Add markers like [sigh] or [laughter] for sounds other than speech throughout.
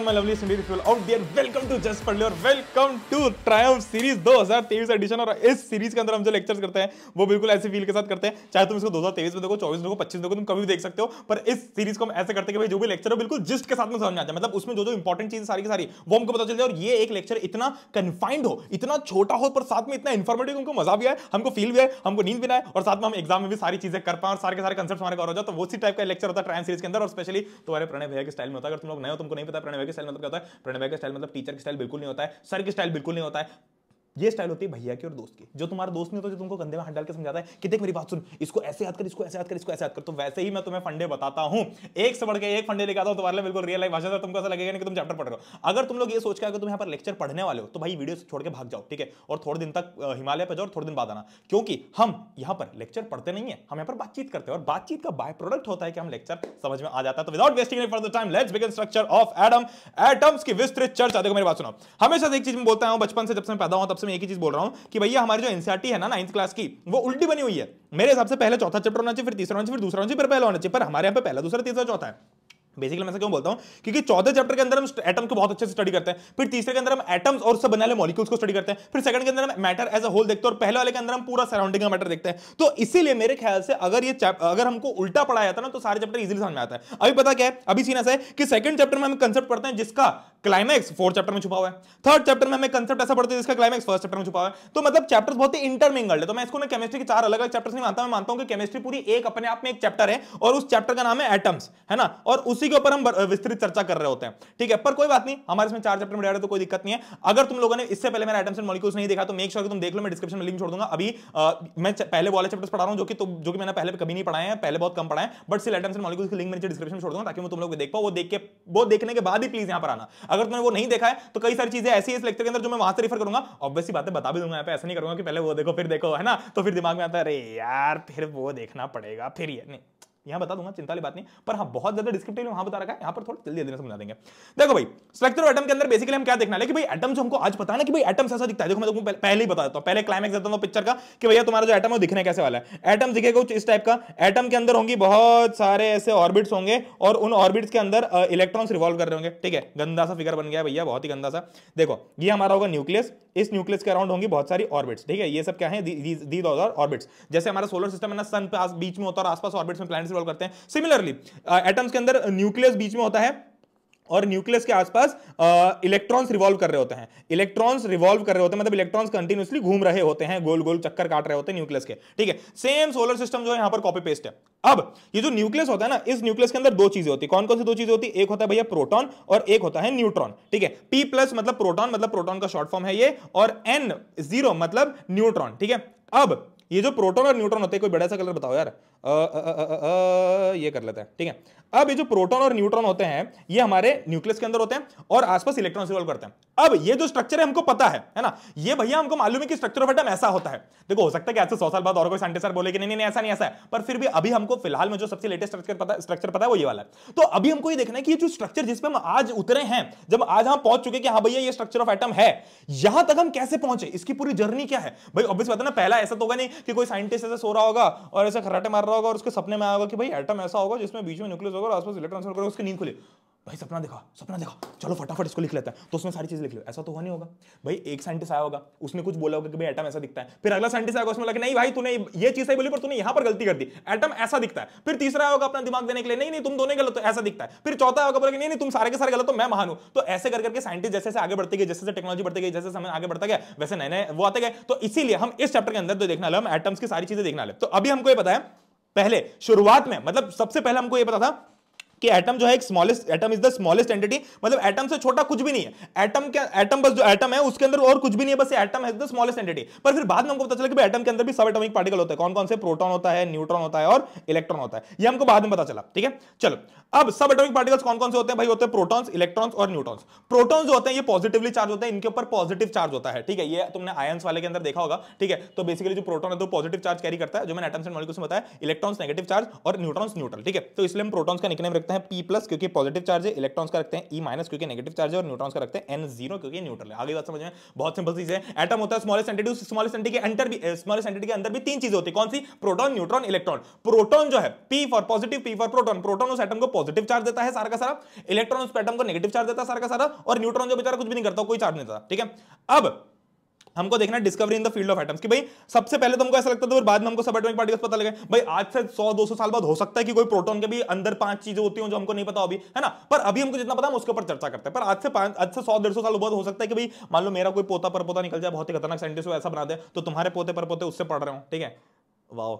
everyone my lovely Sunil fuel out there welcome to just for और welcome to triumph series 2023 edition और इस series के अंदर हम जो लेक्चर्स करते हैं वो बिल्कुल ऐसे फील के साथ करते हैं चाहे तुम इसको 2023 में देखो 24 में देखो 25 में देखो तुम कभी भी देख सकते हो पर इस सीरीज को हम ऐसे करते हैं कि भाई जो भी लेक्चर हो बिल्कुल जिस्ट के साथ में समझ में आ जाए मतलब उसमें जो जो इंपॉर्टेंट चीज सारी की सारी वो हमको पता चल जाए और ये एक लेक्चर इतना कन्फाइंड हो इतना छोटा हो पर साथ में इतना इन्फॉर्मेटिव हमको मजा भी आए हमको फील भी आए हमको नींद भी आए और साथ में हम एग्जाम में भी सारी चीजें कर पाए और सारे के सारे कंसेप्ट हमारे कवर हो जाए तो वो सी टाइप का लेक्चर होता है ट्रायम सीरीज के अंदर और स्पेशली तुम्हारे प्रणय भैया के स्टाइल में होता है अगर तुम लोग नए हो तुमको नहीं पता प्रणय स्टाइल मतलब क्या होता है प्रणवय का स्टाइल मतलब टीचर की स्टाइल बिल्कुल नहीं होता है सर की स्टाइल बिल्कुल नहीं होता है ये स्टाइल होती है भैया की और दोस्त की जो तुम्हारा दोस्त नहीं होता तो जो तुमको कंधे में हंडल के समझाता है कि देख मेरी बात सुन इसको ऐसे याद कर इसको ऐसे याद कर इसको ऐसे याद कर तो वैसे ही मैं तुम्हें फंडे बताता हूँ एक से बढ़ के एक फंडे लेकर तुम्हारे लिए बिल्कुल रियल लाइफ भाषा था तुमको ऐसा लगेगा नहीं कि तुम चैप्टर पढ़ रहे हो अगर तुम लोग ये सोच कर तुम यहाँ पर लेक्चर पढ़ने वाले हो तो भाई वीडियो छोड़ के भाग जाओ ठीक है और थोड़े दिन तक हिमालय पर जाओ और थोड़े दिन बाद आना क्योंकि हम यहाँ पर लेक्चर पढ़ते नहीं है हम यहाँ पर बातचीत करते हैं और बातचीत का बाय प्रोडक्ट होता है कि हम लेक्चर समझ में आ जाता है तो without wasting for the time let's begin structure of atom atoms की विस्तृत चर्चा देखो मेरी बात सुनो हमेशा एक चीज में बोलता हूँ बचपन से जब से पैदा हुआ तब सबसे मैं एक ही चीज बोल रहा हूँ कि भैया हमारी जो एनसीआरटी e है ना नाइन्थ क्लास की वो उल्टी बनी हुई है मेरे हिसाब से पहले चौथा चैप्टर होना चाहिए फिर तीसरा होना चाहिए फिर दूसरा होना चाहिए फिर पहला होना चाहिए पर हमारे यहाँ पे पहला दूसरा तीसरा चौथा है बेसिकली मैं क्यों बोलता हूं क्योंकि चौथे चैप्टर के अंदर हम एटम को बहुत अच्छे से स्टडी करते हैं फिर तीसरे के अंदर हम एटम्स और सब बने वाले मॉलिक्यूल्स को स्टडी करते हैं फिर सेकंड के अंदर हम मैटर एज अ होल देखते हैं और पहले वाले के अंदर हम पूरा सराउंडिंग का मैटर देखते हैं तो इसीलिए मेरे ख्याल से अगर ये अगर हमको उल्टा पढ़ाया जाता ना तो सारे चैप्टर इजिली समझ में आता है अभी पता क्या है अभी सीना से कि सेकंड चैप्टर में हम कंसेप्ट पढ़ते हैं जिसका क्लाइमैक्स फोर्थ चैप्टर में छुपा हुआ है थर्ड चैप्टर में हमें कंसेप्ट ऐसा पढ़ते हैं जिसका क्लाइमैक्स फर्स्ट चैप्टर में छुपा हुआ है तो मतलब चैप्टर्स बहुत ही इंटरमिंगल्ड है तो मैं इसको ना केमिस्ट्री के चार अलग अलग चैप्टर्स नहीं मानता मैं मानता हूं कि केमिस्ट्री पूरी एक अपने आप में एक चैप्टर है और उस चैप्टर का नाम है एटम्स है ना और उसी के ऊपर हम विस्तृत चर्चा कर रहे होते हैं ठीक है पर कोई बात नहीं हमारे इसमें चार चैप्टर में डाले तो कोई दिक्कत नहीं है अगर तुम लोगों ने इससे पहले मेरा एटम्स एंड मॉलिक्यूल्स नहीं देखा तो मेक श्योर कि तुम देख लो मैं डिस्क्रिप्शन में लिंक छोड़ दूंगा अभी मैं पहले वाले चैप्टर्स पढ़ा रहा हूं जो कि जो कि मैंने पहले कभी नहीं पढ़ाए हैं पहले बहुत कम पढ़ाए but still atoms and molecules की लिंक मैं नीचे डिस्क्रिप्शन छोड़ दूंगा ताकि मैं तुम लोग देख पाओ वो देख के वो देखने के बाद ही प्लीज यहां पर आना अगर तुमने वो नहीं देखा है तो कई सारी चीजें ऐसी इस लेक्चर के अंदर जो मैं वहां से रिफर करूंगा ऑब्वियसली बातें बता भी दूंगा ऐसा नहीं करूंगा कि पहले वो देखो फिर देखो है ना तो फिर दिमाग में आता है अरे यार फिर वो देखना पड़ेगा फिर ये नहीं यहां बता दूंगा चिंता वाली बात नहीं पर हाँ बहुत ज्यादा डिस्क्रिप्टिव वहां बता रखा है यहां पर थोड़ा जल्दी जल्दी समझा देंगे देखो भाई स्ट्रक्चर एटम के अंदर बेसिकली हम क्या देखना है कि भाई एटम जो हमको आज पता है कि भाई एटम्स ऐसा दिखता है देखो मैं तुमको पहले ही बता देता हूं पहले क्लाइमेक्स देता हूं पिक्चर का कि भैया तुम्हारा जो एटम है दिखने कैसे वाला है एटम दिखेगा कुछ इस टाइप का एटम के अंदर होंगी बहुत सारे ऐसे ऑर्बिट्स होंगे और उन ऑर्बिट्स के अंदर इलेक्ट्रॉन्स रिवॉल्व कर रहे होंगे ठीक है गंदा सा फिगर बन गया भैया बहुत ही गंदा सा देखो ये हमारा होगा न्यूक्लियस इस न्यूक्लियस के अराउंड होंगी बहुत सारी ऑर्बिट्स ठीक है ये सब क्या है ऑर्बिट्स जैसे हमारा सोलर सिस्टम है ना सन पे बीच में होता है आसपास ऑर्बिट्स में प्लान से इन्वॉल्व करते हैं सिमिलरली एटम्स uh, के अंदर न्यूक्लियस बीच में होता है और न्यूक्लियस के आसपास इलेक्ट्रॉन्स uh, रिवॉल्व कर रहे होते हैं इलेक्ट्रॉन्स रिवॉल्व कर रहे होते हैं मतलब इलेक्ट्रॉन्स कंटिन्यूसली घूम रहे होते हैं गोल गोल चक्कर काट रहे होते हैं न्यूक्लियस के ठीक है सेम सोलर सिस्टम जो है यहां पर कॉपी पेस्ट है अब ये जो न्यूक्लियस होता है ना इस न्यूक्लियस के अंदर दो चीजें होती है कौन कौन सी दो चीजें होती है एक होता है भैया प्रोटॉन और एक होता है न्यूट्रॉन ठीक है पी प्लस मतलब प्रोटॉन मतलब प्रोटॉन का शॉर्ट फॉर्म है ये और एन जीरो मतलब न्यूट्रॉन ठीक है अब ये जो प्रोटॉन और न्यूट्रॉन होते हैं कोई बड़ा सा कलर बताओ यार ये कर लेते हैं ठीक है अब ये जो प्रोटॉन और न्यूट्रॉन होते हैं ये हमारे न्यूक्लियस के अंदर होते हैं और आसपास इलेक्ट्रॉन रिवॉल्व करते हैं अब ये जो स्ट्रक्चर है हमको पता है है ना ये भैया हमको मालूम है कि स्ट्रक्चर ऑफ एटम ऐसा होता है देखो हो सकता है कि आज से सौ साल बाद और कोई साइंटिस्ट सर बोले कि नहीं नहीं ऐसा नहीं ऐसा है पर फिर भी अभी हमको फिलहाल में जो सबसे लेटेस्ट स्ट्रक्चर पता स्ट्रक्चर पता है वो ये वाला है तो अभी हमको ये देखना है कि जो स्ट्रक्चर जिसपे हम आज उतरे हैं जब आज हम पहुंच चुके कि हाँ भैया ये स्ट्रक्चर ऑफ एटम है यहां तक हम कैसे पहुंचे इसकी पूरी जर्नी क्या है भाई ऑब्वियस बताना पहला ऐसा तो होगा नहीं कि कोई साइंटिस्ट ऐसे सो रहा होगा और ऐसे खराटे मार रहा होगा और उसके सपने में आया होगा कि भाई एटम ऐसा होगा जिसमें बीच में न्यूक्लियस होगा और आसपास इलेक्ट्रॉन होगा उसकी नींद खुले भाई सपना देखा सपना देखा चलो फटाफट इसको लिख लेता है तो उसमें सारी चीज लिख लो ऐसा तो हुआ नहीं होगा भाई एक साइंटिस्ट आया होगा उसने कुछ बोला होगा कि भाई एटम ऐसा दिखता है फिर अगला साइंटिस्ट आएगा उसमें लगा नहीं भाई तूने ये चीज सही बोली पर तूने यहां पर गलती कर दी एटम ऐसा दिखता है फिर तीसरा आया होगा अपना दिमाग देने के लिए नहीं नहीं तुम दोनों गलत हो ऐसा दिखता है फिर चौथा होगा बोला नहीं नहीं तुम सारे के सारे गलत हो मैं महान हूं तो ऐसे कर करके साइंटिस्ट जैसे आगे बढ़ते गए जैसे टेक्नोलॉजी बढ़ते गई जैसे समय आगे बढ़ता गया वैसे नए नए वो आते गए तो इसीलिए हम इस चैप्टर के अंदर तो देखना हम एटम्स की सारी चीजें देखना तो अभी हमको ये बताया पहले शुरुआत में मतलब सबसे पहले हमको यह पता था कि एटम जो है एक smallest atom is the smallest entity मतलब एटम से छोटा कुछ भी नहीं है एटम क्या एटम बस जो एटम है उसके अंदर और कुछ भी नहीं है बस एटम है द स्मॉलेस्ट एंटिटी पर फिर बाद में हमको पता चला कि भाई एटम के अंदर भी सब एटॉमिक पार्टिकल होते हैं कौन कौन से प्रोटॉन होता है न्यूट्रॉन होता है और इलेक्ट्रॉन होता है ये हमको बाद में पता चला ठीक है चलो अब सब एटॉमिक पार्टिकल्स कौन कौन से होते हैं भाई होते हैं प्रोटॉन्स इलेक्ट्रॉन्स और न्यूट्रॉन्स प्रोटॉन्स जो होते हैं ये पॉजिटिवली चार्ज होते हैं इनके ऊपर पॉजिटिव चार्ज होता है ठीक है ये तुमने आयंस वाले के अंदर देखा होगा ठीक है तो बेसिकली जो प्रोटॉन है तो पॉजिटिव चार्ज कैरी करता है जो मैंने एटम्स एंड मॉलिक्यूल्स में बताया इलेक्ट्रॉन्स नेगेटिव चार्ज और न्यूट्रॉन्स न्यूट्रल ठीक है तो इसलिए हम प्रोटॉन्स का निकनेम रखते हैं पी प्लस क्योंकि पॉजिटिव चार्ज है इलेक्ट्रॉन्स का रखते हैं ई e माइनस क्योंकि नेगेटिव चार्ज है और न्यूट्रॉन्स का रखते हैं एन जीरो क्योंकि न्यूट्रल है आगे बात समझ में बहुत सिंपल चीज है एटम होता है स्मॉलेस्ट एंटिटी स्मॉल एंटिटी के अंदर भी स्मॉल सेंटिटी के अंदर भी तीन चीजें होती है कौन सी प्रोटॉन न्यूट्रॉन इलेक्ट्रॉन प्रोटॉन जो है p for positive p for proton proton उस एटम को पॉजिटिव चार्ज देता है सारा का सारा इलेक्ट्रॉन उस एटम को नेगेटिव चार्ज देता है सारा का सारा और न्यूट्रॉन जो बेचारा कुछ भी नहीं करता कोई चार्ज नहीं देता ठीक है अब हमको देखना discovery in the field of atoms कि भाई सबसे पहले तो हमको ऐसा लगता था फिर बाद में हमको सब एटॉमिक पार्टिकल्स पता लगे भाई आज से 100 200 साल बाद हो सकता है कि कोई प्रोटॉन के भी अंदर पांच चीजें होती हो जो हमको नहीं पता अभी है ना पर अभी हमको जितना पता हम उसके ऊपर चर्चा करते हैं पर आज से पांच आज से सौ डेढ़ साल बाद हो सकता है कि भाई मान लो मेरा कोई पोता पर पोता निकल जाए बहुत ही खतरनाक साइंटिस्ट ऐसा बना दे तो तुम्हारे पोते पर पोते उससे पढ़ रहे हो ठीक है वाह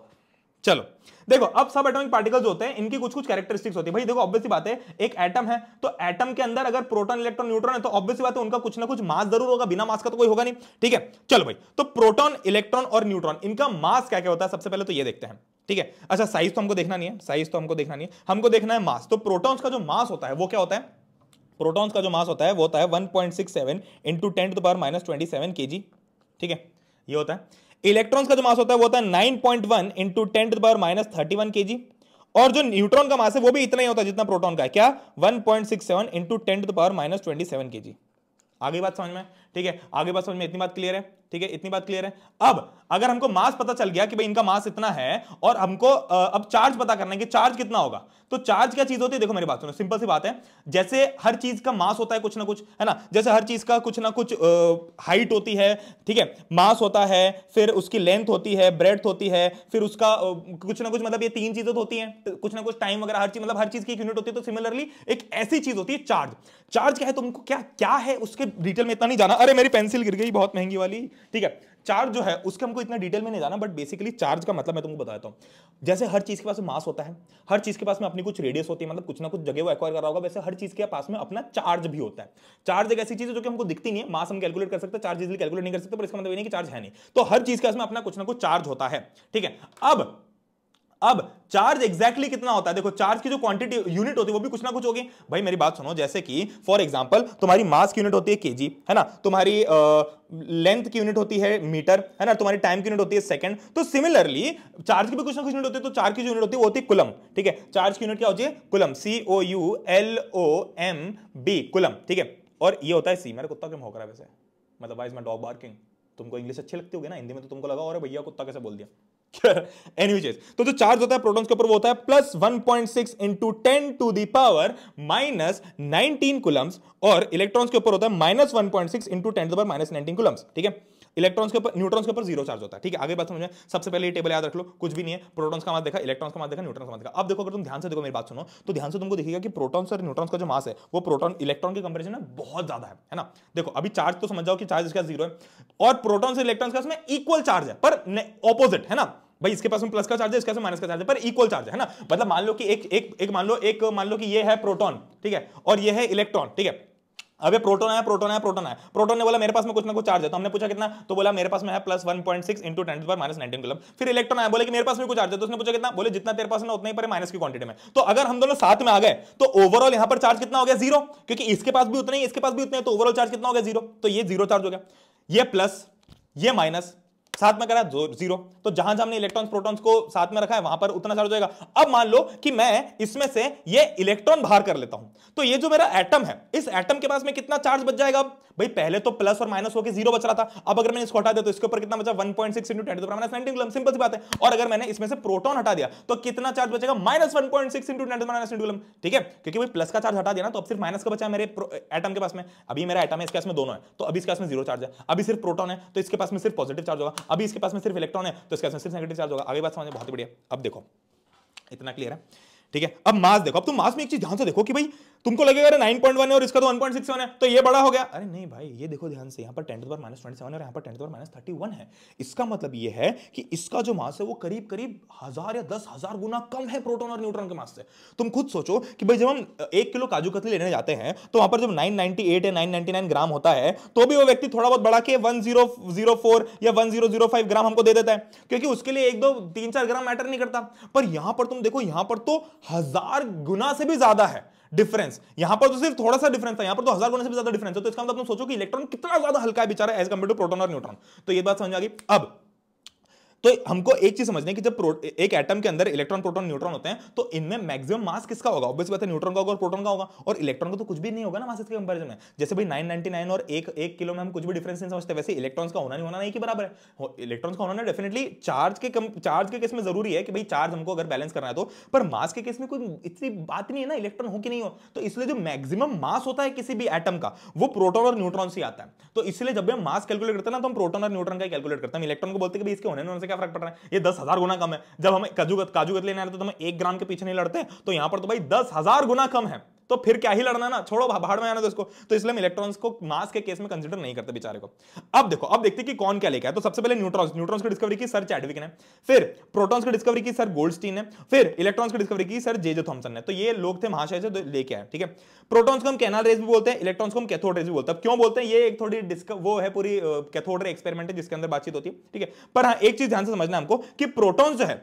चलो देखो अब सब एटॉमिक पार्टिकल्स होते हैं इनकी कुछ कुछ कैरेक्टरिस्टिक्स होती है भाई देखो ऑब्वियसली बात है एक एटम है तो एटम के अंदर अगर प्रोटॉन इलेक्ट्रॉन न्यूट्रॉन है तो ऑब्वियसली बात है उनका कुछ ना कुछ मास जरूर होगा बिना मास का तो कोई होगा नहीं ठीक है चलो भाई तो प्रोटॉन इलेक्ट्रॉन और न्यूट्रॉन इनका मास क्या क्या होता है सबसे पहले तो ये देखते हैं ठीक है अच्छा साइज तो हमको देखना नहीं है साइज तो हमको देखना नहीं है हमको देखना है मास तो प्रोटॉन्स का जो मास होता है वो क्या होता है प्रोटॉन्स का जो मास होता है वो होता है one point six seven into ten to power minus twenty seven k g ठीक है ये होता है इलेक्ट्रॉन्स का जो मास होता है वो होता है nine point one into ten power minus thirty one k g और जो न्यूट्रॉन का मास है वो भी इतना ही होता है जितना प्रोटॉन का है क्या one point six seven into ten power minus twenty seven k g आगे बात समझ में ठीक है आगे बात समझ में इतनी बात क्लियर है ठीक है इतनी बात क्लियर है अब अगर हमको मास पता चल गया कि भाई इनका मास इतना है और हमको अब चार्ज पता करना है कि चार्ज कितना होगा तो चार्ज क्या चीज होती है देखो मेरी बात सुनो सिंपल सी बात है जैसे हर चीज का मास होता है कुछ ना कुछ है ना जैसे हर चीज का कुछ ना कुछ हाइट होती है ठीक है मास होता है फिर उसकी लेंथ होती है ब्रेथ होती है फिर उसका आ, कुछ ना कुछ मतलब ये तीन चीजें तो होती है तो कुछ ना कुछ टाइम वगैरह हर चीज मतलब हर चीज की यूनिट होती है तो सिमिलरली एक ऐसी चीज होती है चार्ज चार्ज क्या है तुमको क्या क्या है उसके डिटेल में इतना नहीं जाना अरे मेरी पेंसिल गिर गई बहुत महंगी वाली ठीक है चार्ज जो है उसके हमको इतना डिटेल में नहीं जाना बट बेसिकली चार्ज का मतलब मैं तुमको बताता हूँ जैसे हर चीज़ के पास मास होता है हर चीज़ के पास में अपनी कुछ रेडियस होती है मतलब कुछ ना कुछ जगह वो एक्वायर कर रहा होगा वैसे हर चीज़ के पास में अपना चार्ज भी होता है चार्ज एक ऐसी चीज़ है जो कि हमको दिखती नहीं है मास हम कैलकुलेट कर सकते हैं चार्ज इजिली कैलकुलेट नहीं कर सकते पर इसका मतलब नहीं कि चार्ज है नहीं तो हर चीज़ के पास में अपना कुछ ना कुछ चार्ज होता है ठीक है अब अब चार्ज एक्जैक्टली exactly कितना होता है देखो चार्ज की जो क्वांटिटी यूनिट होती है वो भी कुछ ना कुछ होगी भाई मेरी बात सुनो जैसे कि फॉर एग्जांपल तुम्हारी मास की यूनिट होती है केजी है ना तुम्हारी लेंथ uh, की यूनिट होती है मीटर है ना तुम्हारी टाइम की यूनिट होती है सेकंड तो सिमिलरली चार्ज की भी कुछ ना कुछ यूनिट होती है तो चार्ज की यूनिट होती है वो होती है कुलम ठीक है चार्ज की यूनिट क्या होती है coulomb c o u l o m b coulomb ठीक है और ये होता है सी मेरा कुत्ता क्यों होकर वैसे मतलब वाइज माई डॉग बार्किंग तुमको इंग्लिश अच्छी लगती होगी ना हिंदी में तो तुमको लगा और भैया कुत्ता कैसे बोल दिया एनीवेज [laughs] तो जो चार्ज होता है प्रोटॉन्स के ऊपर वो होता है plus 1.6 point six into ten to power minus nineteen coulombs और इलेक्ट्रॉन्स के ऊपर होता है minus one point six into ten to minus nineteen coulombs ठीक है इलेक्ट्रॉन्स के ऊपर न्यूट्रॉन्स के ऊपर जीरो चार्ज होता है ठीक है आगे बात समझ में सबसे पहले ये टेबल याद रख लो कुछ भी नहीं है प्रोटॉन्स का मास देखा इलेक्ट्रॉन्स का मास देखा न्यूट्रॉन्स का मास देखा अब देखो अगर तुम ध्यान से देखो मेरी बात सुनो तो ध्यान से तुमको देखिएगा कि प्रोटॉन्स और न्यूट्रॉन्स का जो मास है वो प्रोटॉन इलेक्ट्रॉन के कंपेरिजन में बहुत ज्यादा है ना देखो अभी चार्ज तो समझ जाओ कि चार्ज इसका जीरो है और प्रोटॉन्स से इलेक्ट्रॉन्स का इसमें इक्वल चार्ज है पर ऑपोजिट है ना भाई इसके पास में प्लस का चार्ज है इसके पास माइनस का चार्ज है पर इक्वल चार्ज है ना मतलब मान लो कि एक एक एक मान लो एक मान लो कि ये है प्रोटॉन ठीक है और ये है इलेक्ट्रॉन ठीक है अबे प्रोटोन है प्रोटोन है प्रोटोन है प्रोटोन ने बोला मेरे पास में कुछ ना कुछ चार्ज है तो हमने पूछा कितना तो बोला मेरे पास में है plus one point six into ten पर माइनस नाइनटीन कुलम फिर इलेक्ट्रॉन आया बोले कि मेरे पास में कुछ चार्ज है तो उसने पूछा कितना बोले जितना तेरे पास है उतना ही पर माइनस की क्वांटिटी में तो अगर हम दोनों साथ में आ गए तो ओवरऑल यहां पर चार्ज कितना हो गया जीरो क्योंकि इसके पास भी उतना ही इसके पास भी उतना है तो ओवरऑल चार्ज कितना हो गया जीरो तो ये जीरो चार्ज हो गया ये प्लस ये माइनस साथ में करा जीरो तो जहां जहां इलेक्ट्रॉन प्रोटॉन्स को साथ में रखा है वहां पर उतना चार्ज होगा अब मान लो कि मैं इसमें से ये इलेक्ट्रॉन बाहर कर लेता हूं तो ये जो मेरा एटम है इस एटम के पास में कितना चार्ज बच जाएगा भाई पहले तो प्लस और माइनस होकर जीरो बच रहा था अब अगर मैंने इसको हटा दिया तो इसके ऊपर कितना बचा 1.6 into 10 minus nine coulomb simple सी बात है और अगर मैंने इसमें से प्रोटॉन हटा दिया तो कितना चार्ज बचेगा minus six into 10 minus nine ठीक है क्योंकि भाई प्लस का चार्ज हटा दिया ना तो अब सिर्फ माइनस का बचा मेरे एटम के पास में अभी मेरा एटम है इसके पास में दोनों है तो अभी इसके पास में जीरो चार्ज है अभी सिर्फ प्रोटोन है तो इसके पास में सिर्फ पॉजिटिव चार्ज होगा अभी इसके पास में सिर्फ इलेक्ट्रॉन है तो इसके पास में सिर्फ नेगेटिव चार्ज होगा आगे बात समझ बहुत बढ़िया अब देखो इतना क्लियर है ठीक है अब मास देखो अब तुम मास में एक चीज ध्यान से देखो कि भाई तुमको लगेगा नाइन पॉइंट वन और इसका तो वन पॉइंट सिक्स है तो ये बड़ा हो गया अरे नहीं भाई ये देखो ध्यान से यहाँ पर टेंथ पर माइनस ट्वेंटी सेवन और यहाँ पर टेंथ पर माइनस थर्टी वन है इसका मतलब ये है कि इसका जो मास है वो करीब करीब हजार या दस हजार गुना कम है प्रोटोन और न्यूट्रॉन के मास से तुम खुद सोचो कि भाई जब हम एक किलो काजू कतली लेने जाते हैं तो वहां पर जब नाइन नाइनटी एट या नाइन नाइनटी नाइन ग्राम होता है तो भी वो व्यक्ति थोड़ा बहुत बढ़ा के वन जीरो जीरो फोर या one zero zero five gram हमको दे देता है क्योंकि उसके लिए एक दो तीन चार ग्राम मैटर नहीं करता पर यहां पर तुम देखो यहां पर तो हजार गुना से भी ज्यादा है डिफरेंस यहां पर तो सिर्फ थोड़ा सा डिफरेंस था यहां पर तो हजार गुना से भी ज्यादा डिफरेंस है तो इसका मतलब सोचो कि इलेक्ट्रॉन कितना ज्यादा हल्का है बेचारा एज कंपेयर टू प्रोटॉन और न्यूट्रॉन तो ये बात समझ आ गई अब तो हमको एक चीज समझने की जब एक एटम के अंदर इलेक्ट्रॉन प्रोटॉन न्यूट्रॉन होते हैं तो इनमें मैक्सिमम मास किसका होगा ऑब्वियस बात है न्यूट्रॉन का होगा और प्रोटॉन का होगा और इलेक्ट्रॉन का तो कुछ भी नहीं होगा ना मास के कंपेरिजन में जैसे भाई नाइन और एक, एक किलो में हम कुछ भी डिफरेंस नहीं समझते वैसे इलेक्ट्रॉन का होना नहीं होना नहीं कि बराबर है इलेक्ट्रॉन का होना डेफिनेटली चार्ज के कम चार्ज के केस में जरूरी है कि भाई चार्ज हमको अगर बैलेंस करना है तो पर मास के केस में कोई इतनी बात नहीं है ना इलेक्ट्रॉन हो कि नहीं हो तो इसलिए जो मैक्सिमम मास होता है किसी भी एटम का वो प्रोटॉन और न्यूट्रॉन से आता है तो इसलिए जब हम मास कैलकुलेट करते हैं ना तो हम प्रोटॉन और न्यूट्रॉन का कैलकुलेट करते हैं इलेक्ट्रॉन को बोलते हैं कि इसके होने क्या फर्क पड़ रहा है ये दस हजार गुना कम है जब हमें काजू काजू लेने आ रहे तो हमें एक ग्राम के पीछे नहीं लड़ते तो यहां पर तो भाई दस हजार गुना कम है तो फिर क्या ही लड़ना ना छोड़ो भाड़ में आना तो इसको तो इसलिए हम इलेक्ट्रॉन्स को मास के केस में कंसिडर नहीं करते बेचारे को अब देखो अब देखते कि कौन क्या लेके आया तो सबसे पहले न्यूट्रॉन्स न्यूट्रॉन्स की डिस्कवरी की सर चैडविक ने फिर प्रोटॉन्स की डिस्कवरी की सर गोल्डस्टीन ने फिर इलेक्ट्रॉन्स की डिस्कवरी की सर जे जे थॉमसन ने तो ये लोग थे महाशय से लेके आए ठीक है प्रोटॉन्स को हम कैनाल रेज भी बोलते हैं इलेक्ट्रॉन्स को हम कैथोड रेज भी बोलते हैं क्यों बोलते हैं ये एक थोड़ी डिस्क वो है पूरी कैथोड रे एक्सपेरिमेंट है जिसके अंदर बातचीत होती है ठीक है पर हाँ एक चीज ध्यान से समझना हमको कि प्रोटॉन्स जो है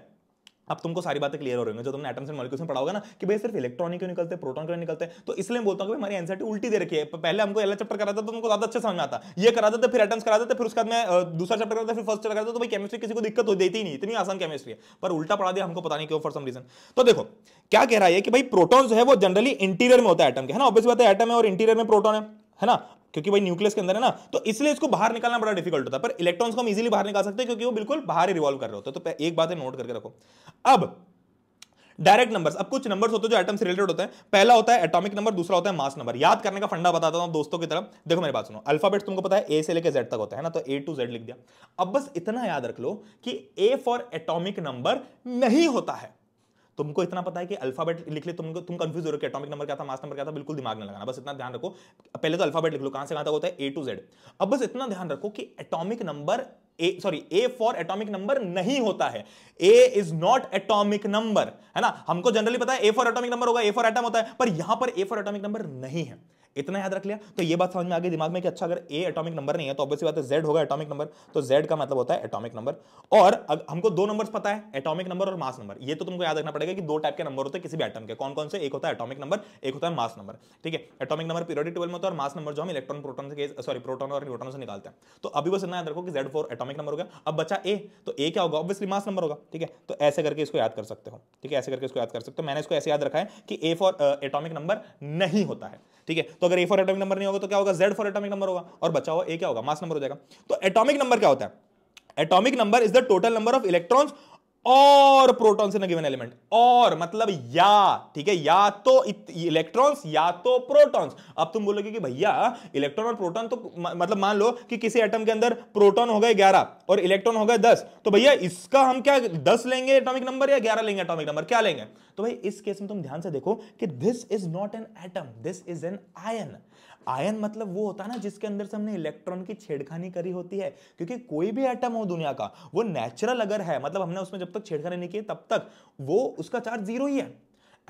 अब तुमको सारी बातें क्लियर हो रही होंगी जो तुमने एटम्स एंड मॉलिक्यूल्स में पढ़ा होगा ना कि भाई सिर्फ इलेक्ट्रॉनिक क्यों निकलते प्रोटॉन क्यों निकलते हैं तो इसलिए बोलता हूँ कि हमारी एनसीटी उल्टी दे रखी है पहले हमको पहला चैप्टर कराता तो तुमको ज्यादा अच्छे समझ में आता ये करा देते फिर एटम्स करा देते फिर उसके बाद में दूसरा चैप्टर कराते फिर फर्स्ट चैप्टर कराते तो भाई केमिस्ट्री किसी को दिक्कत हो देती नहीं इतनी आसान केमिस्ट्री है पर उल्टा पढ़ा दिया हमको पता नहीं क्यों फॉर सम रीजन तो देखो क्या कह रहा है कि भाई प्रोटॉन जो है वो जनरली इंटीरियर में होता है एटम के है ना ऑब्वियस बात है एटम है और इंटीरियर में प्रोटॉन है है ना क्योंकि भाई न्यूक्लियस के अंदर है ना तो इसलिए इसको बाहर निकालना बड़ा डिफिकल्ट होता है पर इलेक्ट्रॉन्स को हम इजीली बाहर निकाल सकते हैं क्योंकि वो बिल्कुल बाहर ही रिवॉल्व कर रहे होते हैं तो एक बात है नोट करके रखो अब डायरेक्ट नंबर्स अब कुछ नंबर्स होते हैं जो एटम से रिलेटेड होते हैं पहला होता है एटॉमिक नंबर दूसरा होता है मास नंबर याद करने का फंडा बताता हूं दोस्तों की तरफ देखो मेरी बात सुनो अल्फाबेट तुमको पता है ए से लेकर जेड तक होता है ना तो ए टू जेड लिख दिया अब बस इतना याद रख लो कि ए फॉर एटॉमिक नंबर नहीं होता है तुमको इतना पता है कि अल्फाबेट लिख ले तुमको तुम कंफ्यूज हो रहे हो एटॉमिक नंबर क्या था मास नंबर क्या था बिल्कुल दिमाग नहीं लगाना बस इतना ध्यान रखो पहले तो अल्फाबेट लिख लो कहां से कहां तक होता है ए टू जेड अब बस इतना ध्यान रखो कि atomic number a sorry a for atomic number नहीं होता है a is not atomic number है ना हमको जनरली पता है ए फॉर एटॉमिक नंबर होगा ए फॉर एटम होता है पर यहां पर ए फॉर एटॉमिक नंबर नहीं है इतना याद रख लिया तो ये बात समझ में आ गई दिमाग में कि अच्छा अगर ए एटॉमिक नंबर नहीं है तो ऑब्वियसली बात है जेड होगा एटॉमिक नंबर तो जेड का मतलब होता है एटॉमिक नंबर और अब हमको दो नंबर्स पता है एटॉमिक नंबर और मास नंबर ये तो तुमको याद रखना पड़ेगा कि दो टाइप के नंबर होते हैं किसी भी एटम के कौन कौन से एक होता है एटॉमिक नंबर एक होता है मास नंबर ठीक है एटॉमिक नंबर पीरियोडिक टेबल में होता है और मास नंबर जो हम इलेक्ट्रॉन प्रोटॉन से सॉरी प्रोटॉन और न्यूट्रॉन से निकालते हैं तो अभी बस इतना याद रखो कि जेड फोर एटॉमिक नंबर हो गया अब बचा ए तो ए क्या होगा ऑब्वियसली मास नंबर होगा ठीक है तो ऐसे करके इसको याद कर सकते हो ठीक है ऐसे करके इसको याद कर सकते हो मैंने इसको ऐसे याद रखा है कि ए फॉर एटॉमिक नंबर नहीं होता है ठीक है तो अगर ए फॉर एटॉमिक नंबर नहीं होगा तो क्या होगा जेड फॉर एटॉमिक नंबर होगा और बचा हुआ ए क्या होगा मास नंबर हो जाएगा तो एटॉमिक नंबर क्या होता है atomic number is the total number of electrons और प्रोटॉन्स इन गिवन एलिमेंट और मतलब या ठीक है या तो इलेक्ट्रॉन्स या तो प्रोटॉन्स अब तुम बोलोगे कि भैया इलेक्ट्रॉन और प्रोटॉन तो मतलब मान लो कि किसी एटम के अंदर प्रोटॉन हो गए 11 और इलेक्ट्रॉन हो गए 10 तो भैया इसका हम क्या 10 लेंगे एटॉमिक नंबर या 11 लेंगे एटॉमिक नंबर क्या लेंगे तो भाई इस केस में तुम ध्यान से देखो कि this is not an atom this is an ion ion मतलब वो होता है ना जिसके अंदर से हमने इलेक्ट्रॉन की छेड़खानी करी होती है क्योंकि कोई भी एटम हो दुनिया का वो नेचुरल अगर है मतलब हमने उसमें जब तक छेड़खानी नहीं की तब तक वो उसका चार्ज जीरो ही है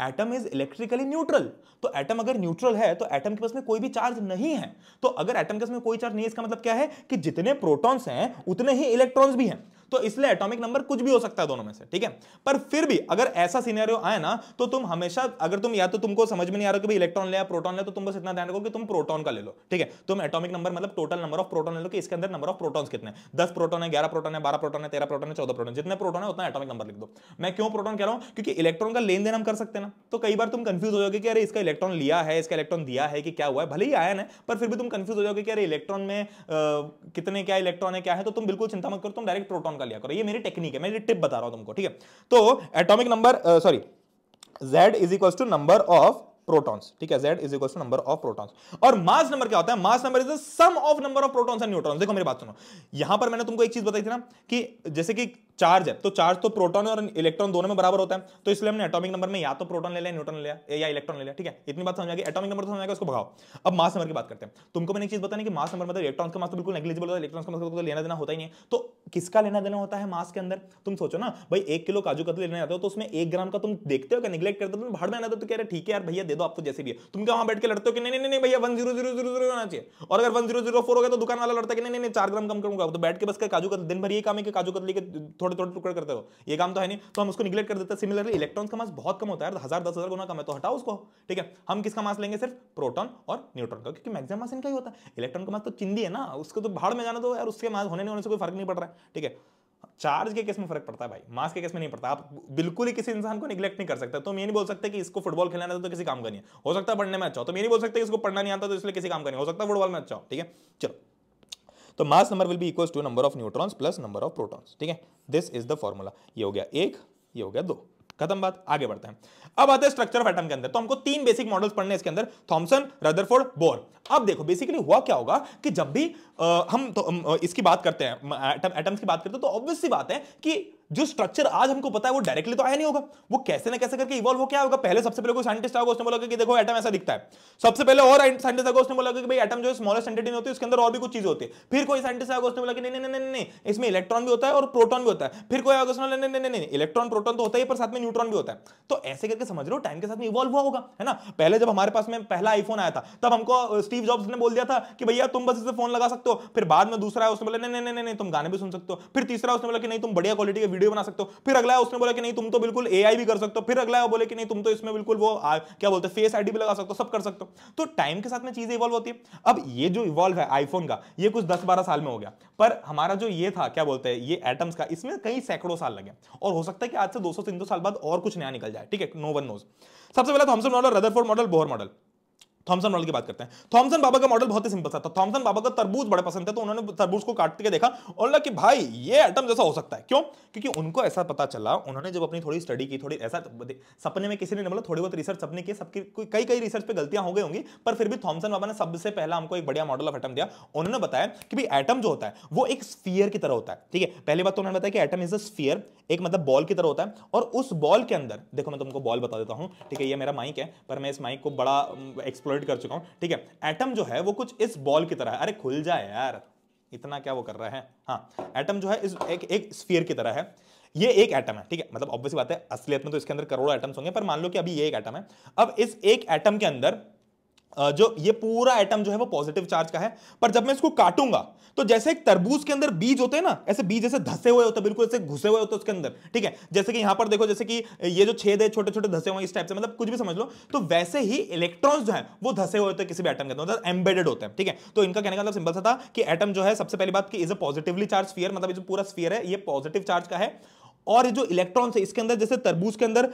एटम इज इलेक्ट्रिकली न्यूट्रल तो एटम अगर न्यूट्रल है तो एटम के पास में कोई भी चार्ज नहीं है तो अगर एटम के पास में कोई चार्ज नहीं है इसका मतलब क्या है कि जितने प्रोटॉन्स हैं उतने ही इलेक्ट्रॉन्स भी हैं तो इसलिए एटॉमिक नंबर कुछ भी हो सकता है दोनों में से ठीक है पर फिर भी अगर ऐसा सीनेरियो आए ना तो तुम हमेशा अगर तुम या तो तुमको समझ में नहीं आ रहा कि इलेक्ट्रॉन ले प्रोटोन प्रोटॉन ले तो तुम बस इतना ध्यान रखो कि तुम प्रोटॉन का ले लो ठीक है तुम एटॉमिक नंबर मतलब टोटल नंबर ऑफ प्रोटॉन ले लो कि इसके अंदर नंबर ऑफ प्रोटोन कितने दस प्रोटोन है ग्यारह प्रोटोन है बारह प्रोटोन है तेरह प्रोटोन है चौदह प्रोटोन जितने प्रोटोन है उतना एटॉमिक नंबर लिख दो मैं क्यों प्रोटोन कह रहा हूं क्योंकि इलेक्ट्रॉन का लेन देन हम कर सकते ना तो कई बार तुम कंफ्यूज हो जाओगे कि अरे इसका इलेक्ट्रॉन लिया है इसका इलेक्ट्रॉन दिया है कि क्या हुआ है भले ही आया ना पर फिर भी तुम कंफ्यूज हो जाओगे कि अरे इलेक्ट्रॉन में कितने क्या इलेक्ट्रॉन है क्या है तो तुम बिल्कुल चिंता मत करो तुम डायरेक्ट प्रोटोन कर लिया करो ये मेरी टेक्निक है मेरी टिप बता रहा हूं तुमको ठीक है तो atomic number sorry z is equal to number of protons ठीक है Z is equal to number of protons और मास नंबर क्या होता है mass number is the sum of number of protons and neutrons देखो मेरी बात सुनो यहां पर मैंने तुमको एक चीज बताई थी ना कि जैसे कि चार्ज है तो चार्ज तो प्रोटॉन और इलेक्ट्रॉन दोनों में बराबर होता है तो इसलिए हमने एटॉमिक नंबर में या तो प्रोटॉन ले लिया न्यूट्रॉन ले लिया या इलेक्ट्रॉन ले लिया ठीक है इतनी बात समझ आ गई एटॉमिक नंबर तो समझ आ गया उसको भगाओ अब मास नंबर की बात करते हैं तुमको मैंने एक चीज बताने कि मास नंबर मतलब इलेक्ट्रॉन का मास तो बिल्कुल नेग्लिजिबल होता है इलेक्ट्रॉन का मास मतलब तो लेना देना होता ही नहीं तो किसका लेना देना होता है मास के अंदर तुम सोचो ना भाई एक किलो काजू कतली लेने जाते हो तो उसमें एक ग्राम का तुम देखते हो क्या निग्लेक्ट करते हो भाड़ में आना तो, तो कह रहे ठीक है यार भैया दे दो आपको जैसे भी है तुम क्या वहां बैठ के लड़ते हो कि नहीं नहीं नहीं भैया one zero zero zero zero होना चाहिए और अगर वन जीरो जीरो फोर हो गया तो दुकान वाला लड़ता कि नहीं नहीं चार ग्राम कम करूंगा तो बैठ के बस कर काजू कतली दिन भर ये काम है कि काजू कतली लेकर थोड़े थोड़े टुकड़े करते हो ये काम तो है नहीं तो हम उसको निगलेक्ट कर देते हैं सिमिलरली इलेक्ट्रॉन का मास बहुत कम होता है हजार दस हजार गुना कम है तो हटाओ उसको ठीक है हम किसका मास लेंगे सिर्फ प्रोटॉन और न्यूट्रॉन का क्योंकि मैक्सिमम मास इनका ही होता है इलेक्ट्रॉन का मास तो चिंदी है ना उसको तो भाड़ में जाना तो यार उसके मास होने नहीं होने से कोई फर्क नहीं पड़ रहा है ठीक है चार्ज के केस में फर्क पड़ता है भाई मास के केस में नहीं पड़ता आप बिल्कुल ही किसी इंसान को निगलेक्ट नहीं कर सकते तुम ये नहीं बोल सकते कि इसको फुटबॉल खेलना आता तो किसी काम का नहीं है हो सकता है पढ़ने में अच्छा हो तो ये नहीं बोल सकते इसको पढ़ना नहीं आता तो इसलिए किसी काम का नहीं हो सकता फुटबॉल में अच्छा हो ठीक है चलो तो mass number will be equal to number of neutrons plus number of protons ठीक है दिस इज द फॉर्मूला ये हो गया एक ये हो गया दो खत्म बात आगे बढ़ते हैं अब आते हैं स्ट्रक्चर ऑफ एटम के अंदर तो हमको तीन बेसिक मॉडल्स पढ़ने इसके अंदर थॉमसन रदरफोर्ड बोर अब देखो बेसिकली हुआ क्या होगा कि जब भी आ, हम तो, आ, इसकी बात करते हैं एटम्स की बात करते हैं तो ऑब्वियसली बात है कि जो स्ट्रक्चर आज हमको पता है वो डायरेक्टली तो आया नहीं होगा वो कैसे ना कैसे करके इवॉल्व हो क्या होगा पहले सबसे पहले कोई साइंटिस्ट आगे उसने बोला कि देखो एटम ऐसा दिखता है सबसे पहले और साइंटिस्ट आगे उसने बोला कि भाई एटम जो है स्मॉलेस्ट एंटिटी होती है उसके अंदर और भी कुछ चीज होती है फिर कोई साइंटिस्ट आगे उसने बोला कि नहीं नहीं नहीं नहीं इसमें इलेक्ट्रॉन भी होता है और प्रोटॉन भी होता है फिर कोई आगे उसने नहीं नहीं नहीं इलेक्ट्रॉन प्रोटॉन तो होता है पर साथ में न्यूट्रॉन भी होता है तो ऐसे करके समझ लो टाइम के साथ में इवॉल्व हुआ होगा है ना पहले जब हमारे पास में पहला आईफोन आया था तब हमको स्टीव जॉब्स ने बोल दिया था कि भैया तुम बस इसे फोन लगा सकते हो फिर बाद में दूसरा है उसने बोला नहीं नहीं नहीं तुम गाने भी सुन सकते हो फिर तीसरा उसने बोला कि नहीं तुम बढ़िया क्वालिटी के वीडियो बना सकते हो फिर अगला उसने बोला कि नहीं तुम तो बिल्कुल ए भी कर सकते हो फिर अगला बोले कि नहीं तुम तो इसमें बिल्कुल वो क्या बोलते हैं फेस आई भी लगा सकते हो सब कर सकते हो तो टाइम के साथ में चीजें इवॉल्व होती है अब ये जो इवॉल्व है आईफोन का ये कुछ दस बारह साल में हो गया पर हमारा जो ये था क्या बोलते हैं ये एटम्स का इसमें कई सैकड़ों साल लगे और हो सकता है कि आज से दो सौ साल बाद और कुछ नया निकल जाए ठीक है नो वन नोज सबसे पहले तो हमसे model Rutherford model Bohr model Thomson model की बात करते हैं थॉमसन बाबा का मॉडल बहुत ही सिंपल सा था थॉमसन तो बाबा का तरबूज बड़े पसंद थे तो उन्होंने तरबूज को काट के देखा और लगा कि भाई ये एटम जैसा हो सकता है क्यों क्योंकि उनको ऐसा पता चला उन्होंने जब अपनी थोड़ी स्टडी की थोड़ी ऐसा सपने में किसी ने बोला थोड़ी बहुत रिसर्च सपने की सबकी कई कई रिसर्च पर गलतियां हो गई होंगी पर फिर भी थॉमसन बाबा ने सबसे पहला हमको एक बढ़िया मॉडल ऑफ एटम दिया उन्होंने बताया कि भाई एटम जो होता है वो एक स्फीयर की तरह होता है ठीक है पहली बात तो उन्होंने बताया कि एटम इज अ स्फीयर एक मतलब बॉल की तरह होता है और उस बॉल के अंदर देखो मैं तुमको बॉल बता देता हूँ ठीक है ये मेरा माइक है पर मैं इस माइक को बड़ा एक्सप्लोर um, कन्वर्ट कर चुका हूं ठीक है एटम जो है वो कुछ इस बॉल की तरह है अरे खुल जाए यार इतना क्या वो कर रहा है हाँ एटम जो है इस एक एक स्फीयर की तरह है ये एक एटम है ठीक है मतलब ऑब्वियस बात है असलियत में तो इसके अंदर करोड़ों एटम्स होंगे पर मान लो कि अभी ये एक एटम है अब इस एक एटम के अंदर जो ये पूरा आइटम जो है वो पॉजिटिव चार्ज का है पर जब मैं इसको काटूंगा तो जैसे एक तरबूज के अंदर बीज होते हैं ना ऐसे बीज जैसे धसे हुए होते बिल्कुल ऐसे घुसे हुए होते उसके अंदर ठीक है जैसे कि यहां पर देखो जैसे कि ये जो छेद है छोटे छोटे धसे हुए इस टाइप से मतलब कुछ भी समझ लो तो वैसे ही इलेक्ट्रॉन जो है वो धसे हुए होते किसी भी एटम के अंदर मतलब एम्बेडेड होते हैं ठीक है तो इनका कहने का मतलब सिंपल सा था कि एटम जो है सबसे पहली बात की is a positively charge sphere मतलब जो पूरा स्फीयर है ये पॉजिटिव चार्ज का है और ये जो इलेक्ट्रॉन है इसके अंदर जैसे तरबूज के अंदर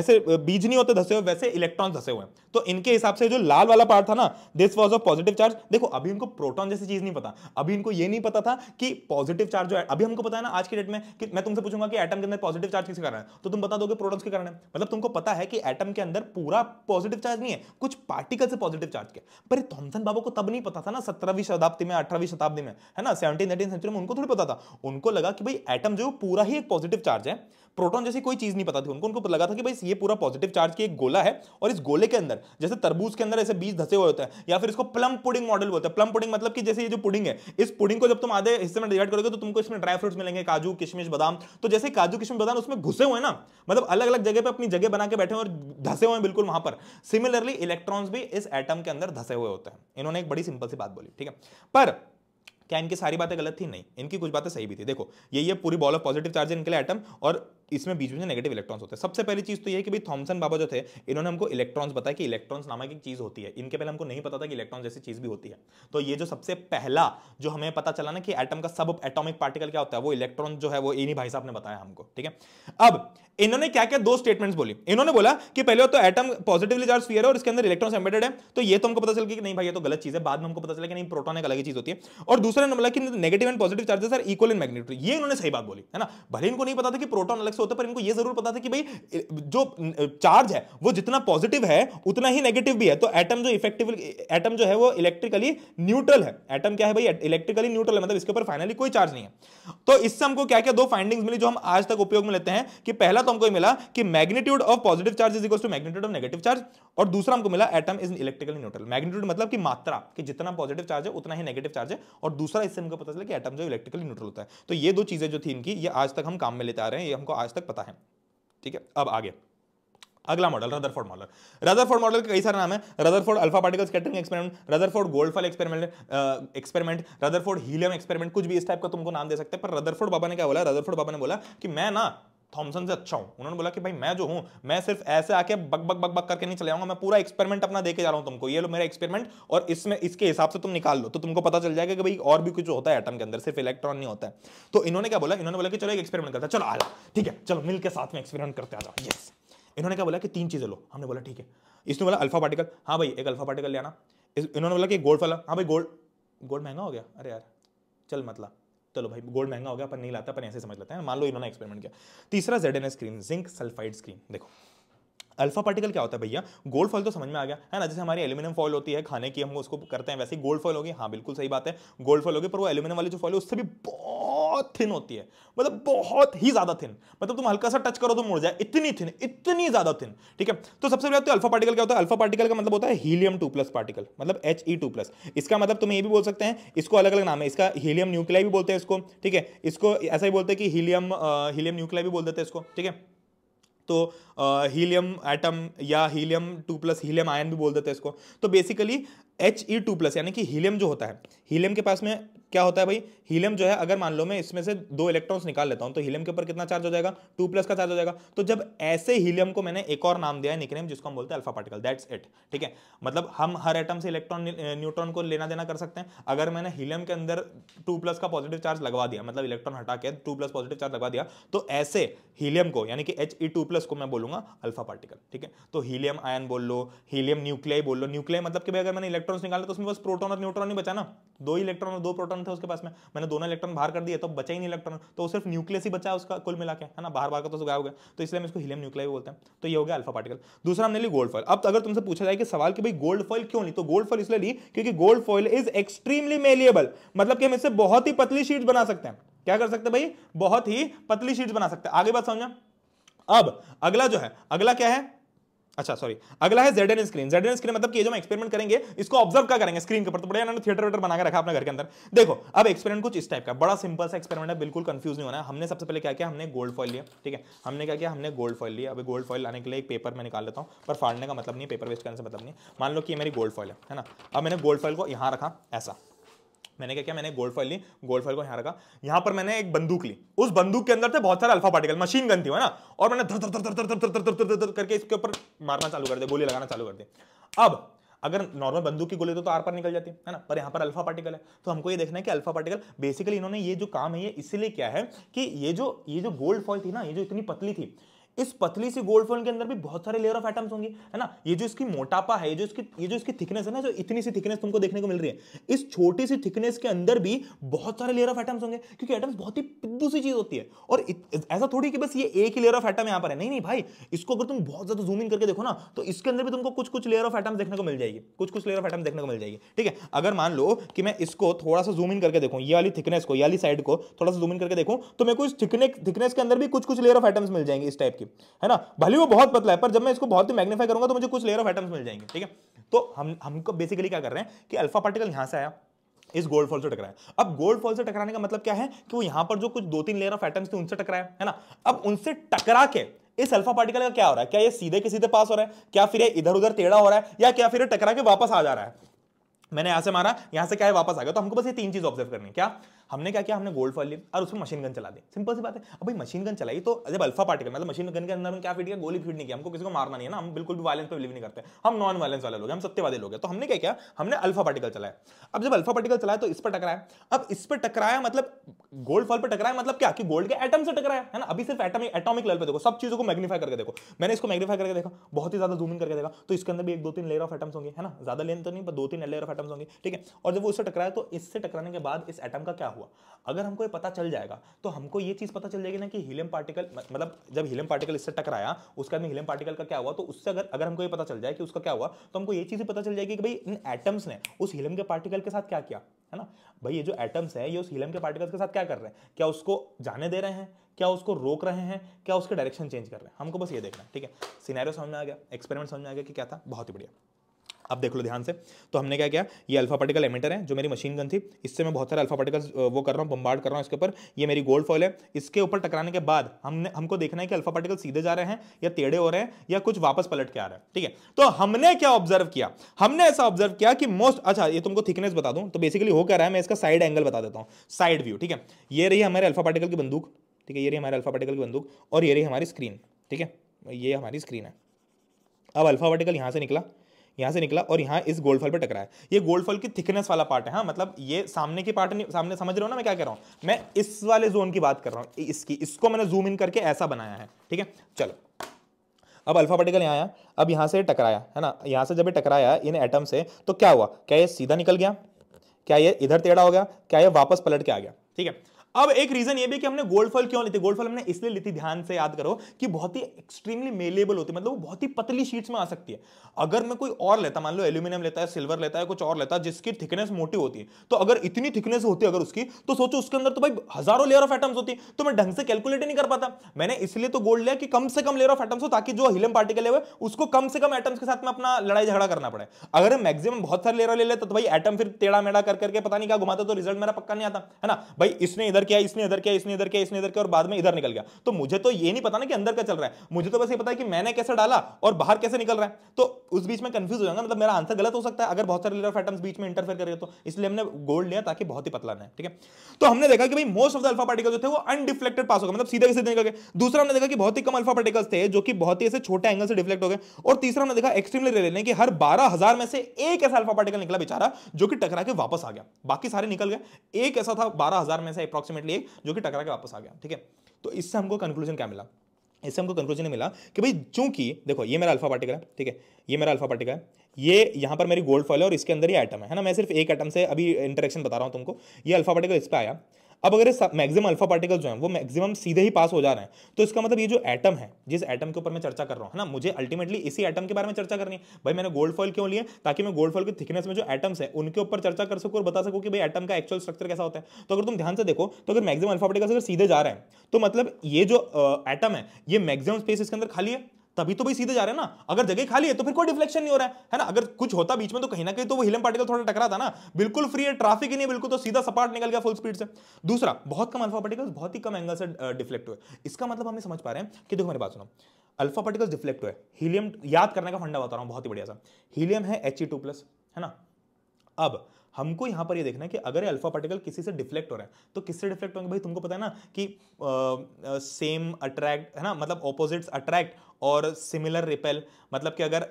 ऐसे बीज नहीं होते धसे हुए वैसे इलेक्ट्रॉन धसे हुए तो इनके हिसाब से जो लाल वाला पार्ट था ना this was a positive charge देखो अभी इनको प्रोटॉन जैसी चीज नहीं पता अभी इनको ये नहीं पता था कि पॉजिटिव चार्ज जो है अभी हमको पता है ना आज के डेट में कि मैं तुमसे पूछूंगा कि एटम के अंदर पॉजिटिव चार्ज किसके कारण है तो तुम बता दोगे प्रोटॉन्स के कारण है मतलब तुमको पता है कि एटम के अंदर पूरा पॉजिटिव चार्ज नहीं है कुछ पार्टिकल से पॉजिटिव चार्ज के पर थॉमसन बाबू को तब नहीं पता था ना सत्रहवीं शताब्दी में अठारहवीं शताब्दी में है ना सेवनटीन एटीन सेंचुरी में उनको थोड़ी पता था उनको लगा कि भाई एटम जो पूरा ही एक पॉजिटिव चार्ज है प्रोटॉन जैसी कोई चीज नहीं पता थी उनको उनको लगा था कि भाई ये पूरा पॉजिटिव चार्ज की एक गोला है और इस गोले के अंदर जैसे तरबूज के अंदर ऐसे बीज धसे हुए होते हैं या फिर इसको प्लम पुडिंग मॉडल बोलते हैं प्लम पुडिंग मतलब कि जैसे ये जो पुडिंग है इस पुडिंग को जब तुम आधे हिस्से में डिवाइड करोगे तो तुमको इसमें ड्राई फ्रूट्स मिलेंगे काजू किशमिश बादाम तो जैसे काजू किशमिश बादाम उसमें घुसे हुए ना मतलब अलग अलग जगह पर अपनी जगह बना के बैठे हुए और धसे हुए हैं बिल्कुल वहां पर सिमिलरली इलेक्ट्रॉन्स भी इस एटम के अंदर धसे हुए होते हैं इन्होंने एक बड़ी सिंपल सी बात बोली ठीक है पर क्या इनकी सारी बातें गलत थी नहीं इनकी कुछ बातें सही भी थी देखो ये ये पूरी बॉल ऑफ पॉजिटिव चार्ज है इनके लिए एटम और इसमें बीच में नेगेटिव इलेक्ट्रॉन्स होते हैं सबसे पहली चीज तो ये कि भाई थॉमसन बाबा जो थे इन्होंने हमको इलेक्ट्रॉन्स बताया कि इलेक्ट्रॉन्स नामक एक चीज होती है इनके पहले हमको नहीं पता था कि इलेक्ट्रॉन जैसी चीज भी होती है तो ये जो सबसे पहला जो हमें पता चला ना कि एटम का सब एटोमिक पार्टिकल क्या होता है वो इलेक्ट्रॉन जो है वो इन्हीं भाई साहब ने बताया हमको ठीक है अब इन्होंने क्या क्या दो स्टेटमेंट्स बोली इन्होंने बोला कि पहले तो एटम पॉजिटिवली चार्ज स्फीयर है और इसके अंदर इलेक्ट्रॉन्स एम्बेडेड है तो ये तो हमको पता चल गया कि नहीं भाई ये तो गलत चीज है बाद में हमको पता चला कि नहीं प्रोटॉन एक अलग चीज होती है और दूसरा ने बोला कि negative and positive charges are equal in magnitude ये इन्होंने सही बात बोली है ना भले इनको नहीं पता था कि प्रोटॉन अलग से होता पर इनको ये जरूर पता था कि भाई जो चार्ज है वो जितना पॉजिटिव है उतना ही नेगेटिव भी है तो एटम जो इफेक्टिव एटम जो है वो इलेक्ट्रिकली न्यूट्रल है एटम क्या है भाई इलेक्ट्रिकली न्यूट्रल है मतलब इसके ऊपर फाइनली कोई चार्ज नहीं है तो इससे हमको क्या क्या दो फाइंडिंग्स मिली जो हम आज तक उपयोग में लेते हैं कि पहला तो हमको मिला कि magnitude of positive charge is equal to magnitude of negative charge और दूसरा हमको मिला atom is electrically neutral magnitude मतलब कि मात्रा कि जितना पॉजिटिव चार्ज है उतना ही नेगेटिव चार्ज है और दूसरा इससे हमको पता चला कि एटम जो इलेक्ट्रिकली न्यूट्रल होता है तो ये दो चीजें जो थी इनकी ये आज तक हम काम में लेते आ रहे हैं ये हमको आज आज तक पता है ठीक है अब आगे अगला model Rutherford model Rutherford model के कई सारे नाम है Rutherford alpha particle scattering experiment Rutherford gold foil experiment experiment Rutherford helium experiment कुछ भी इस टाइप का तुमको नाम दे सकते हैं पर रदरफोर्ड बाबा ने क्या बोला रदरफोर्ड बाबा ने बोला कि मैं ना थॉमसन से अच्छा हूं उन्होंने बोला कि भाई मैं जो हूं मैं सिर्फ ऐसे आके बक बक बक बक करके नहीं चले मैं पूरा एक्सपेरिमेंट अपना देके जा रहा हूं तुमको ये लो मेरा एक्सपेरिमेंट और इसमें इसके हिसाब से तुम निकाल लो तो तुमको पता चल जाएगा कि भाई और भी कुछ होता है एटम के अंदर सिर्फ इलेक्ट्रॉन नहीं होता है तो इन्होंने क्या बोला इन्होंने बोला कि चलो एक एक्सपेरिमेंट करता है चलो आया ठीक है चलो मिल साथ में एक्सपेरिमेंट करते आ जाओ यस इन्होंने क्या बोला कि तीन चीजें लो हमने बोला ठीक है इसने बोला अल्फा पार्टिकल हाँ भाई एक अल्फा पार्टिकल लेना इन्होंने बोला कि गोल्ड वाला हाँ भाई गोल्ड गोल्ड महंगा हो गया अरे यार चल मतलब चलो भाई गोल्ड महंगा हो गया अपन नहीं लाता अपन ऐसे समझ लेते हैं मान लो इन्होंने एक्सपेरिमेंट किया तीसरा z n screen zinc sulphide screen देखो अल्फा पार्टिकल क्या होता है भैया गोल्ड फॉल तो समझ में आ गया है ना जैसे हमारी एल्यूमिनियम फॉल होती है खाने की हम उसको करते हैं वैसे ही गोल्ड फॉल होगी हाँ बिल्कुल सही बात है गोल्ड फॉल होगी पर वो एल्युमिनियम वाली जो फॉल है उससे भी बहुत बहुत थिन होती है मतलब बहुत ही ज्यादा थिन मतलब तुम हल्का सा टच करो तो मुड़ जाए इतनी थिन इतनी ज्यादा थिन ठीक है तो सबसे पहले तो अल्फा पार्टिकल क्या होता है अल्फा पार्टिकल का मतलब होता है हीलियम टू प्लस पार्टिकल मतलब एच ई टू प्लस इसका मतलब तुम ये भी बोल सकते हैं इसको अलग अलग नाम है इसका हीलियम न्यूक्लिया भी बोलते हैं इसको ठीक है इसको ऐसा ही बोलते हैं कि हीलियम हीलियम न्यूक्लिया भी बोल देते हैं इसको ठीक है तो हीलियम एटम या helium two plus helium ion भी बोल देते हैं इसको तो basically h e two plus यानी कि हीलियम जो होता है हीलियम के पास में क्या होता है भाई हीलियम जो है अगर मान लो मैं इसमें से दो इलेक्ट्रॉन्स निकाल लेता हूं तो हीलियम के ऊपर कितना चार्ज हो जाएगा टू प्लस का चार्ज हो जाएगा तो जब ऐसे हीलियम को मैंने एक और नाम दिया है निकनेम जिसको हम बोलते हैं अल्फा पार्टिकल दैट्स इट ठीक है मतलब हम हर एटम से इलेक्ट्रॉन न्यूट्रॉन को लेना देना कर सकते हैं अगर मैंने हीलियम के अंदर टू प्लस का पॉजिटिव चार्ज लगवा दिया मतलब इलेक्ट्रॉन हटा के टू प्लस पॉजिटिव चार्ज लगवा दिया तो ऐसे हीलियम को यानी कि एच ई टू प्लस को मैं बोलूंगा अल्फा पार्टिकल ठीक है तो हीलियम आयन बोल लो हीलियम न्यूक्लियाई बोल लो न्यूक्लियाई मतलब कि भाई अगर मैंने इलेक्ट्रॉन्स निकाले तो उसमें बस प्रोटोन और न्यूट्रॉन ही बचाना दो इलेक्ट्रॉन और दो प्रोटोन इलेक्ट्रॉन थे उसके पास में मैंने दोनों इलेक्ट्रॉन बाहर कर दिए तो बचा ही नहीं इलेक्ट्रॉन तो सिर्फ न्यूक्लियस ही बचा उसका कुल मिला के है ना बाहर बाहर का तो गाय हो गया तो इसलिए हम इसको हीलियम न्यूक्लियर बोलते हैं तो ये हो गया अल्फा पार्टिकल दूसरा हमने ली गोल्ड फॉल अब अगर तुमसे पूछा जाए कि सवाल कि भाई गोल्ड फॉल क्यों ली तो गोल्ड फॉल इसलिए ली क्योंकि gold foil is extremely malleable मतलब कि हम इससे बहुत ही पतली शीट बना सकते हैं क्या कर सकते भाई बहुत ही पतली शीट बना सकते हैं आगे बात समझा अब अगला जो है अगला क्या है अच्छा सॉरी अगला है z n screen z n screen मतलब कि जो हम एक्सपेरिमेंट करेंगे इसको ऑब्जर्व का करेंगे स्क्रीन के ऊपर तो बड़े इन्होंने थिएटर वेटर बनाकर रखा अपने घर के अंदर देखो अब एक्सपेरिमेंट कुछ इस टाइप का बड़ा सिंपल सा एक्सपेरिमेंट है बिल्कुल कंफ्यूज नहीं होना है हमने सबसे पहले क्या किया हमने गोल्ड फॉइल लिया ठीक है हमने क्या किया हमने गोल्ड फॉइल लिया अभी गोल्ड फॉइल लाने के लिए एक पेपर में निकाल लेता हूँ पर फाड़ने का मतलब नहीं पेपर वेस्ट करने से मतलब नहीं मान लो कि मेरी गोल्ड फॉइल है ना अब मैंने गोल्ड फॉइल को यहाँ रखा ऐसा मैंने क्या किया मैंने गोल्ड फॉल ली गोल्ड फॉल को यहाँ रखा यहाँ पर मैंने एक बंदूक ली उस बंदूक के अंदर थे बहुत सारे अल्फा पार्टिकल मशीन गन थी ना और मैंने धर धर धर धर धर धर धर धर धर धर करके इसके ऊपर मारना चालू कर दिया गोली लगाना चालू कर दिया अब अगर नॉर्मल बंदूक की गोली तो, तो आर पर निकल जाती है ना पर यहाँ पर अल्फा पार्टिकल है तो हमको ये देखना है कि अल्फा पार्टिकल बेसिकली इन्होंने ये जो काम है ये इसलिए क्या है कि ये जो ये जो गोल्ड फॉल थी ना ये जो इतनी पतली थी इस पतली सी गोल्ड फॉइल के अंदर भी बहुत सारे लेयर ऑफ एटम्स होंगे है ना ये जो इसकी मोटापा है ये जो इसकी ये जो इसकी थिकनेस है ना जो इतनी सी थिकनेस तुमको देखने को मिल रही है इस छोटी सी थिकनेस के अंदर भी बहुत सारे लेयर ऑफ एटम्स होंगे क्योंकि एटम्स बहुत ही पिद्दू सी चीज होती है और ऐसा थोड़ी कि बस ये एक ही लेयर ऑफ एटम यहाँ पर है नहीं नहीं भाई इसको अगर तुम बहुत ज्यादा जूम इन करके देखो ना तो इसके अंदर भी तुमको कुछ कुछ लेयर ऑफ एटम्स देखने को मिल जाएगी कुछ कुछ लेयर ऑफ एटम्स देखने को मिल जाएगी ठीक है अगर मान लो कि मैं इसको थोड़ा सा जूम इन करके देखूँ ये वाली थिकनेस को ये वाली साइड को थोड़ा सा जूम इन करके देखूँ तो मेरे को इस थिकनेस थिकनेस के अंदर भी कुछ कुछ लेयर ऑफ एटम्स मिल जाएंगे इस टाइप इसकी है ना भले वो बहुत पतला है पर जब मैं इसको बहुत ही मैग्नीफाई करूंगा तो मुझे कुछ लेयर ऑफ एटम्स मिल जाएंगे ठीक है तो हम हमको बेसिकली क्या कर रहे हैं कि अल्फा पार्टिकल यहाँ से आया इस गोल्ड फॉल से टकराया अब गोल्ड फॉल से टकराने का मतलब क्या है कि वो यहां पर जो कुछ दो तीन लेयर ऑफ एटम्स थे उनसे टकराया है ना अब उनसे टकरा के इस अल्फा पार्टिकल का क्या हो रहा है क्या ये सीधे के सीधे पास हो रहा है क्या फिर ये इधर उधर टेढ़ा हो रहा है या क्या फिर टकरा के वापस आ जा रहा है मैंने यहां से मारा यहां से क्या है वापस आ गया तो हमको बस ये तीन चीज ऑब्जर्व करनी है क्या हमने क्या किया हमने गोल्ड फॉल ली और उसमें मशीन गन चला दी सिंपल सी बात है अब भाई मशीन गन चलाई तो जब अल्फा पार्टिकल मतलब मशीन गन के अंदर हम क्या फीड किया गोली फीड नहीं किया हमको किसी को मारना नहीं है ना हम बिल्कुल भी वायलेंस पर बिलीव नहीं करते हम नॉन वायलेंस वाले लोग हम सत्यवादी लोग हैं तो हमने क्या किया हमने अल्फा पार्टिकल चलाया अब जब अल्फा पार्टिकल चलाया तो इस पर टकराया अब इस पर टकराया मतलब गोल्ड फॉल पर टकराया मतलब क्या कि गोल्ड के एटम से टकराया है ना अभी सिर्फ एटम एटॉमिक लेवल पर देखो सब चीजों को मैग्नीफाई करके देखो मैंने इसको मैग्नीफाई करके देखा बहुत ही ज्यादा जूम इन करके देखा तो इसके अंदर भी एक दो तीन लेयर ऑफ एटम्स होंगे है ना ज्यादा लेन तो नहीं पर दो तीन लेयर ऑफ एटम्स होंगे ठीक है और जब वो इससे टकराया तो इससे टकराने के बाद इस एटम का क्या हुआ हुआ अगर हमको ये पता चल जाएगा तो हमको ये चीज़ पता चल जाएगी ना कि हीलियम पार्टिकल मतलब जब हीलियम पार्टिकल इससे टकराया उसके बाद में हीलियम पार्टिकल का क्या हुआ तो उससे अगर अगर हमको ये पता चल जाए कि उसका क्या हुआ तो हमको ये चीज़ पता चल जाएगी कि भाई इन एटम्स ने उस हीलियम के पार्टिकल के साथ क्या किया है ना भाई ये जो एटम्स है ये उस हीलियम के पार्टिकल्स के साथ क्या कर रहे हैं क्या उसको जाने दे रहे हैं क्या उसको रोक रहे हैं क्या उसके डायरेक्शन चेंज कर रहे हैं हमको बस ये देखना ठीक है सिनेरियो समझ में आ गया एक्सपेरिमेंट समझ में आ गया कि क्या था बहुत ही बढ़िया अब देख लो ध्यान से तो हमने क्या किया ये अल्फा पार्टिकल एमिटर है जो मेरी मशीन गन थी इससे मैं बहुत सारे अल्फा पार्टिकल्स वो कर रहा हूँ बम्बार्ड कर रहा हूँ इसके ऊपर ये मेरी गोल्ड फॉल है इसके ऊपर टकराने के बाद हमने हमको देखना है कि अल्फा पार्टिकल सीधे जा रहे हैं या टेढ़े हो रहे हैं या कुछ वापस पलट के आ रहे हैं ठीक है तो हमने क्या ऑब्जर्व किया हमने ऐसा ऑब्जर्व किया कि मोस्ट अच्छा ये तुमको थिकनेस बता दूँ तो बेसिकली हो क्या रहा है मैं इसका साइड एंगल बता देता हूँ साइड व्यू ठीक है ये रही हमारे अल्फा पार्टिकल की बंदूक ठीक है ये रही हमारे अल्फा पार्टिकल की बंदूक और ये रही हमारी स्क्रीन ठीक है ये हमारी स्क्रीन है अब अल्फा पार्टिकल यहाँ से निकला यहाँ से निकला और यहाँ इस गोल्ड फल पर टकरा है ये गोल्ड फल की थिकनेस वाला पार्ट है हाँ मतलब ये सामने की पार्ट सामने समझ रहे हो ना मैं क्या कह रहा हूँ मैं इस वाले जोन की बात कर रहा हूँ इसकी इसको मैंने जूम इन करके ऐसा बनाया है ठीक है चलो अब अल्फा पार्टिकल यहाँ आया अब यहाँ से टकराया है ना यहाँ से जब ये टकराया इन एटम से तो क्या हुआ क्या ये सीधा निकल गया क्या ये इधर टेढ़ा हो गया क्या ये वापस पलट के आ गया ठीक है अब एक रीजन ये भी कि हमने गोल्ड फॉल क्यों ली थी गोल्ड फॉल हमने इसलिए ली थी ध्यान से याद करो कि बहुत ही एक्सट्रीमली मेलेबल होती है मतलब वो बहुत ही पतली शीट्स में आ सकती है अगर मैं कोई और लेता मान लो एल्यूमिनियम लेता है सिल्वर लेता है कुछ और लेता है जिसकी थिकनेस मोटी होती है तो अगर इतनी थिकनेस होती है अगर उसकी तो सोचो उसके अंदर तो भाई हजारों लेयर ऑफ एटम्स होती तो मैं ढंग से कैलकुलेट नहीं कर पाता मैंने इसलिए तो गोल्ड लिया कि कम से कम लेयर ऑफ एटम्स हो ताकि जो हिलम पार्टिकल है उसको कम से कम एटम्स के साथ में अपना लड़ाई झगड़ा करना पड़े अगर मैक्सिमम बहुत सारे लेयर ले लेता तो भाई एटम फिर टेढ़ा मेढ़ा करके पता नहीं क्या घुमाता तो रिजल्ट मेरा पक्का नहीं आता है ना भाई इसने इधर इधर किया इसने इधर किया इसने इधर किया इसने इधर किया और बाद में इधर निकल गया तो मुझे तो ये नहीं पता ना कि अंदर का चल रहा है मुझे तो बस ये पता है कि मैंने कैसे डाला और बाहर कैसे निकल रहा है तो उस बीच में कंफ्यूज हो जाएगा मतलब मेरा आंसर गलत हो सकता है अगर बहुत सारे लेयर फैटम्स बीच में इंटरफेयर करेंगे तो इसलिए हमने गोल्ड लिया ताकि बहुत ही पतला है ठीक है तो हमने देखा कि भाई most of the alpha particle जो थे वो अनडिफ्लेक्टेड पास हो गए मतलब सीधे सीधे निकल गए दूसरा हमने देखा कि बहुत ही कम अल्फा पार्टिकल्स थे जो कि बहुत ही ऐसे छोटे एंगल से डिफ्लेक्ट हो गए और तीसरा हमने देखा एक्सट्रीमली रेयर है कि हर 12000 में से एक ऐसा अल्फा पार्टिकल निकला बेचारा जो कि टकरा के वापस आ गया बाकी सारे निकल गए एक ऐसा था 12000 में से अप्रॉक्स अप्रॉक्सिमेटली एक जो कि टकरा के वापस आ गया ठीक है तो इससे हमको कंक्लूजन क्या मिला इससे हमको कंक्लूजन मिला कि भाई चूंकि देखो ये मेरा अल्फा पार्टिकल है ठीक है ये मेरा अल्फा पार्टिकल है ये यहाँ पर मेरी गोल्ड फॉल है और इसके अंदर ही आइटम है ना मैं सिर्फ एक आइटम से अभी इंटरेक्शन बता रहा हूँ तुमको ये अल्फा पार्टिकल इस पर आया अब अगर मैक्सिमम अल्फा पार्टिकल जो है वो मैक्सिमम सीधे ही पास हो जा रहे हैं तो इसका मतलब ये जो एटम है जिस एटम के ऊपर मैं चर्चा कर रहा हूँ ना मुझे अल्टीमेटली इसी एटम के बारे में चर्चा करनी है भाई मैंने गोल्ड फॉल क्यों लिया ताकि मैं गोल्ड फॉल की थिकनेस में जो एटम्स है उनके ऊपर चर्चा कर सकूँ और बता सकूँ कि भाई एटम का एक्चुअल स्ट्रक्चर कैसा होता है तो अगर तुम ध्यान से देखो तो अगर मैक्सिमम अल्फा पार्टिकल अगर सीधे जा रहे हैं तो मतलब ये जो एटम है ये मैक्सिमम स्पेस इसके अंदर खाली है तभी तो भाई सीधे जा रहे हैं ना अगर जगह खाली है तो फिर कोई डिफ्लेक्शन नहीं हो रहा है है ना अगर कुछ होता बीच में तो कहीं ना कहीं तो वो हिलम पार्टिकल थोड़ा टकरा था ना बिल्कुल फ्री है ट्रैफिक ही नहीं बिल्कुल तो सीधा सपाट निकल गया फुल स्पीड से दूसरा बहुत कम अल्फा पार्टिकल बहुत ही कम एंगल से डिफ्लेक्ट हुए इसका मतलब हमें समझ पा रहे हैं कि देखो मेरी बात सुनो अल्फा पार्टिकल्स डिफ्लेक्ट हुए हीलियम याद करने का फंडा बता रहा हूँ बहुत ही बढ़िया सा हीलियम है एच प्लस e है ना अब हमको यहां पर ये देखना है कि अगर अल्फा पार्टिकल किसी से डिफ्लेक्ट हो रहा है तो किससे डिफ्लेक्ट होंगे भाई तुमको पता है ना कि सेम अट्रैक्ट है ना मतलब ऑपोजिट्स अट्रैक्ट और सिमिलर रिपेल मतलब कि अगर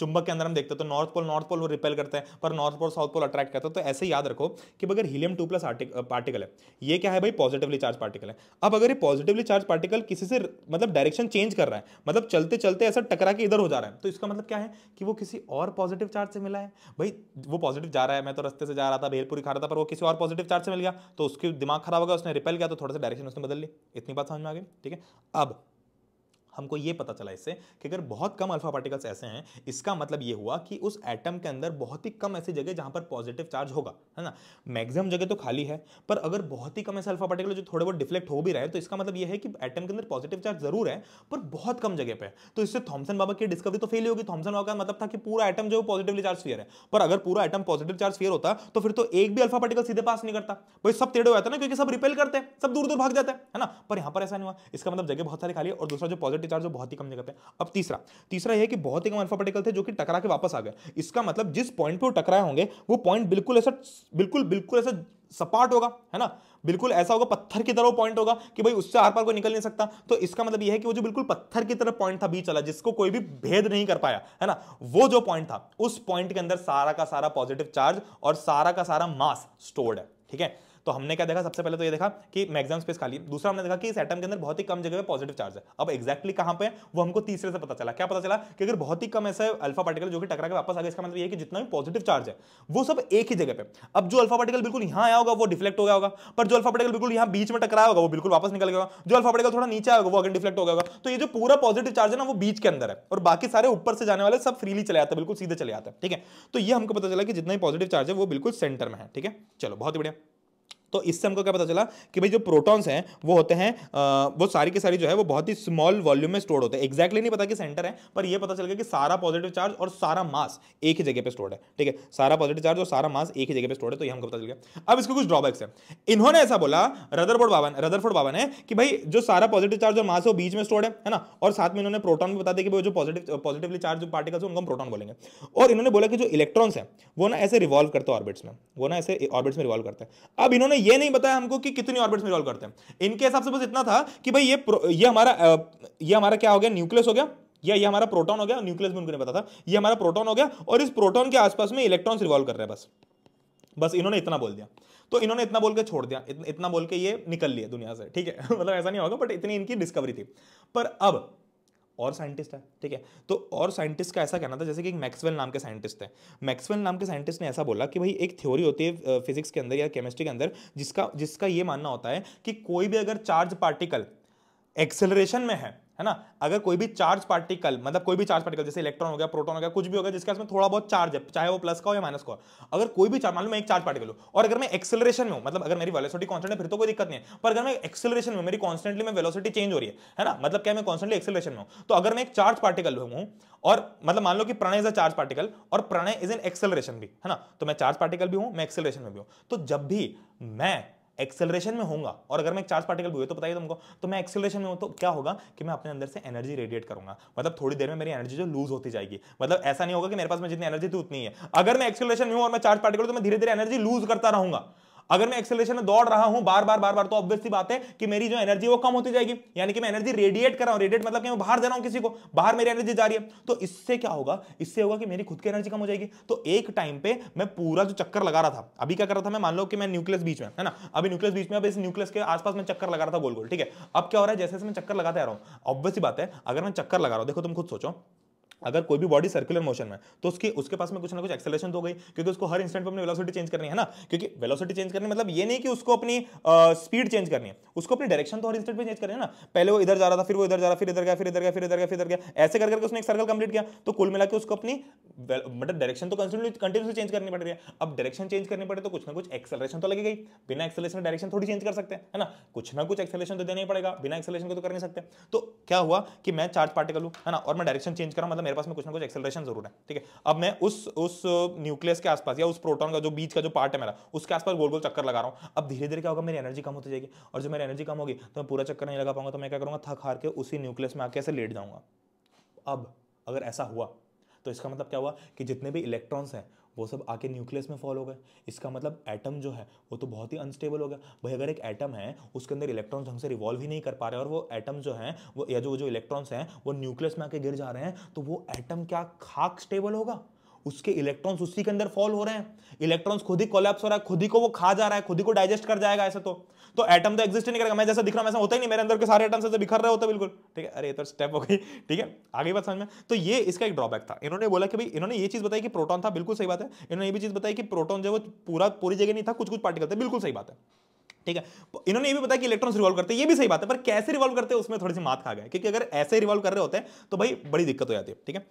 चुंबक के अंदर हम देखते हैं तो नॉर्थ पोल नॉर्थ पोल वो रिपेल करते हैं पर north pole south pole attract करते हैं तो ऐसे याद रखो कि अगर हीलियम टू प्लस पार्टिकल है ये क्या है भाई पॉजिटिवली चार्ज पार्टिकल है अब अगर ये पॉजिटिवली चार्ज पार्टिकल किसी से मतलब डायरेक्शन चेंज कर रहा है मतलब चलते चलते ऐसा टकरा के इधर हो जा रहा है तो इसका मतलब क्या है कि वो किसी और पॉजिटिव चार्ज से मिला है भाई वो पॉजिटिव जा रहा है मैं तो रस्ते से जा रहा था भेलपुरी खा रहा था पर वो किसी और पॉजिटिव चार्ज से मिल गया तो उसकी दिमाग खराब हो गया उसने रिपेल किया तो थोड़ा सा डायरेक्शन उसने बदल ली इतनी बात समझ में आ गई ठीक है अब हमको ये पता चला इससे कि अगर बहुत कम अल्फा पार्टिकल्स ऐसे हैं इसका मतलब ये हुआ कि उस एटम के अंदर बहुत ही कम ऐसी जगह जहाँ पर पॉजिटिव चार्ज होगा है ना मैक्सिमम जगह तो खाली है पर अगर बहुत ही कम ऐसे अल्फा पार्टिकल जो थोड़े बहुत डिफ्लेक्ट हो भी रहे तो इसका मतलब यह है कि एटम के अंदर पॉजिटिव चार्ज जरूर है पर बहुत कम जगह पर तो इससे थॉमसन बाबा की डिस्कवरी तो फेल होगी थॉमसन बाबा का मतलब था कि पूरा एटम जो पॉजिटिवली चार्ज फेयर है पर अगर पूरा एटम पॉजिटिव चार्ज फेयर होता तो फिर तो एक भी अल्फा पार्टिकल सीधे पास नहीं करता भाई सब टेढ़े हो जाता ना क्योंकि सब रिपेल करते हैं सब दूर दूर भाग जाते हैं ना पर यहाँ पर ऐसा नहीं हुआ इसका मतलब जगह बहुत सारी खाली है और दूसरा जो पॉजिटिव इलेक्ट्रॉन चार्ज बहुत ही कम जगह पे अब तीसरा तीसरा यह कि बहुत ही कम अल्फा पार्टिकल थे जो कि टकरा के वापस आ गए इसका मतलब जिस पॉइंट पर टकराए होंगे वो पॉइंट बिल्कुल ऐसा बिल्कुल बिल्कुल ऐसा सपाट होगा है ना बिल्कुल ऐसा होगा पत्थर की तरह पॉइंट होगा कि भाई उससे आर पार कोई निकल नहीं सकता तो इसका मतलब यह है कि वो जो बिल्कुल पत्थर की तरह पॉइंट था बीच चला जिसको कोई भी भेद नहीं कर पाया है ना वो जो पॉइंट था उस पॉइंट के अंदर सारा का सारा पॉजिटिव चार्ज और सारा का सारा मास स्टोर्ड है ठीक है तो हमने क्या देखा सबसे पहले तो ये देखा कि मैक्सिमम स्पेस खाली दूसरा हमने देखा कि इस एटम के अंदर बहुत ही कम जगह पे पॉजिटिव चार्ज है अब एक्जैक्टली कहां पे है वो हमको तीसरे से पता चला क्या पता चला कि अगर बहुत ही कम ऐसे अल्फा पार्टिकल जो कि टकरा के वापस आ गए इसका मतलब ये है कि जितना भी पॉजिटिव चार्ज है वो सब एक ही जगह पे अब जो अल्फा पार्टिकल बिल्कुल यहाँ आया होगा वो डिफ्लेक्ट हो गया होगा पर जो अल्फा पार्टिकल बिल्कुल यहाँ बीच में टकराया होगा वो बिल्कुल वापस निकल गया जो अल्फा पार्टिकल थोड़ा नीचे आएगा वो अगर डिफ्लेक्ट हो गया होगा तो ये जो पूरा पॉजिटिव चार्ज है ना वो बीच के अंदर है और बाकी सारे ऊपर से जाने वाले सब फ्रीली चले आते हैं बिल्कुल सीधे चले आते हैं ठीक है तो ये हमको पता चला कि जितना भी पॉजिटिव चार्ज है वो बिल्कुल सेंटर में है ठीक है चलो बहुत ही बढ़िया तो इससे हमको क्या पता चला कि भाई जो प्रोटॉन्स हैं वो होते हैं वो सारी की सारी जो है वो बहुत ही स्मॉल वॉल्यूम में स्टोर होते हैं एक्जैक्टली नहीं पता कि सेंटर है पर ये पता चल गया कि सारा पॉजिटिव चार्ज और सारा मास एक ही जगह पे स्टोर है ठीक है सारा पॉजिटिव चार्ज और सारा मास एक ही जगह पे स्टोर है तो ये हमको पता चल गया अब इसके कुछ ड्रॉबैक्स है इन्होंने ऐसा बोला रदरफोर्ड बाबा रदरफोर्ड बाबा ने कि भाई जो सारा पॉजिटिव चार्ज और मास है वो बीच में स्टोर्ड है है ना और साथ में इन्होंने प्रोटॉन भी बता दिया कि जो पॉजिटिव पॉजिटिवली चार्ज पार्टिकल्स उनको हम प्रोटॉन बोलेंगे और इन्होंने बोला कि जो इलेक्ट्रॉन्स है वो ना ऐसे रिवॉल्व करते हैं ऑर्बिट्स में वो ना ऐसे ऑर्बिट्स में रिवॉल्व करते हैं अब इन्होंने ये नहीं बताया हमको कि कितनी ऑर्बिट्स में रिवॉल्व करते हैं इनके हिसाब से बस इतना था कि भाई ये ये हमारा ये हमारा क्या हो गया न्यूक्लियस हो गया या ये हमारा प्रोटॉन हो गया न्यूक्लियस में उनको नहीं पता था ये हमारा प्रोटॉन हो गया और इस प्रोटॉन के आसपास में इलेक्ट्रॉन्स रिवॉल्व कर रहे हैं बस बस इन्होंने इतना बोल दिया तो इन्होंने इतना बोल के छोड़ दिया इतना, इतना बोल के ये निकल लिए दुनिया से ठीक है [laughs] मतलब ऐसा नहीं होगा बट इतनी इनकी डिस्कवरी थी पर अब और साइंटिस्ट है ठीक है तो और साइंटिस्ट का ऐसा कहना था जैसे कि एक मैक्सवेल नाम के साइंटिस्ट है मैक्सवेल नाम के साइंटिस्ट ने ऐसा बोला कि भाई एक थ्योरी होती है फिजिक्स के अंदर या केमिस्ट्री के अंदर जिसका जिसका ये मानना होता है कि कोई भी अगर चार्ज पार्टिकल एक्सेलरेशन में है है ना अगर कोई भी चार्ज पार्टिकल मतलब कोई भी चार्ज पार्टिकल जैसे इलेक्ट्रॉन हो गया प्रोटॉन हो गया कुछ भी हो गया जिसके इसमें थोड़ा बहुत चार्ज है चाहे वो प्लस का हो या माइनस का अगर कोई भी चार्ज मान लो मैं एक चार्ज पार्टिकल हूँ और अगर मैं एक्सेलरेशन में हूँ मतलब अगर मेरी वेलोसिटी कॉन्स्टेंट है फिर तो कोई दिक्कत नहीं है पर अगर मैं एक्सेलरेशन में मेरी कॉन्स्टेंटली में वेलोसिटी चेंज हो रही है ना मतलब क्या मैं कॉन्स्टेंटली एक्सेलरेशन में हूँ तो अगर मैं एक चार्ज पार्टिकल हूँ और मतलब मान लो कि Pranay is a charge particle और प्रणय इज एन एक्सेलरेशन भी है ना तो मैं चार्ज पार्टिकल भी हूँ मैं एक्सेलरेशन में भी हूँ तो जब भी मैं एक्सेलरेशन में होगा और अगर मैं एक चार्ज पार्टिकल भी हुए तो बताइए तुमको तो मैं एक्सेलरेशन में हूँ तो क्या होगा कि मैं अपने अंदर से एनर्जी रेडिएट करूंगा मतलब थोड़ी देर में मेरी एनर्जी जो लूज होती जाएगी मतलब ऐसा नहीं होगा कि मेरे पास में जितनी एनर्जी थी उतनी है अगर मैं एक्सेलरेशन में हूँ और मैं चार्ज पार्टिकल तो मैं धीरे धीरे एनर्जी लूज करता रहूंगा अगर मैं एक्सेलेशन में दौड़ रहा हूं बार बार बार बार तो ऑब्वियसली बात है कि मेरी जो एनर्जी वो कम होती जाएगी यानी कि मैं एनर्जी रेडिएट कर रहा हूं रेडिएट मतलब कि मैं बाहर दे रहा हूं किसी को बाहर मेरी एनर्जी जा रही है तो इससे क्या होगा इससे होगा कि मेरी खुद की एनर्जी कम हो जाएगी तो एक टाइम पे मैं पूरा जो चक्कर लगा रहा था अभी क्या कर रहा था मैं मान लो कि मैं न्यूक्लियस बीच में है ना अभी न्यूक्लियस बीच में अब इस न्यूक्लियस के आसपास मैं चक्कर लगा रहा था गोल गोल ठीक है अब क्या हो रहा है जैसे जैसे मैं चक्कर लगाते रहा हूं ऑब्वियसली बात है अगर मैं चक्कर लगा रहा हूं देखो तुम खुद सोचो अगर कोई भी बॉडी सर्कुलर मोशन में तो उसके उसके पास में कुछ ना कुछ एक्सेलेशन तो गई क्योंकि उसको हर इंस्टेंट पर अपनी वेलोसिटी चेंज करनी है ना क्योंकि वेलोसिटी चेंज करनी मतलब ये नहीं कि उसको अपनी स्पीड चेंज करनी है उसको अपनी डायरेक्शन तो हर इंस्टेंट पर चेंज करनी है ना पहले वो इधर जा रहा था फिर वो इधर जा रहा फिर इधर गया फिर इधर गया फिर इधर गया फिर इधर गया ऐसे कर करके उसने एक सर्कल कंप्लीट किया तो कुल मिला के उसको अपनी मतलब डायरेक्शन तो कंटिन्यूसली चेंज करनी पड़ रही है अब डायरेक्शन चेंज करनी पड़े तो कुछ ना कुछ एक्सेलरेशन तो लगी गई बिना एक्सेलेशन डायरेक्शन थोड़ी चेंज कर सकते हैं ना कुछ ना कुछ एक्सेलेशन तो देना ही पड़ेगा बिना एक्सेलेशन को तो कर नहीं सकते तो क्या हुआ कि मैं चार्ज पार्टिकल हूँ है ना और मैं डायरेक्शन चेंज करा मतलब मेरे पास में कुछ ना कुछ एक्सेलरेशन जरूर है ठीक है अब मैं उस उस न्यूक्लियस के आसपास या उस प्रोटॉन का जो बीच का जो पार्ट है मेरा उसके आसपास गोल गोल चक्कर लगा रहा हूँ अब धीरे धीरे क्या होगा मेरी एनर्जी कम होती जाएगी और जो मेरी एनर्जी कम होगी तो मैं पूरा चक्कर नहीं लगा पाऊंगा तो मैं क्या करूँगा थक हार के उसी न्यूक्लियस में आके ऐसे लेट जाऊंगा अब अगर ऐसा हुआ तो इसका मतलब क्या हुआ कि जितने भी इलेक्ट्रॉन्स हैं वो सब आके न्यूक्लियस में फॉल हो गए इसका मतलब एटम जो है वो तो बहुत ही अनस्टेबल हो गया भाई अगर एक एटम है उसके अंदर इलेक्ट्रॉन ढंग से रिवॉल्व ही नहीं कर पा रहे और वो एटम जो है वो या जो जो इलेक्ट्रॉन्स हैं वो न्यूक्लियस में आके गिर जा रहे हैं तो वो एटम क्या खाक स्टेबल होगा उसके इलेक्ट्रॉन्स उसी के अंदर फॉल हो रहे हैं इलेक्ट्रॉन्स खुद ही कोलैप्स हो रहा है खुद ही को वो खा जा रहा है खुद ही को डाइजेस्ट कर जाएगा ऐसे तो तो एटम तो एग्जिस्ट नहीं करेगा मैं जैसा दिख रहा हूं ऐसा होता ही नहीं मेरे अंदर के सारे एटम्स ऐसे बिखर रहे होते बिल्कुल ठीक है अरे तो स्टेप हो गई [laughs] ठीक है आगे बात समझ में तो ये इसका एक ड्रॉबैक था इन्होंने बोला कि भाई इन्होंने ये चीज बताई कि प्रोटॉन था बिल्कुल सही बात है इन्होंने ये भी चीज बताई कि प्रोटॉन जो है पूरा पूरी जगह नहीं था कुछ कुछ पार्टिकल था बिल्कुल सही बात है ठीक है इन्होंने ये भी बताया कि इलेक्ट्रॉन्स रिवॉल्व करते हैं ये भी सही बात है पर कैसे रिवॉल्व करते हैं उसमें थोड़ी सी मात खा गए क्योंकि अगर ऐसे रिवॉल्व कर रहे होते हैं तो भाई बड़ी दिक्कत हो जाती है ठीक है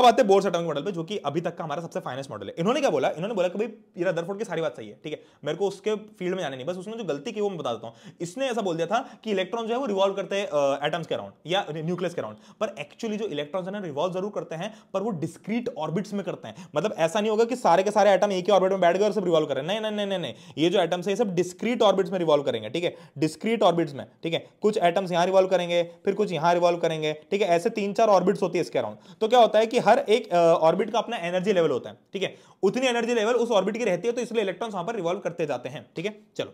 अब आते हैं बोर्ड एटॉमिक मॉडल पे जो कि अभी तक का हमारा सबसे फाइनेस्ट मॉडल है इन्होंने क्या बोला इन्होंने बोला कि भाई ये रदरफोर्ड की सारी बात सही है ठीक है मेरे को उसके फील्ड में जाने नहीं बस उसने जो गलती की वो मैं बता देता हूँ इसने ऐसा बोल दिया था कि इलेक्ट्रॉन जो है वो रिवॉल्व करते हैं एटम्स के अराउंड या न्यूक्लियस के अराउंड पर एक्चुअली जो इलेक्ट्रॉन्स है रिवॉल्व जरूर करते हैं पर वो डिस्क्रीट ऑर्बिट्स में करते हैं मतलब ऐसा नहीं होगा कि सारे के सारे एटम एक ही ऑर्बिट में बैठ गए और सब रिवॉल्व करें नहीं नहीं नहीं नहीं ये जो एटम्स है सब डिस्क्रीट ऑर्बिट्स में रिवॉल्व करेंगे ठीक है डिस्क्रीट ऑर्बिट्स में ठीक है कुछ एटम्स यहां रिवॉल्व करेंगे फिर कुछ यहां रिवॉल्व करेंगे ठीक है ऐसे तीन चार ऑर्बिट्स होती है इसके अराउंड तो क्या होता है कि हर एक ऑर्बिट का अपना एनर्जी लेवल होता है ठीक है उतनी एनर्जी लेवल उस ऑर्बिट की रहती है तो इसलिए इलेक्ट्रॉन्स वहां पर रिवॉल्व करते जाते हैं ठीक है चलो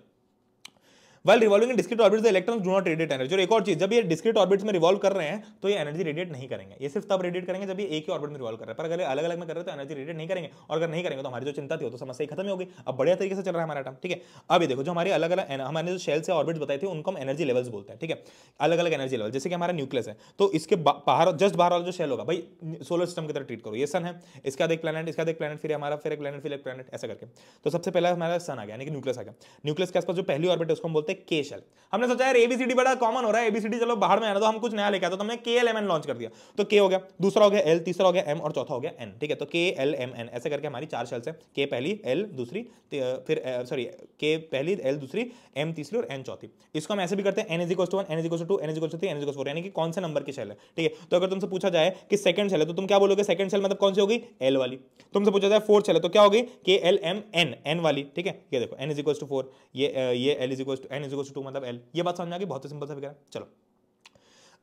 while revolving discrete orbit electron do not radiate energy और एक और चीज जब ये डिस्क्रिट ऑर्बिट में रिवॉल्व कर रहे हैं तो ये एनर्जी रेडिएट नहीं करेंगे ये सिर्फ तब रेडिएट करेंगे जब ये एक ही ऑर्बिट में रिवॉल्व कर रहे हैं पर अगर अलग अलग में कर रहे तो एनर्जी रेडिएट नहीं करेंगे और अगर नहीं करेंगे तो हमारी जो चिंता थी तो समस्या खत्म होगी अब बढ़िया तरीके से चल रहा है हमारा टाइम ठीक है अभी देखो जो हमारे अलग अलग हमारे जो शेल्स है ऑर्बिट्स बताए थे उनको हम एनर्जी लेवल्स बोलते हैं ठीक है अलग अलग एनर्जी लेवल जैसे कि हमारा न्यूक्लियस है तो इसके बाहर जस्ट बाहर वाला जो शेल होगा भाई सोलर सिस्टम की तरह ट्रीट करो ये सन है इसका एक प्लान इसका एक प्लान फिर हमारा फिर एक प्लान फिर एक प्लान ऐसा करके तो सबसे पहला हमारा सन आ गया यानी कि न्यूक्लियस आ गया न्यूक्लियस के आसपास जो पहली ऑर्बिट है उसको बोलते हैं होते हैं के शेल हमने सोचा यार एबीसीडी बड़ा कॉमन हो रहा है एबीसीडी चलो बाहर में आना तो हम कुछ नया लेके आते तो हमने के एल एम एन लॉन्च कर दिया तो के हो गया दूसरा हो गया एल तीसरा हो गया एम और चौथा हो गया एन ठीक है तो के एल एम एन ऐसे करके हमारी चार शेल्स है के पहली एल दूसरी फिर सॉरी के पहली एल दूसरी एम तीसरी और एन चौथी इसको हम ऐसे भी करते हैं n is equals to one n is equals to n is equals three n is equals four यानी कि कौन से नंबर की शेल है ठीक है तो अगर तुमसे पूछा जाए कि सेकंड शेल है तो तुम क्या बोलोगे सेकंड शेल मतलब कौन सी होगी एल वाली तुमसे पूछा जाए फोर्थ शेल है तो क्या होगी के एल एम एन एन वाली ठीक है ये देखो एन इजिकोस टू फोर ये ये l is equals to n is equals to मतलब एल ये बात समझ आ गई बहुत ही सिंपल सा फिगर है चलो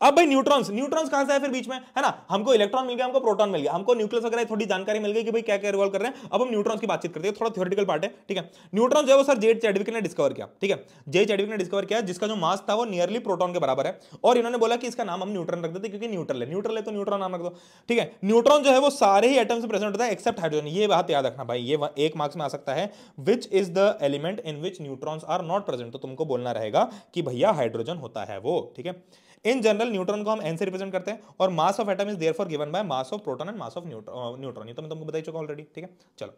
अब भाई न्यूट्रॉन्स न्यूट्रॉन्स कहां से है फिर बीच में है ना हमको इलेक्ट्रॉन मिल गया हमको प्रोटॉन मिल गया हमको न्यूक्लियस वगैरह थोड़ी जानकारी मिल गई कि भाई क्या क्या रिवॉल्व कर रहे हैं अब हम न्यूट्रॉन्स की बातचीत करते हैं थोड़ा थ्योरेटिकल पार्ट है ठीक है न्यूट्रॉन जो है वो सर जेड चैडविक ने डिस्कवर किया ठीक है जे चैडविक ने डिस्कवर किया जिसका जो मास था वो नियरली प्रोटॉन के बराबर है और इन्होंने बोला कि इसका नाम हम न्यूट्रॉन रख देते क्योंकि न्यूट्रल है न्यूट्रल है तो न्यूट्रॉन नाम रख दो ठीक है न्यूट्रॉन जो है वो सारे ही एटम्स प्रेजेंट होता है एक्सेप्ट हाइड्रोजन ये बात याद रखना भाई ये एक मार्क्स में आ सकता है which is the element in which neutrons are not present तो तुमको बोलना रहेगा कि भैया हाइड्रोजन होता है वो ठीक है इन जनरल न्यूट्रॉन को हम एन से रिप्रेजेंट करते हैं और mass of atom is therefore given by mass of proton and mass of neutron ये तो मैं तुमको बताई चुका ऑलरेडी ठीक है चलो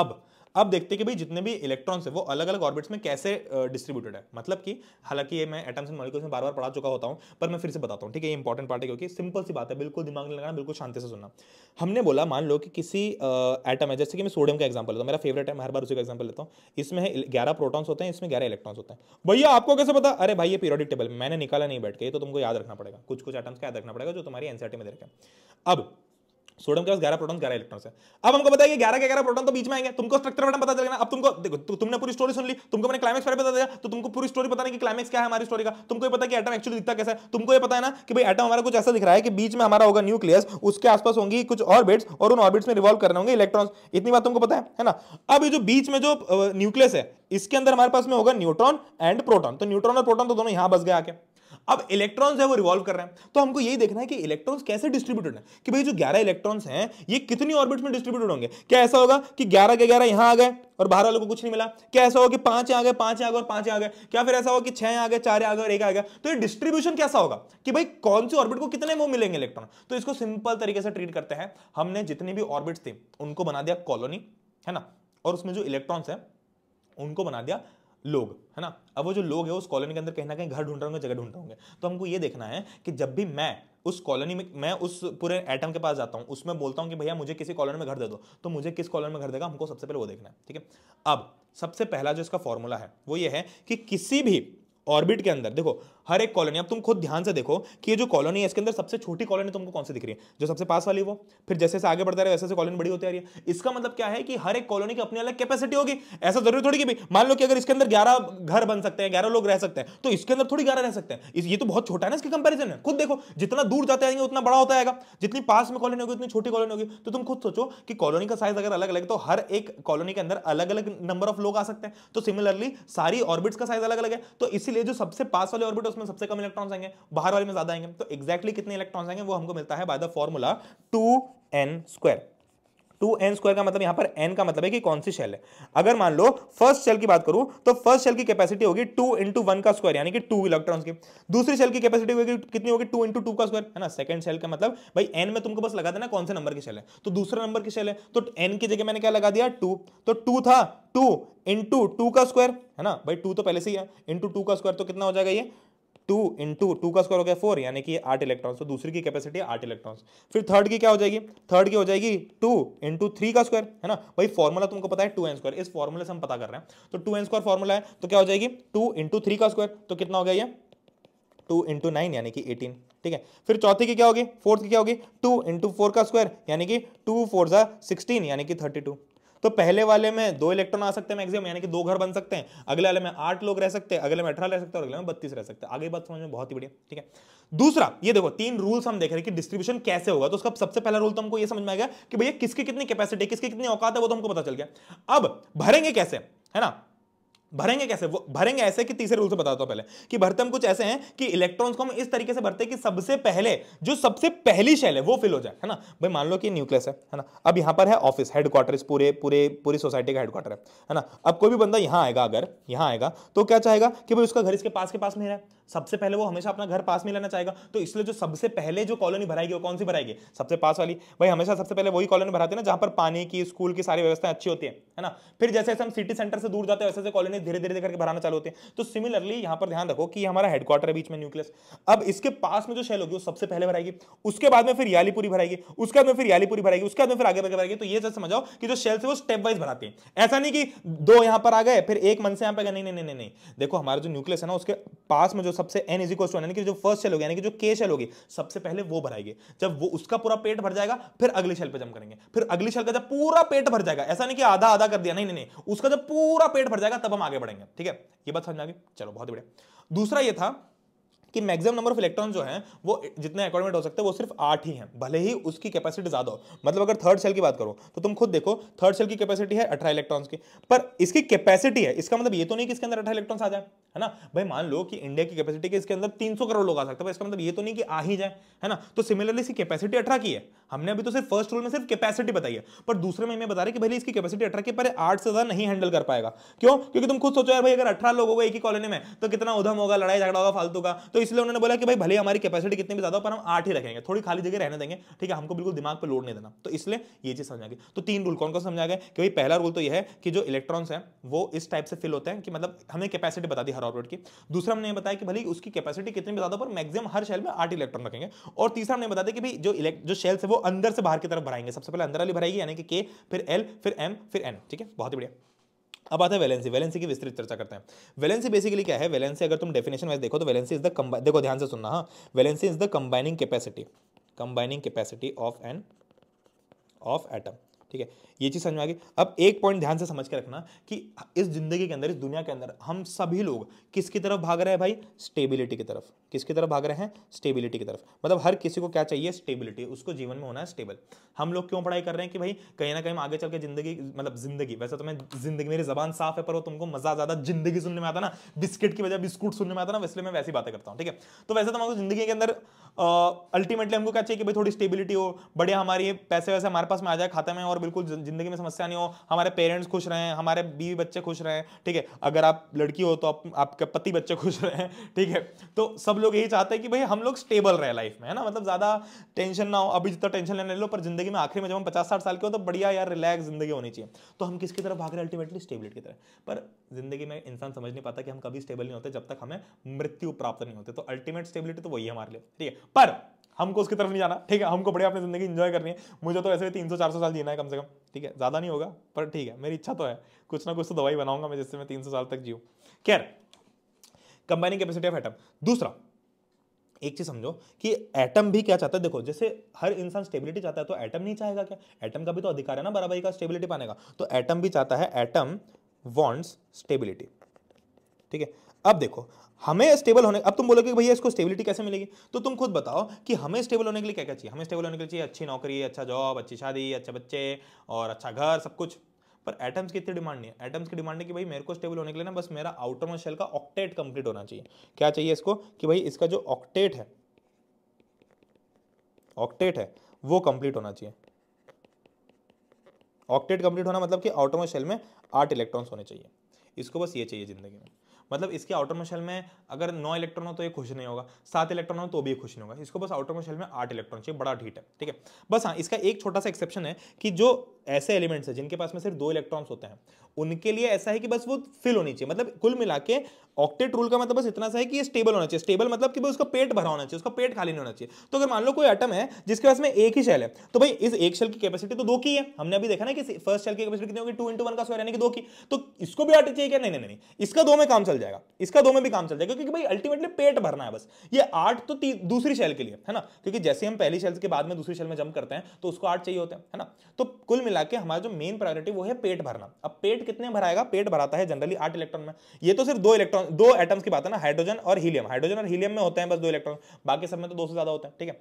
अब अब देखते कि भाई जितने भी इलेक्ट्रॉन्स है वो अलग अलग ऑर्बिट्स में कैसे डिस्ट्रीब्यूटेड है मतलब कि हालांकि ये मैं एटम्स एंड मॉलिक्यूल्स में बार बार पढ़ा चुका होता हूँ पर मैं फिर से बताता हूँ ठीक है ये इंपॉर्टेंट पार्ट है क्योंकि सिंपल सी बात है बिल्कुल दिमाग नहीं लगाना बिल्कुल शांति से सुनना हमने बोला मान लो कि किसी एटम है जैसे कि मैं सोडियम का एग्जाम्पल लेता हूँ मेरा फेवरेट है हर बार उसी का एग्जाम्पल लेता हूँ इसमें ग्यारह प्रोटॉन्स होते हैं इसमें ग्यारह इलेक्ट्रॉन्स होते हैं भैया आपको कैसे पता अरे भाई ये पीरियोडिक टेबल मैंने निकाला नहीं बैठ के तो तुमको याद रखना पड़ेगा कुछ कुछ एटम्स का याद रखना पड़ेगा जो तुम्हारी एनसीआरटी में दे रखा है अब सोडियम के पास ग्यारह प्रोटोन ग्यारह इलेक्ट्रॉन है अब हमको बताया ग्यारह के ग्यारह प्रोटोन तो बीच में आएंगे तुमको स्ट्रक्चर मैडम पता चलेगा अब तुमको देखो तु, तुमने पूरी स्टोरी सुन ली तुमको मैंने क्लाइमेक्स पर बता दिया तो तुमको पूरी स्टोरी पता नहीं कि क्लाइमेक्स क्या है हमारी स्टोरी का तुमको पता कि एटम एक्चुअली दिखता कैसे है तुमको ये पता है ना कि भाई एटम हमारा कुछ ऐसा दिख रहा है कि बीच में हमारा होगा न्यूक्लियस उसके आसपास होंगी कुछ ऑर्बिट्स और उन ऑर्बिट्स में रिवॉल्व करने होंगे इलेक्ट्रॉन इतनी बात तुमको पता है है ना अब ये जो बीच में जो न्यूक्लियस है इसके अंदर हमारे पास में होगा न्यूट्रॉन एंड प्रोटॉन तो न्यूट्रॉन और प्रोटॉन तो दोनों यहां बस गए आके अब इलेक्ट्रॉन्स है वो रिवॉल्व कर रहे हैं तो हमको यही देखना है कि इलेक्ट्रॉन्स कैसे डिस्ट्रीब्यूटेड है कि भाई जो ग्यारह इलेक्ट्रॉन्स हैं ये कितनी ऑर्बिट में डिस्ट्रीब्यूटेड होंगे क्या ऐसा होगा कि ग्यारह के ग्यारह यहाँ आ गए और बाहर वालों को कुछ नहीं मिला क्या ऐसा होगा कि पांच आ गए पांच आ गए और पांच आ गए क्या फिर ऐसा होगा कि छह आ गए चार आ गए और एक आ गया तो ये डिस्ट्रीब्यूशन कैसा होगा कि भाई कौन से ऑर्बिट को कितने वो मिलेंगे इलेक्ट्रॉन तो इसको सिंपल तरीके से ट्रीट करते हैं हमने जितनी भी ऑर्बिट्स थे उनको बना दिया कॉलोनी है ना और उसमें जो इलेक्ट्रॉन्स है उनको बना दिया लोग है ना अब वो जो लोग है उस कॉलोनी के अंदर कहीं ना कहीं घर ढूंढ रहे होंगे जगह ढूंढ रहे होंगे तो हमको ये देखना है कि जब भी मैं उस कॉलोनी में मैं उस पूरे एटम के पास जाता हूँ उसमें बोलता हूँ कि भैया मुझे किसी कॉलोनी में घर दे दो तो मुझे किस कॉलोनी में घर देगा हमको सबसे पहले वो देखना है ठीक है अब सबसे पहला जो इसका फॉर्मूला है वो ये है कि किसी भी ऑर्बिट के अंदर देखो हर एक कॉलोनी अब तुम खुद ध्यान से देखो कि ये जो कॉलोनी है इसके अंदर सबसे छोटी कॉलोनी तुमको कौन सी दिख रही है जो सबसे पास वाली वो फिर जैसे जैसे आगे बढ़ता रहे वैसे कॉलोनी बड़ी होती आ रही है इसका मतलब क्या है कि हर एक कॉलोनी की अपनी अलग कैपेसिटी होगी ऐसा जरूरी थोड़ी कि भी मान लो कि अगर इसके अंदर ग्यारह घर बन सकते हैं ग्यारह लोग रह सकते हैं तो इसके अंदर थोड़ी ग्यारह रह सकते हैं ये तो बहुत छोटा है ना इसके कंपेरिजन में खुद देखो जितना दूर जाते आएंगे उतना बड़ा होता है जितनी पास में कॉलोनी होगी उतनी छोटी कॉलोनी होगी तो तुम खुद सोचो कि कॉलोनी का साइज अगर अलग अलग तो हर एक कॉलोनी के अंदर अलग अलग नंबर ऑफ लोग आ सकते हैं तो सिमिलरली सारी ऑर्बिट्स का साइज अलग अलग है तो इसी इसीलिए जो सबसे पास वाले ऑर्बिट उसमें सबसे कम इलेक्ट्रॉन्स आएंगे बाहर वाले में ज्यादा आएंगे तो एक्जैक्टली exactly कितने इलेक्ट्रॉन्स आएंगे वो हमको मिलता है by the formula two n square two n square का मतलब यहां पर एन का मतलब है कि कौन सी शेल है अगर मान लो फर्स्ट शेल की बात करूं तो फर्स्ट शेल की कैपेसिटी होगी टू इंटू वन का स्क्वायर यानी कि टू इलेक्ट्रॉन की दूसरी शेल की कैपेसिटी होगी कितनी होगी टू इंटू टू का स्क्वायर है ना सेकंड शेल का मतलब भाई एन में तुमको बस लगा देना कौन से नंबर की शेल है तो दूसरा नंबर की शेल है तो एन की जगह मैंने क्या लगा दिया टू तो टू था टू इंटू टू का स्क्वायर है ना भाई टू तो पहले से ही है इंटू टू का स्क्वायर तो कितना हो जाएगा ये टू इंटू टू का स्क्वायर हो गया फोर यानी कि आठ इलेक्ट्रॉन्स तो दूसरी की कैपेसिटी है आठ इलेक्ट्रॉन्स फिर थर्ड की क्या हो जाएगी थर्ड की हो जाएगी टू इंटू थ्री का स्क्वायर है ना भाई फॉर्मूला तुमको पता है टू एन स्क्वायर इस फॉर्मूले से हम पता कर रहे हैं तो टू एन स्क्वायर फॉर्मूला है तो क्या हो जाएगी टू इंटू थ्री का स्क्वायर तो कितना हो गया ये टू इंटू नाइन यानी कि एटीन ठीक है फिर चौथी की क्या होगी फोर्थ की क्या होगी टू इंटू फोर का स्क्वायर यानी कि टू फोर ज़ा सिक्सटीन यानी कि थर्टी टू तो पहले वाले में दो इलेक्ट्रॉन आ सकते हैं मैक्सिमम यानी कि दो घर बन सकते हैं अगले वाले में आठ लोग रह सकते हैं अगले में अठारह रह सकते हैं और अगले में बत्तीस रह सकते हैं आगे बात समझ में बहुत ही बढ़िया ठीक है दूसरा ये देखो तीन रूल्स हम देख रहे हैं कि डिस्ट्रीब्यूशन कैसे होगा तो उसका सबसे पहला रूल तो हमको ये समझ में आएगा कि भैया किसकी कितनी कैपेसिटी किसकी कितनी औकात है वो तो हमको पता चल गया अब भरेंगे कैसे है ना भरेंगे कैसे वो भरेंगे ऐसे कि तीसरे रूल से बताता हूं पहले कि भरते हम कुछ ऐसे हैं कि इलेक्ट्रॉन्स को हम इस तरीके से भरते हैं कि सबसे पहले जो सबसे पहली शेल है वो फिल हो जाए है ना भाई मान लो कि न्यूक्लियस है है ना अब यहां पर है ऑफिस हेडक्वार्टर पूरे पूरे पूरी सोसाइटी का हेडक्वार्टर है है ना अब कोई भी बंदा यहां आएगा अगर यहां आएगा तो क्या चाहेगा कि भाई उसका घर इसके पास के पास नहीं है सबसे पहले वो हमेशा अपना घर पास में लेना चाहेगा तो इसलिए जो सबसे पहले जो कॉलोनी भराएगी वो कौन सी भराएगी सबसे पास वाली भाई हमेशा सबसे पहले वही कॉलोनी भराते हैं ना जहाँ पर पानी की स्कूल की सारी व्यवस्था अच्छी होती है है ना फिर जैसे जैसे हम सिटी सेंटर से दूर जाते हैं वैसे वैसे कॉलोनी धीरे धीरे करके भराना चालू होते हैं तो सिमिलरली यहाँ पर ध्यान रखो कि हमारा हेडक्वार्टर है बीच में न्यूक्लियस अब इसके पास में जो शेल होगी वो सबसे पहले भराएगी उसके बाद में फिर यालीपुरी भराएगी उसके बाद में फिर यालीपुरी भराएगी उसके बाद में फिर आगे बढ़कर भराएगी तो ये जैसे समझाओ कि जो शेल से वो स्टेप वाइज भराते हैं ऐसा नहीं कि दो यहाँ पर आ गए फिर एक मन से यहाँ पर नहीं नहीं नहीं नहीं देखो हमारा जो न्यूक्लियस है ना उसके पास में जो सबसे एन इज इक्वल टू यानी कि जो फर्स्ट शेल होगी यानी कि जो के शेल होगी सबसे पहले वो भराएगी जब वो उसका पूरा पेट भर जाएगा फिर अगली शेल पे जम करेंगे फिर अगली शेल का जब पूरा पेट भर जाएगा ऐसा नहीं कि आधा आधा कर दिया नहीं नहीं नहीं उसका जब पूरा पेट भर जाएगा तब हम आगे बढ़ेंगे ठीक है ये बात समझ आ गई चलो बहुत बढ़िया दूसरा ये था कि मैक्सिमम नंबर ऑफ इलेक्ट्रॉन जो है वो जितने अकॉर्डमेंट हो सकते हैं वो सिर्फ आठ ही हैं भले ही उसकी कैपेसिटी ज्यादा हो मतलब अगर थर्ड सेल की बात करो तो तुम खुद देखो थर्ड सेल की कैपेसिटी है अठारह इलेक्ट्रॉन की पर इसकी कैपेसिटी है इसका मतलब ये तो नहीं कि इसके अंदर अठारह इलेक्ट्रॉन आ जाए है ना भाई मान लो कि इंडिया की कैपेसिटी के इसके अंदर तीन करोड़ लोग आ सकते हैं तो इसका मतलब ये तो नहीं कि आ ही जाए है ना तो सिमिलरली इसकी कैपेसिटी अठारह की है हमने अभी तो सिर्फ फर्स्ट रूल में सिर्फ कैपेसिटी बताई है पर दूसरे में बता रहे कि भले इसकी कैपेसिटी अठारह की पर आठ से ज्यादा नहीं हैंडल कर पाएगा क्यों क्योंकि तुम खुद सोचो यार भाई अगर अठारह लोग होगा एक ही कॉलोनी में तो कितना उधम होगा लड़ाई झगड़ा होगा फालतू का तो इसलिए उन्होंने बोला कि भाई भले हमारी कैपेसिटी कितनी भी ज्यादा पर हम आठ ही रखेंगे थोड़ी खाली जगह रहने देंगे ठीक है हमको बिल्कुल दिमाग पर लोड नहीं देना तो इसलिए ये चीज समझा गया तो तीन रूल कौन कौन समझा गया कि भाई पहला रूल तो यह है कि जो इलेक्ट्रॉन्स हैं वो इस टाइप से फिल होते हैं कि मतलब हमें कैपेसिटी बता दी हर ऑर्बिट की दूसरा हमने बताया कि भले उसकी कैपेसिटी कितनी भी ज्यादा पर मैक्सिमम हर शेल में आठ इलेक्ट्रॉन रखेंगे और तीसरा हमने बताया कि भाई जो जो शेल्स है वो अंदर से बाहर की तरफ भराएंगे सबसे पहले अंदर वाली भराएगी यानी कि के फिर एल फिर एम फिर एन ठीक है बहुत ही बढ़िया अब आता है वैलेंसी वैलेंसी की विस्तृत चर्चा करते हैं वैलेंसी बेसिकली क्या है वैलेंसी अगर तुम डेफिनेशन वाइज देखो तो वैलेंसी इज द कंबाइन देखो ध्यान से सुनना हाँ valency is the combining capacity combining capacity of an of atom ठीक है ये चीज़ समझ में आ गई अब एक पॉइंट ध्यान से समझ के रखना कि इस जिंदगी के अंदर इस दुनिया के अंदर हम सभी लोग किसकी तरफ भाग रहे हैं भाई स्टेबिलिटी की तरफ किसकी तरफ भाग रहे हैं स्टेबिलिटी की तरफ मतलब हर किसी को क्या चाहिए स्टेबिलिटी उसको जीवन में होना है स्टेबल हम लोग क्यों पढ़ाई कर रहे हैं कि भाई कहीं ना कहीं आगे चल के जिंदगी मतलब जिंदगी वैसे तो मैं जिंदगी मेरी जबान साफ है पर वो तुमको मजा ज़्यादा जिंदगी सुनने में आता ना बिस्किट की वजह बिस्कुट सुनने में आता ना इसलिए मैं वैसी बातें करता हूँ ठीक है तो वैसे तो हमको जिंदगी के अंदर अल्टीमेटली हमको क्या चाहिए कि भाई थोड़ी स्टेबिलिटी हो बढ़िया हमारी पैसे वैसे हमारे पास में आ जाए खाते में और बिल्कुल जिंदगी में समस्या नहीं हो हमारे पेरेंट्स खुश रहें हमारे बीवी बच्चे खुश रहें ठीक है अगर आप लड़की हो तो आप, आपके पति बच्चे खुश रहें ठीक है तो सब लोग यही चाहते हैं कि भाई हम लोग स्टेबल रहे लाइफ में है ना मतलब ज़्यादा टेंशन ना हो अभी जितना टेंशन लेने लो पर जिंदगी में आखिरी में जब हम पचास साठ साल के हो तो बढ़िया यार रिलैक्स जिंदगी होनी चाहिए तो हम किसकी तरफ भाग रहे अल्टीमेटली स्टेबिलिटी की तरफ पर जिंदगी में इंसान समझ नहीं पाता कि हम कभी स्टेबल नहीं होते जब तक हमें मृत्यु प्राप्त नहीं होते तो अल्टीमेट स्टेबिलिटी तो वही है हमारे लिए ठीक है पर हमको उसकी तरफ नहीं जाना ठीक है हमको बढ़िया अपनी ज़िंदगी इन्जॉय करनी है मुझे तो ऐसे तीन सौ चार सौ साल जीना है कम से कम ठीक है ज़्यादा नहीं होगा पर ठीक है मेरी इच्छा तो है कुछ ना कुछ तो दवाई बनाऊंगा मैं जिससे मैं तीन सौ साल तक जीऊँ खैर कंबाइनिंग कैपेसिटी ऑफ एटम दूसरा एक चीज समझो कि एटम भी क्या चाहता है देखो जैसे हर इंसान स्टेबिलिटी चाहता है तो एटम नहीं चाहेगा क्या एटम का भी तो अधिकार है ना बराबरी का स्टेबिलिटी पाने का तो एटम भी चाहता है एटम वॉन्ट्स स्टेबिलिटी ठीक है अब देखो हमें स्टेबल होने अब तुम बोलोगे भैया इसको स्टेबिलिटी कैसे मिलेगी तो तुम खुद बताओ कि हमें स्टेबल होने के लिए क्या क्या चाहिए हमें स्टेबल होने के लिए चाहिए अच्छी नौकरी अच्छा जॉब अच्छी शादी अच्छे बच्चे और अच्छा घर सब कुछ पर एटम्स की इतनी डिमांड नहीं है एटम्स की डिमांड है कि भाई मेरे को स्टेबल होने के लिए ना बस मेरा आउटर शेल का ऑक्टेट कंप्लीट होना चाहिए क्या चाहिए इसको कि भाई इसका जो ऑक्टेट है ऑक्टेट है वो कंप्लीट होना चाहिए ऑक्टेट कंप्लीट होना मतलब कि आउटर शेल में आठ इलेक्ट्रॉन्स होने चाहिए इसको बस ये चाहिए जिंदगी में मतलब इसके आउटर मोशल में अगर नौ इलेक्ट्रॉन हो तो ये खुश नहीं होगा सात इलेक्ट्रॉन हो तो भी खुश नहीं होगा इसको बस आउटर मोशल में आठ इलेक्ट्रॉन चाहिए बड़ा ठीक है ठीक है बस हाँ इसका एक छोटा सा एक्सेप्शन है कि जो ऐसे एलिमेंट्स हैं जिनके पास में सिर्फ दो इलेक्ट्रॉन्स होते हैं उनके लिए ऐसा है कि बस वो फिल होनी चाहिए मतलब कुल मिला के ऑक्टेट रूल का मतलब बस इतना सा है कि ये स्टेबल होना चाहिए स्टेबल मतलब कि भाई उसका पेट भरा होना चाहिए उसका पेट खाली नहीं होना चाहिए तो अगर मान लो कोई आटम है जिसके पास में एक ही शेल है तो भाई इस एक शेल की कैपेसिटी तो दो की है हमने अभी देखा ना कि फर्स्ट शेल की कैपेसिटी कितनी होगी टू इंटू वन का स्क्वायर यानी कि दो की तो इसको भी आटे चाहिए क्या नहीं नहीं नहीं इसका दो में काम चल जाएगा इसका दो में भी काम चल जाएगा क्योंकि भाई अल्टीमेटली पेट भरना है बस ये आठ तो दूसरी शेल के लिए है ना क्योंकि जैसे हम पहली शेल के बाद में दूसरी शेल में जम करते हैं तो उसको आठ चाहिए होता है ना तो कुल मिला के हमारा जो मेन प्रायोरिटी वो है पेट भरना अब पेट कितने भराएगा पेट भराता है जनरली आठ इलेक्ट्रॉन में ये तो सिर्फ दो इलेक्ट्रॉन दो एटम्स की बात है ना हाइड्रोजन और हीलियम हाइड्रोजन और हीलियम में होते हैं बस दो इलेक्ट्रॉन बाकी सब में तो दो से ज्यादा होते हैं ठीक है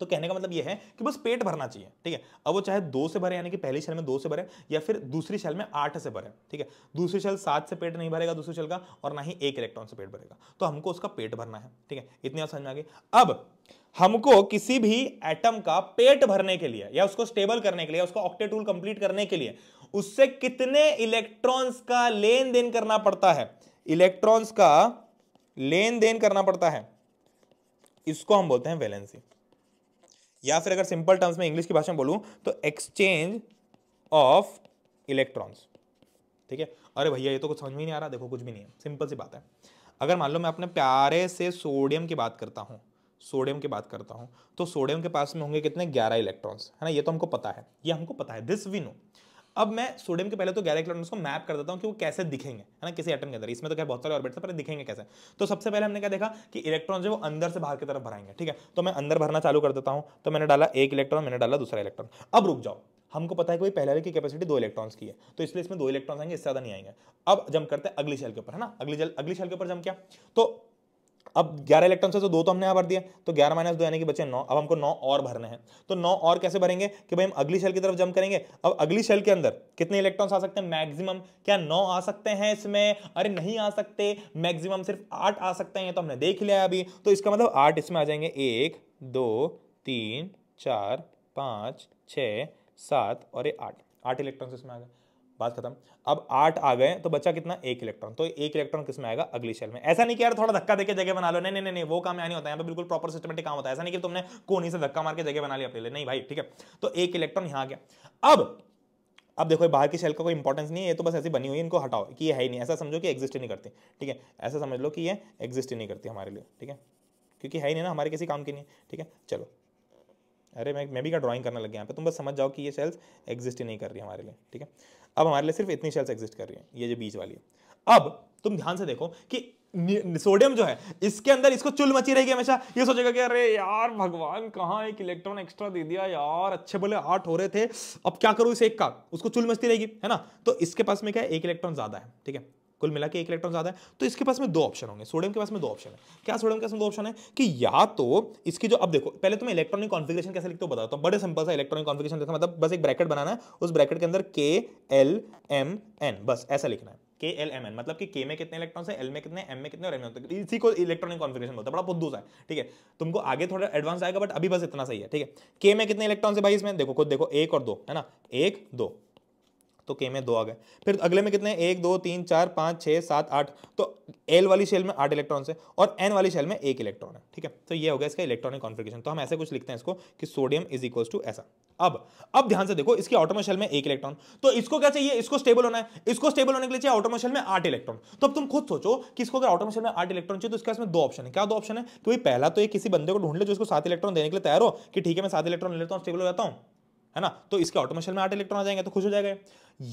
तो कहने का मतलब यह है कि बस पेट भरना चाहिए ठीक है अब वो चाहे दो से भरे यानी कि पहली शैल में दो से भरे या फिर दूसरी शैल में आठ से भरे ठीक है दूसरी शैल सात से पेट नहीं भरेगा दूसरी शैल का और ना ही एक इलेक्ट्रॉन से पेट भरेगा तो हमको उसका पेट भरना है ठीक है इतनी समझ में आ गई अब हमको किसी भी एटम का पेट भरने के लिए या उसको स्टेबल करने के लिए उसको ऑक्टेटूल कंप्लीट करने के लिए उससे कितने इलेक्ट्रॉन्स का लेन देन करना पड़ता है इलेक्ट्रॉन्स का लेन देन करना पड़ता है इसको हम बोलते हैं वैलेंसी या फिर अगर सिंपल टर्म्स में इंग्लिश की भाषा में बोलूं तो एक्सचेंज ऑफ इलेक्ट्रॉन्स ठीक है अरे भैया ये तो कुछ समझ में नहीं आ रहा देखो कुछ भी नहीं है सिंपल सी बात है अगर मान लो मैं अपने प्यारे से सोडियम की बात करता हूं सोडियम की बात करता हूँ तो सोडियम के पास में होंगे कितने ग्यारह इलेक्ट्रॉन्स है ना ये तो हमको पता है ये हमको पता है दिस वी नो अब मैं सोडियम के पहले तो ग्यारह इलेक्ट्रॉन्स को मैप कर देता हूँ कि वो कैसे दिखेंगे है ना किसी एटम के अंदर इसमें तो क्या बहुत सारे ऑर्बिट्स पर दिखेंगे कैसे तो सबसे पहले हमने क्या देखा कि इलेक्ट्रॉन जो वो अंदर से बाहर की तरफ भराएंगे ठीक है तो मैं अंदर भरना चालू कर देता हूँ तो मैंने डाला एक इलेक्ट्रॉन मैंने डाला दूसरा इलेक्ट्रॉन अब रुक जाओ हमको पता है कि पहले की कैपेसिटी दो इलेक्ट्रॉन्स की है तो इसलिए इसमें दो इलेक्ट्रॉन्स आएंगे इससे ज़्यादा नहीं आएंगे अब जम करते हैं अगली शेल के ऊपर है ना अगली जल अगली शेल के ऊपर जम क्या तो अब ग्यारह इलेक्ट्रॉन से तो दो तो हमने यहाँ भर दिया तो ग्यारह माइनस दो यानी कि बचे नौ अब हमको नौ और भरने हैं तो नौ और कैसे भरेंगे कि भाई हम अगली शेल की तरफ जम करेंगे अब अगली शेल के अंदर कितने इलेक्ट्रॉन आ सकते हैं मैक्सिमम क्या नौ आ सकते हैं इसमें अरे नहीं आ सकते मैक्सिमम सिर्फ आठ आ सकते हैं तो हमने देख लिया अभी तो इसका मतलब आठ इसमें आ जाएंगे एक दो तीन चार पाँच छः सात और ये आठ आठ इलेक्ट्रॉन इसमें आ गए बात खत्म अब आठ आ गए तो बच्चा कितना एक इलेक्ट्रॉन तो एक इलेक्ट्रॉन किसमें आएगा अगली शेल में ऐसा नहीं कि यार थोड़ा धक्का देकर जगह बना लो नहीं नहीं नहीं वो काम यहाँ नहीं होता है यहाँ पे बिल्कुल प्रॉपर सिस्टमेटिक काम होता है ऐसा नहीं कि तुमने कोनी से धक्का मार के जगह बना लिया अपने लिए नहीं भाई ठीक है तो एक इलेक्ट्रॉन यहाँ आ गया अब अब देखो बाहर की शेल का कोई इंपॉर्टेंस नहीं है ये तो बस ऐसी बनी हुई इनको हटाओ कि ये है ही नहीं ऐसा समझो कि एग्जिस्ट नहीं करती ठीक है ऐसा समझ लो कि ये एग्जिस्ट ही नहीं करती हमारे लिए ठीक है क्योंकि है ही नहीं ना हमारे किसी काम की नहीं ठीक है चलो अरे मैं मैं भी का ड्राइंग करने लग गया यहाँ पे तुम बस समझ जाओ कि ये सेल्स एग्जिस्ट ही नहीं कर रही हमारे लिए ठीक है अब हमारे लिए सिर्फ इतनी सेल्स एग्जिस्ट कर रही है ये जो बीच वाली है अब तुम ध्यान से देखो कि सोडियम जो है इसके अंदर इसको चुल मची रहेगी हमेशा ये सोचेगा कि अरे यार भगवान कहाँ एक इलेक्ट्रॉन एक्स्ट्रा दे दिया यार अच्छे बोले आठ हो रहे थे अब क्या करूँ इसे एक का उसको चुल मचती रहेगी है ना तो इसके पास में क्या है एक इलेक्ट्रॉन ज़्यादा है ठीक है कुल मिला के एक इलेक्ट्रॉन ज़्यादा है तो इसके पास में दो ऑप्शन होंगे सोडियम के पास में दो ऑप्शन है क्या सोडियम के पास में दो ऑप्शन है कि या तो इसकी जो अब देखो पहले तो मैं इलेक्ट्रॉनिक कॉन्फिग्रेशन कैसे लिखते हो बताता हूँ तो बड़े सिंपल सा इलेक्ट्रॉनिक कॉन्फिग्रेशन लिखना मतलब बस एक ब्रैकेट बनाना है उस ब्रैकेट के अंदर के एल एम एन बस ऐसा लिखना है के एल एम एन मतलब कि के में कितने इलेक्ट्रॉन है एल में कितने एम में कितने और एम में कितने इसी को इलेक्ट्रॉनिक कॉन्फिग्रेशन बोलता है बड़ा बुद्धू सा है ठीक है तुमको आगे थोड़ा एडवांस आएगा बट अभी बस इतना सही है ठीक है के में कितने इलेक्ट्रॉन है भाई इसमें देखो खुद देखो एक और दो है ना एक दो तो के में दो आ गए फिर अगले में कितने एक दो तीन चार पाँच छः सात आठ तो एल वाली शेल में आठ इलेक्ट्रॉन है और एन वाली शेल में एक इलेक्ट्रॉन है ठीक है तो ये हो गया इसका इलेक्ट्रॉनिक कॉन्फ़िगरेशन तो हम ऐसे कुछ लिखते हैं इसको कि सोडियम इज इक्वल टू ऐसा अब अब ध्यान से देखो इसकी ऑटोमोशल में एक इलेक्ट्रॉन तो इसको क्या चाहिए इसको स्टेबल होना है इसको स्टेबल होने के लिए चाहिए ऑटोमोशल में आठ इलेक्ट्रॉन तो अब तुम खुद सोचो कि इसको अगर ऑटोमोशल में आठ इलेक्ट्रॉन चाहिए तो इसके इसमें दो ऑप्शन है क्या दो ऑप्शन है कि भाई पहला तो ये किसी बंदे को ढूंढ ले जो इसको सात इलेक्ट्रॉन देने के लिए तैयार हो कि ठीक है मैं सात इलेक्ट्रॉन ले लेता हूँ स्टेबल हो जाता हूँ है ना तो इसके ऑटोमेशन में आठ इलेक्ट्रॉन आ जाएंगे तो खुश हो जाएगा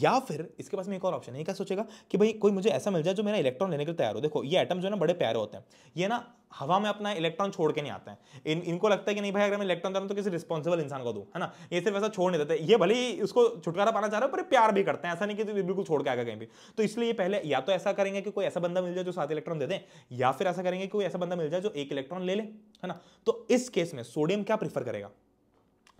या फिर इसके पास में एक और ऑप्शन है क्या सोचेगा कि भाई कोई मुझे ऐसा मिल जाए जो मेरा इलेक्ट्रॉन लेने के लिए तैयार हो देखो ये एटम जो है ना बड़े प्यारे होते हैं ये ना हवा में अपना इलेक्ट्रॉन छोड़ के नहीं आते हैं इन इनको लगता है कि नहीं भाई अगर मैं इलेक्ट्रॉन दे रहा हूँ तो किसी रिस्पॉन्सिबल इंसान को दूँ है ना ये सिर्फ ऐसा छोड़ नहीं देते ये भले ही उसको छुटकारा पाना चाह रहे हो पर प्यार भी करते हैं ऐसा नहीं कि बिल्कुल छोड़ के आएगा कहीं भी तो इसलिए ये पहले या तो ऐसा करेंगे कि कोई ऐसा बंदा मिल जाए जो सात इलेक्ट्रॉन दे दें या फिर ऐसा करेंगे कि कोई ऐसा बंदा मिल जाए जो एक इलेक्ट्रॉन ले ले है ना तो इस केस में सोडियम क्या प्रीफर करेगा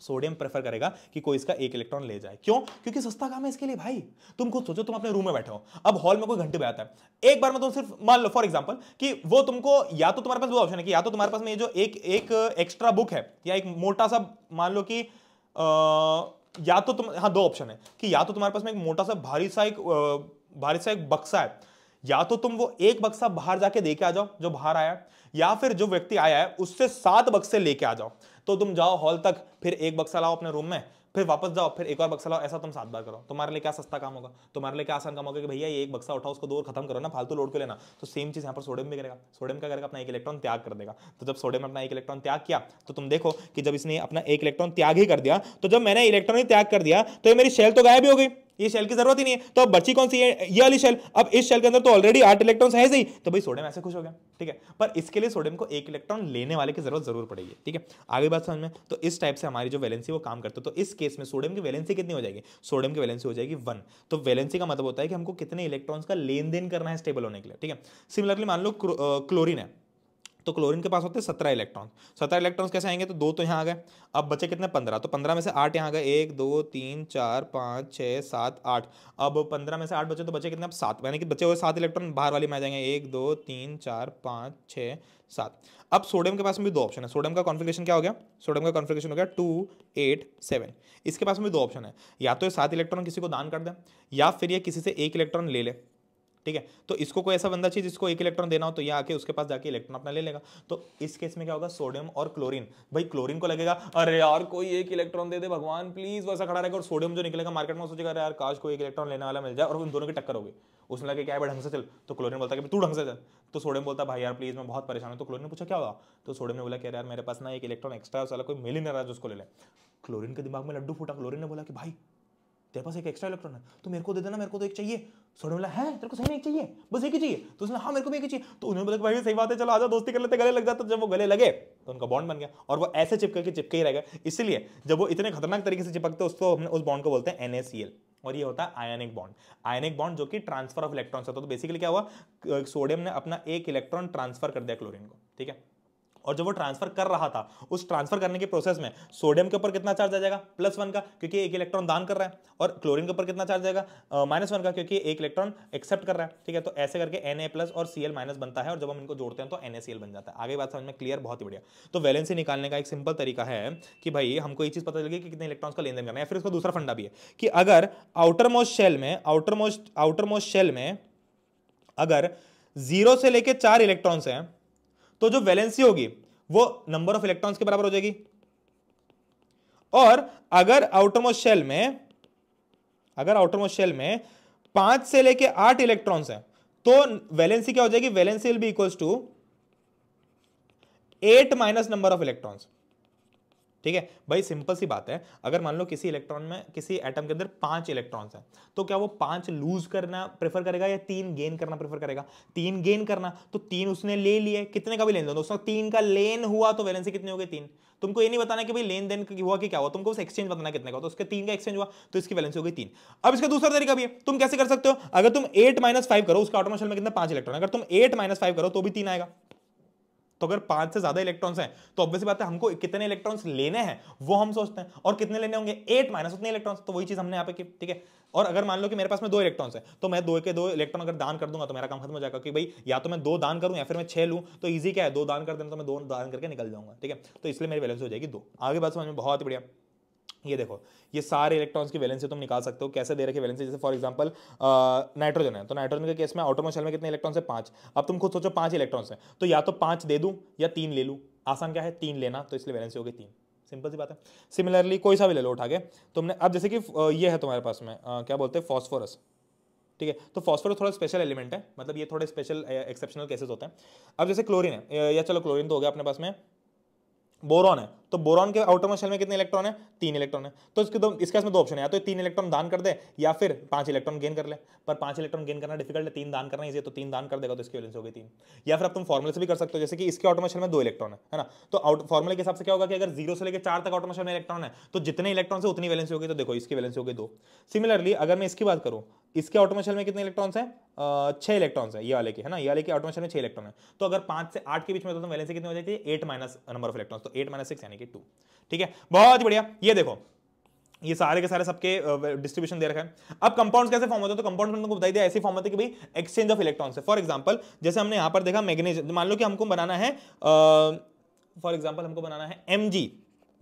सोडियम प्रेफर करेगा कि कोई इसका एक इलेक्ट्रॉन ले जाए क्यों क्योंकि सस्ता काम है इसके लिए भाई तुम खुद सोचो तुम अपने रूम में बैठे हो अब हॉल में कोई घंटे बजाता है एक बार में तुम सिर्फ मान लो फॉर एग्जांपल कि वो तुमको या तो तुम्हारे पास वो ऑप्शन है कि या तो तुम्हारे पास में जो एक एक एक्स्ट्रा बुक है या एक मोटा सा मान लो कि या तो तुम हाँ दो ऑप्शन है कि या तो तुम्हारे पास में एक मोटा सा भारी सा एक भारी सा एक बक्सा है या तो तुम वो एक बक्सा बाहर जाके दे के आ जाओ जो बाहर आया या फिर जो व्यक्ति आया है उससे सात बक्से लेके आ जाओ तो तुम जाओ हॉल तक फिर एक बक्सा लाओ अपने रूम में फिर वापस जाओ फिर एक और बक्सा लाओ ऐसा तुम सात बार करो तुम्हारे लिए क्या सस्ता काम होगा तुम्हारे लिए क्या आसान काम होगा कि भैया ये एक बक्सा उठाओ उसको दो और खत्म करो ना फालतू लोड को लेना तो सेम चीज यहाँ पर सोडियम भी करेगा सोडियम क्या करेगा अपना एक इलेक्ट्रॉन त्याग कर देगा तो जब सोडियम अपना एक इलेक्ट्रॉन त्याग किया तो तुम देखो कि जब इसने अपना एक इलेक्ट्रॉन त्याग ही कर दिया तो जब मैंने इलेक्ट्रॉन ही त्याग कर दिया तो ये मेरी शेल तो गायब ही हो गई ये शेल की जरूरत ही नहीं है तो अब बची कौन सी है ये वाली शेल अब इस शेल के अंदर तो ऑलरेडी आठ इलेक्ट्रॉन है ही तो भाई सोडियम ऐसे खुश हो गया ठीक है पर इसके लिए सोडियम को एक इलेक्ट्रॉन लेने वाले की जरूरत जरूर पड़ेगी ठीक है आगे बात समझ में तो इस टाइप से हमारी जो वैलेंसी वो काम करते तो इस केस में सोडियम की वैलेंसी कितनी हो जाएगी सोडियम की वैलेंसी हो जाएगी वन तो वैलेंसी का मतलब होता है कि हमको कितने इलेक्ट्रॉन्स का लेन देन करना है स्टेबल होने के लिए ठीक है सिमिलरली मान लो क्लोरिन है तो क्लोरीन के पास होते हैं सत्रह इलेक्ट्रॉन सत्रह इलेक्ट्रॉन्स कैसे आएंगे तो दो तो यहाँ आ गए अब बचे कितने पंद्रह तो पंद्रह में से आठ यहाँ आ गए एक दो तीन चार पाँच छः सात आठ अब पंद्रह में से आठ बचे तो बचे कितने अब सात यानी कि बचे हुए सात इलेक्ट्रॉन बाहर वाले में आ जाएंगे एक दो तीन चार पाँच छः सात अब सोडियम के पास में भी दो ऑप्शन है सोडियम का कॉन्फ़िगरेशन क्या हो गया सोडियम का कॉन्फ़िगरेशन हो गया टू एट सेवन इसके पास में भी दो ऑप्शन है या तो ये सात इलेक्ट्रॉन किसी को दान कर दें या फिर ये किसी से एक इलेक्ट्रॉन ले ले ठीक है तो इसको कोई ऐसा बंदा चाहिए जिसको एक इलेक्ट्रॉन देना हो तो यहाँ आके उसके पास जाके इलेक्ट्रॉन अपना ले लेगा तो इस केस में क्या होगा सोडियम और क्लोरीन भाई क्लोरीन को लगेगा अरे यार कोई एक इलेक्ट्रॉन दे दे भगवान प्लीज वैसा खड़ा रहेगा और सोडियम जो निकलेगा मार्केट में सोचेगा यार काश को एक इलेक्ट्रॉन लेने वाला मिल जाए और उन दोनों की टक्कर होगी उसने लगे क्या भाई ढंग से चल तो क्लोरीन बोलता है तू ढंग से चल तो सोडियम बोलता भाई यार प्लीज मैं बहुत परेशान हूँ तो क्लोरीन ने पूछा क्या होगा तो सोडियम ने बोला कि यार मेरे पास ना एक इलेक्ट्रॉन एक्स्ट्रा वाला कोई मिल ही नहीं रहा है उसको ले लें क्लोरीन के दिमाग में लड्डू फूटा क्लोरीन ने बोला कि भाई तेरे पास एक एक्स्ट्रा इलेक्ट्रॉन है तो मेरे को दे देना मेरे को तो एक चाहिए सोने वाला है तेरे को सही में एक चाहिए बस एक ही चाहिए तो उसने हाँ मेरे को भी एक चाहिए तो उन्होंने बोला भाई सही बात है चलो आजा दोस्ती कर लेते गले लग जाता तो जब वो गले लगे तो उनका बॉन्ड बन गया और वो ऐसे चिपक के चिपके ही रह गए इसलिए जब वो इतने खतरनाक तरीके से चिपकते उसको हमने उस बॉन्ड को बोलते हैं एन और ये होता है आयनिक बॉन्ड आयनिक बॉन्ड जो कि ट्रांसफर ऑफ इलेक्ट्रॉन होता है तो बेसिकली क्या हुआ सोडियम ने अपना एक इलेक्ट्रॉन ट्रांसफर कर दिया क्लोरीन को ठीक है और जब वो ट्रांसफर कर रहा था उस ट्रांसफर करने के प्रोसेस में सोडियम के ऊपर कितना चार्ज आ जाएगा प्लस वन का क्योंकि एक इलेक्ट्रॉन दान कर रहा है और क्लोरीन के ऊपर कितना चार्ज आएगा माइनस वन का क्योंकि एक इलेक्ट्रॉन एक्सेप्ट कर रहा है ठीक है तो ऐसे करके एन प्लस और सी माइनस बनता है और जब हम इनको जोड़ते हैं तो एन बन जाता है आगे बात समझ में क्लियर बहुत ही बढ़िया तो वैलेंसी निकालने का एक सिंपल तरीका है कि भाई हमको ये चीज़ पता चलेगी कि कितने इलेक्ट्रॉन्स का लेन देन करना है फिर इसका दूसरा फंडा भी है कि अगर आउटर मोस्ट शेल में outermost outermost shell में अगर जीरो से लेकर चार इलेक्ट्रॉन्स हैं तो जो वैलेंसी होगी वो नंबर ऑफ इलेक्ट्रॉन्स के बराबर हो जाएगी और अगर आउटरमोशेल शेल में अगर आउटरमोशेल शेल में पांच से लेके आठ इलेक्ट्रॉन्स हैं तो वैलेंसी क्या हो जाएगी valency will be equals to eight minus number of electrons ठीक है भाई सिंपल सी बात है अगर मान लो किसी इलेक्ट्रॉन में किसी एटम के अंदर पांच इलेक्ट्रॉन्स हैं तो क्या वो पांच लूज करना प्रेफर करेगा या तीन गेन करना प्रेफर करेगा तीन गेन करना तो तीन उसने ले लिए कितने का भी लेन देन दोस्तों तीन का लेन हुआ तो वैलेंसी कितने हो गए तीन तुमको ये नहीं बताना कि भाई लेन देन हुआ कि क्या हुआ तुमको एक्सचेंज बताना कितने का तो उसके तीन का एक्सचेंज हुआ तो इसकी वैलेंसी हो गई तीन अब इसका दूसरा तरीका भी है तुम कैसे कर सकते हो अगर तुम एट माइनस फाइव करो उसका ऑटोमेशन में कितना पांच इलेक्ट्रॉन अगर तुम एट माइनस फाइव करो तो भी तीन आएगा तो अगर पांच से ज्यादा इलेक्ट्रॉन्स हैं तो ऑब्वियस बात है हमको कितने इलेक्ट्रॉन्स लेने हैं वो हम सोचते हैं और कितने लेने होंगे एट माइनस उतने इलेक्ट्रॉन्स तो वही चीज हमने यहाँ पे की ठीक है और अगर मान लो कि मेरे पास में दो इलेक्ट्रॉन्स है तो मैं दो के दो इलेक्ट्रॉन अगर दान कर दूंगा तो मेरा काम खत्म हो जाएगा कि भाई या तो मैं दो दान करूं या फिर मैं छह लूं तो ईजी क्या है दो दान कर देना तो मैं दो दान करके निकल जाऊंगा ठीक है तो इसलिए मेरी बैलेंस हो जाएगी दो आगे बात समझ में बहुत ही बढ़िया ये देखो ये सारे इलेक्ट्रॉन्स की वैलेंसी तुम निकाल सकते हो कैसे दे रखे वैलेंसी जैसे फॉर एग्जांपल नाइट्रोजन है तो नाइट्रोजन के केस में ऑटोमोशल में कितने इलेक्ट्रॉन्स है पांच अब तुम खुद सोचो पांच इलेक्ट्रॉन्स हैं तो या तो पांच दे दूं या तीन ले लूँ आसान क्या है तीन लेना तो इसलिए वैलेंसी होगी तीन सिंपल सी बात है सिमिलरली कोई सा भी ले लो उठा के तुमने अब जैसे कि ये है तुम्हारे पास में आ, क्या बोलते हैं फॉस्फोरस ठीक है तो फॉस्फोरस थोड़ा स्पेशल एलिमेंट है मतलब ये थोड़े स्पेशल एक्सेप्शनल केसेस होते हैं अब जैसे क्लोरीन है या चलो क्लोरीन तो हो गया अपने पास में बोरॉन है तो बोरॉन के आउटर शेल में कितने इलेक्ट्रॉन है तीन इलेक्ट्रॉन है तो इसके दो इसके इसमें दो ऑप्शन है या तो तीन इलेक्ट्रॉन दान कर दे या फिर पांच इलेक्ट्रॉन गेन कर ले पर पांच इलेक्ट्रॉन गेन करना डिफिकल्ट है तीन दान करना इजी तो तीन दान कर देगा तो इसकी वैलेंस हो गई तीन या फिर आप तुम फॉर्मुले से भी कर सकते हो जैसे कि इसके ऑटोमेशन में दो इलेक्ट्रॉन है ना तो आउट फॉर्मुले के हिसाब से क्या होगा कि अगर जीरो से लेकर चार तक ऑटोमेशन में इलेक्ट्रॉन है तो जितने इलेक्ट्रॉन है उतनी वैलेंस होगी तो देखो इसकी वैलेंस होगी दो सिमिलरली अगर मैं इसकी बात करूँ इसके ऑटोमेशन में कितने इलेक्ट्रॉन्स हैं छह इलेक्ट्रॉन्स है ये वाले के है ना ये वाले के ऑटोमेशन में छह इलेक्ट्रॉन है तो अगर पांच से आठ के बीच में तो, कितनी हो जाती है eight minus number of electron तो एट माइनस सिक्स यानी नेगेटिव टू ठीक है बहुत ही बढ़िया ये देखो ये सारे के सारे सबके डिस्ट्रीब्यूशन दे रखा है अब कंपाउंड्स कैसे फॉर्म होते हैं तो कंपाउंड्स मैंने बताई दिया ऐसे फॉर्म होते हैं कि भाई एक्सचेंज ऑफ इलेक्ट्रॉन्स है फॉर एग्जांपल जैसे हमने यहां पर देखा मैग्नेशियम मान लो कि हमको बनाना है फॉर एग्जांपल हमको बनाना है एम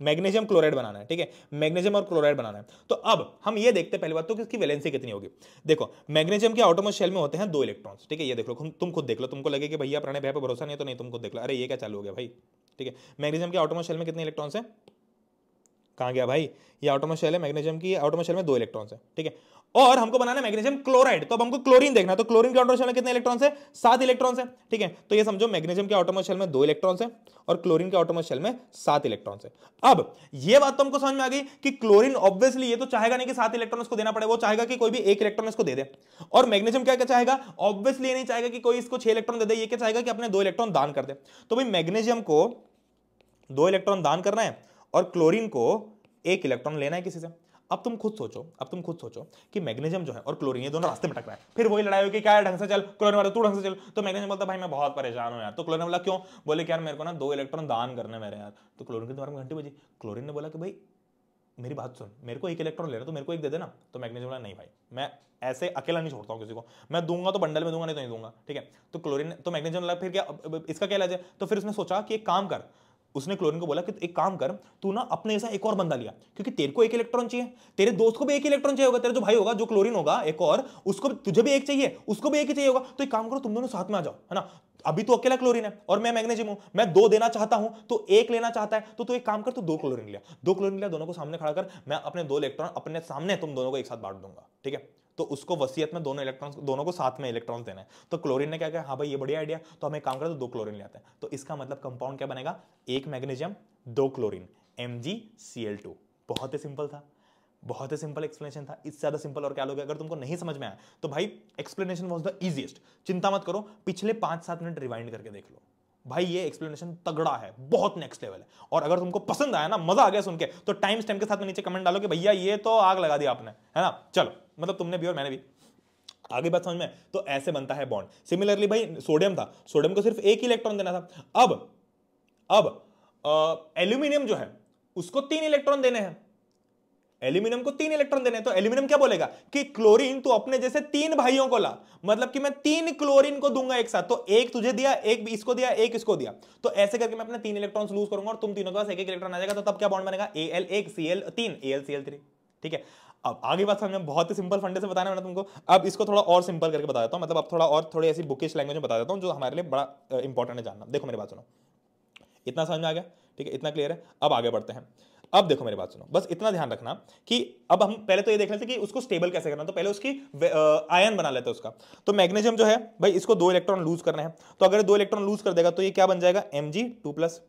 मैग्नीशियम क्लोराइड बनाना है ठीक है मैग्नीशियम और क्लोराइड बनाना है तो अब हम ये देखते हैं पहली बात तो कि इसकी वैलेंसी कितनी होगी देखो मैग्नीशियम के ऑटोमोस शेल में होते हैं दो इलेक्ट्रॉन्स ठीक है ये देख लो तुम खुद देख लो तुमको लगे कि भैया प्राणे भाई पर भरोसा नहीं तो नहीं तुम खुद देख लो अरे ये क्या चालू हो गया भाई ठीक है मैग्नीशियम के ऑटोमोस शेल में कितने इलेक्ट्रॉन्स है कहाँ गया भाई ये आउटोमोशेल है मैग्नीशियम की आउटोमोशेल में दो इलेक्ट्रॉन्स है ठीक है और हमको बनाना है मैग्नीशियम क्लोराइड तो अब हमको क्लोरीन देखना तो क्लोरीन के आउटोमोशेल में कितने इलेक्ट्रॉन्स है सात इलेक्ट्रॉन्स है ठीक है तो ये समझो मैग्नीशियम के आउटोमोशेल में दो इलेक्ट्रॉन्स है और क्लोरीन के ऑटोमस शेल में सात इलेक्ट्रॉन है अब यह बात तो हमको समझ में आ गई कि क्लोरीन ऑब्वियसली ये तो चाहेगा नहीं कि सात इलेक्ट्रॉन इसको देना पड़े वो चाहेगा कि कोई भी एक इलेक्ट्रॉन इसको दे दे और मैग्नेशियम क्या क्या चाहेगा ऑब्वियसली नहीं चाहेगा कि कोई इसको छह इलेक्ट्रॉन दे दे ये क्या चाहेगा कि अपने दो इलेक्ट्रॉन दान कर दे तो भाई मैग्नेशियम को दो इलेक्ट्रॉन दान करना है और क्लोरीन को एक इलेक्ट्रॉन लेना है किसी से अब तुम खुद सोचो अब तुम खुद सोचो कि मैग्नेशियम जो है और क्लोरीन ये दोनों रास्ते में टकरा है फिर वही लड़ाई होगी क्या ढंग से चल क्लोरीन वाला तू ढंग से चल तो मैग्नेशियम बोलता भाई मैं बहुत परेशान हूं यार तो क्लोरीन वाला क्यों बोले कि यार मेरे को ना दो इलेक्ट्रॉन दान करने मेरे यार तो क्लोरीन के द्वारा घंटी बजी क्लोरीन ने बोला कि भाई मेरी बात सुन मेरे को एक इलेक्ट्रॉन लेना तो मेरे को एक दे देना तो मैग्नेशियम बोला नहीं भाई मैं ऐसे अकेला नहीं छोड़ता हूँ किसी को मैं दूंगा तो बंडल में दूंगा नहीं तो नहीं दूंगा ठीक है तो क्लोरीन तो मैग्नेशियम बोला फिर क्या इसका क्या इलाज है तो फिर उसने सोचा कि एक काम कर उसने क्लोरीन को बोला कि एक काम कर तू ना अपने ऐसा एक और बंदा लिया क्योंकि तेरे को एक इलेक्ट्रॉन चाहिए तेरे दोस्त को भी एक इलेक्ट्रॉन चाहिए होगा तेरा जो भाई होगा जो क्लोरीन होगा एक और उसको तुझे भी एक चाहिए उसको भी एक ही चाहिए होगा तो एक काम करो तुम दोनों साथ में आ जाओ है ना अभी तो अकेला क्लोरीन है और मैं मैग्नेशियम हूं मैं दो देना चाहता हूं तो एक लेना चाहता है तो तू एक काम कर तो दो क्लोरीन लिया दो क्लोरीन लिया दोनों को सामने खड़ा कर मैं अपने दो इलेक्ट्रॉन अपने सामने तुम दोनों को एक साथ बांट दूंगा ठीक है तो उसको वसीयत में दोनों इलेक्ट्रॉन्स दोनों को साथ में इलेक्ट्रॉन्स देना है तो क्लोरीन ने क्या कहा हाँ भाई ये बढ़िया आइडिया तो हम एक काम करते तो दो क्लोरीन ले आते हैं तो इसका मतलब कंपाउंड क्या बनेगा एक मैग्नीशियम दो क्लोरीन एम बहुत ही सिंपल था बहुत ही सिंपल एक्सप्लेनेशन था इससे ज्यादा सिंपल और क्या लोगे अगर तुमको नहीं समझ में आया तो भाई एक्सप्लेनेशन वॉज द इजिएस्ट चिंता मत करो पिछले पांच सात मिनट रिवाइंड करके देख लो भाई ये एक्सप्लेनेशन तगड़ा है बहुत नेक्स्ट लेवल है और अगर तुमको पसंद आया ना मजा आ गया सुनकर तो टाइम स्टैम्प के साथ में नीचे कमेंट डालो कि भैया ये तो आग लगा दिया आपने है ना चलो मतलब तुमने भी और मैंने भी आगे बात समझ में तो ऐसे बनता है बॉन्ड सिमिलरली भाई सोडियम था सोडियम को सिर्फ एक ही इलेक्ट्रॉन देना था अब अब एल्यूमिनियम जो है उसको तीन इलेक्ट्रॉन देने हैं एल्यूमिनियम को तीन इलेक्ट्रॉन देने तो एल्यूमिनियम क्या बोलेगा कि क्लोरीन तू अपने जैसे तीन भाइयों को ला मतलब कि मैं तीन क्लोरीन को दूंगा एक साथ तो एक तुझे दिया एक इसको दिया एक इसको दिया तो ऐसे करके मैं अपने तीन इलेक्ट्रॉन लूज करूंगा और तुम तीनों के पास एक एक इलेक्ट्रॉन आ जाएगा तो तब क्या बॉन्ड बनेगा ए एल एक सी एल तीन A L C L three ठीक है अब आगे बात समझ में बहुत ही सिंपल फंडे से बताया मैंने तुमको अब इसको थोड़ा और सिंपल करके बता देता हूँ मतलब अब थोड़ा और थोड़ी ऐसी बुकिश लैंग्वेज में बता देता हूँ जो हमारे लिए बड़ा इंपॉर्टेंट है जानना देखो मेरी बात सुनो इतना समझ में आ गया ठीक है इतना क्लियर है अब आगे बढ़ते हैं अब देखो मेरी बात सुनो बस इतना ध्यान रखना कि अब हम पहले तो ये देख लेते कि उसको स्टेबल कैसे करना तो पहले उसकी आयन बना लेते हैं उसका तो मैग्नेशियम जो है भाई इसको दो इलेक्ट्रॉन लूज करना है तो अगर दो इलेक्ट्रॉन लूज कर देगा तो ये क्या बन जाएगा M G two plus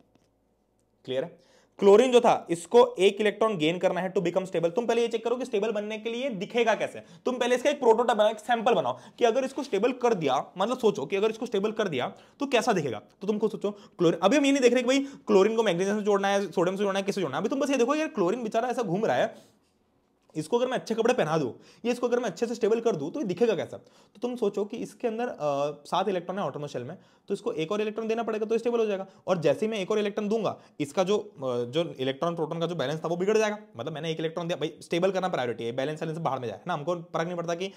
clear है क्लोरीन जो था इसको एक इलेक्ट्रॉन गेन करना है टू बिकम स्टेबल तुम पहले ये चेक करो कि स्टेबल बनने के लिए दिखेगा कैसे तुम पहले इसका एक प्रोटोटाइप बनाओ एक सैंपल बनाओ कि अगर इसको स्टेबल कर दिया मतलब सोचो कि अगर इसको स्टेबल कर दिया तो कैसा दिखेगा तो तुमको सोचो क्लोरिन अभी हम ये नहीं देख रहे कि भाई क्लोरिन को मैग्नीशियम से जोड़ना है सोडियम से जोड़ना है किसे जोड़ना है अभी तुम बस ये देखो यार क्लोरीन बेचारा ऐसा घूम रहा है इसको अगर मैं अच्छे कपड़े पहना दूँ ये इसको अगर मैं अच्छे से स्टेबल कर दूँ तो ये दिखेगा कैसा तो तुम सोचो कि इसके अंदर सात इलेक्ट्रॉन है शेल में तो इसको एक और इलेक्ट्रॉन देना पड़ेगा तो स्टेबल हो जाएगा और जैसे ही मैं एक और इलेक्ट्रॉन दूंगा इसका जो जो इलेक्ट्रॉन प्रोटोन का जो बैलेंस था वो बिगड़ जाएगा मतलब मैंने एक इलेक्ट्रॉन दिया भाई स्टेबल करना प्रायोरिटी है बैलेंस वैलेंस बाहर में जाए ना हमको फर्क नहीं पड़ता कि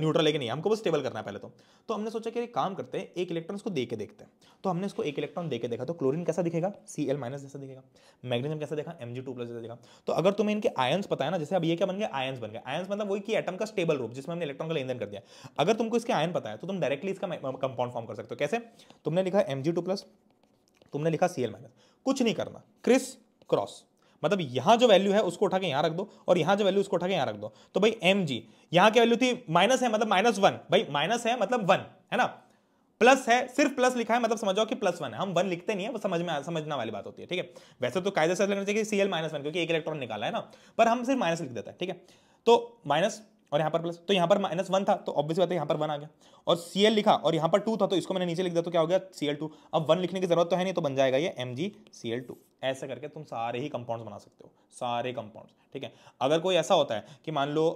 न्यूट्रल है कि नहीं हमको वो स्टेबल करना है पहले तो तो हमने सोचा कि काम करते हैं एक इलेक्ट्रॉन को दे देखते हैं तो हमने इसको एक इलेक्ट्रॉन दे देखा तो क्लोरिन कैसा दिखेगा सी एल माइनस जैसा दिखेगा मैग्नीजियम कैसा देखा एम जी टू प्लस जैसा दिखेगा तो अगर तुम्हें इनके आयन पता है ना जैसे अब ये क्या बन गए आयन बन गए आयन्स मतलब वही कि एटम का स्टेबल रूप जिसमें हमने इलेक्ट्रॉन का लेन कर दिया अगर तुमको इसके आयन पता है तो तुम डायरेक्टली इसका कंपाउंड फॉर्म कर सकते हो कैसे तुमने लिखा एम प्लस तुमने लिखा सी माइनस कुछ नहीं करना क्रिस क्रॉस मतलब यहां जो वैल्यू है उसको उठा के यहां रख दो और यहां जो वैल्यू उसको उठा के यहां रख दो तो भाई एम जी यहां की वैल्यू थी माइनस है मतलब माइनस वन भाई माइनस है मतलब वन है ना प्लस है सिर्फ प्लस लिखा है मतलब समझ जाओ कि प्लस वन है हम वन लिखते नहीं है वो समझ में समझना वाली बात होती है ठीक है वैसे तो कायदे से लगना चाहिए सी एल माइनस वन क्योंकि एक इलेक्ट्रॉन निकाला है ना पर हम सिर्फ माइनस लिख देता है ठीक है तो माइनस और यहाँ पर प्लस तो यहाँ पर माइनस वन था तो ऑब्वियस बात है यहाँ पर वन आ गया और सी एल लिखा और यहाँ पर टू था तो इसको मैंने नीचे लिख दिया तो क्या हो गया सी एल टू अब वन लिखने की जरूरत तो है नहीं तो बन जाएगा ये M G C L two ऐसे करके तुम सारे ही कंपाउंड बना सकते हो सारे कंपाउंड ठीक है अगर कोई ऐसा होता है कि मान लो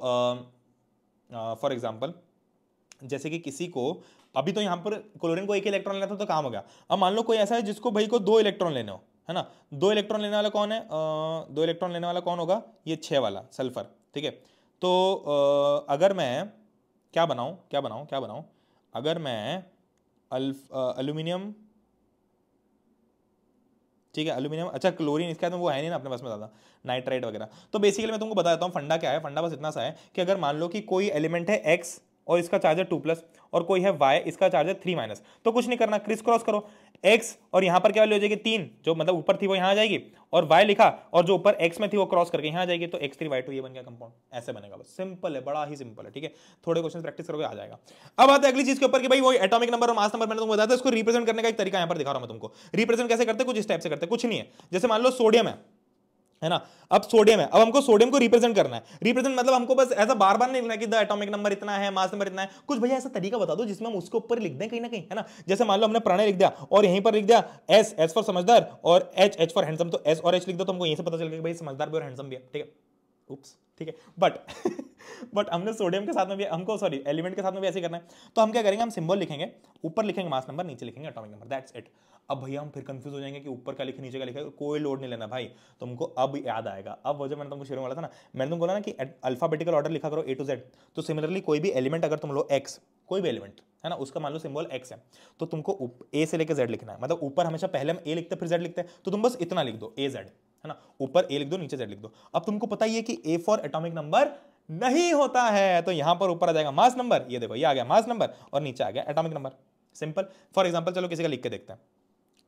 फॉर एग्जाम्पल जैसे कि किसी को अभी तो यहाँ पर क्लोरीन को एक इलेक्ट्रॉन लेना था तो काम हो गया अब मान लो कोई ऐसा है जिसको भाई को दो इलेक्ट्रॉन लेने हो है ना दो इलेक्ट्रॉन लेने वाला कौन है आ, दो इलेक्ट्रॉन लेने वाला कौन होगा ये छः वाला सल्फर ठीक है तो आ, अगर मैं क्या बनाऊँ क्या बनाऊँ क्या बनाऊँ अगर मैं अल्फ ठीक है एल्यूमिनियम अच्छा क्लोरीन इसके बाद तो में वो है नहीं ना अपने पास में ज़्यादा नाइट्राइट वगैरह तो बेसिकली मैं तुमको बता देता हूँ फंडा क्या है फंडा बस इतना सा है कि अगर मान लो कि कोई एलिमेंट है एक्स और इसका चार्जर टू प्लस और कोई है वाई इसका चार्जर थ्री माइनस तो कुछ नहीं करना क्रिस क्रॉस करो एक्स और यहाँ पर क्या वैल्यू हो जाएगी तीन जो मतलब ऊपर थी वो यहाँ आ जाएगी और वाई लिखा और जो ऊपर एक्स में थी वो क्रॉस करके यहाँ आ जाएगी तो एक्स थ्री वाई टू ये बन गया कंपाउंड ऐसे बनेगा बस सिंपल है बड़ा ही सिंपल है ठीक है थोड़े क्वेश्चन प्रैक्टिस करोगे आ जाएगा अब आते हैं अगली चीज के ऊपर कि भाई वो एटॉमिक नंबर और मास नंबर मैंने तुमको बताया था इसको रिप्रेजेंट करने का एक तरीका यहाँ पर दिखा रहा हूँ मैं तुमको रिप्रेजेंट कैसे करते कुछ इस टाइप से करते कुछ नहीं है जैसे मान लो सोडियम है है ना अब सोडियम है अब हमको सोडियम को रिप्रेजेंट करना है रिप्रेजेंट मतलब हमको बस ऐसा बार बार नहीं लिखना कि द एटॉमिक नंबर इतना है मास नंबर इतना है कुछ भैया ऐसा तरीका बता दो जिसमें हम उसके ऊपर लिख दें कहीं ना कहीं है ना जैसे मान लो हमने प्रणय लिख दिया और यहीं पर लिख दिया एस एस फॉर समझदार और एच एच फॉर हैंडसम तो एस और एच लिख दो तो हमको यहीं से पता चल गया भाई समझदार भी और हैंडसम भी है ठीक है उप्स ठीक है बट बट [laughs] हमने सोडियम के साथ में भी हमको सॉरी एलिमेंट के साथ में भी ऐसे करना है तो हम क्या करेंगे हम सिंबल लिखेंगे ऊपर लिखेंगे मास नंबर नीचे लिखेंगे एटॉमिक नंबर दैट्स इट अब भैया हम फिर कंफ्यूज हो जाएंगे कि ऊपर का लिखे नीचे का लिखा कोई लोड नहीं लेना भाई तुमको अब याद आएगा अब वजह मैंने तुमको शेयर वाला था ना मैंने तुमको बोला ना कि अल्फाबेटिकल ऑर्डर लिखा करो ए टू जेड तो सिमिलरली कोई भी एलिमेंट अगर तुम लो एक्स कोई भी एलिमेंट है ना उसका मान लो सिंबल एक्स है तो तुमको ए से लेकर जेड लिखना है मतलब ऊपर हमेशा पहले हम ए लिखते फिर जेड लिखते हैं तो तुम बस इतना लिख दो ए जेड है ना ऊपर ए लिख दो नीचे जेड लिख दो अब तुमको पता ही है कि ए फॉर एटॉमिक नंबर नहीं होता है तो यहां पर ऊपर आ जाएगा मास नंबर ये देखो ये आ गया मास नंबर और नीचे आ गया atomic number simple for example चलो किसी का लिख के देखते हैं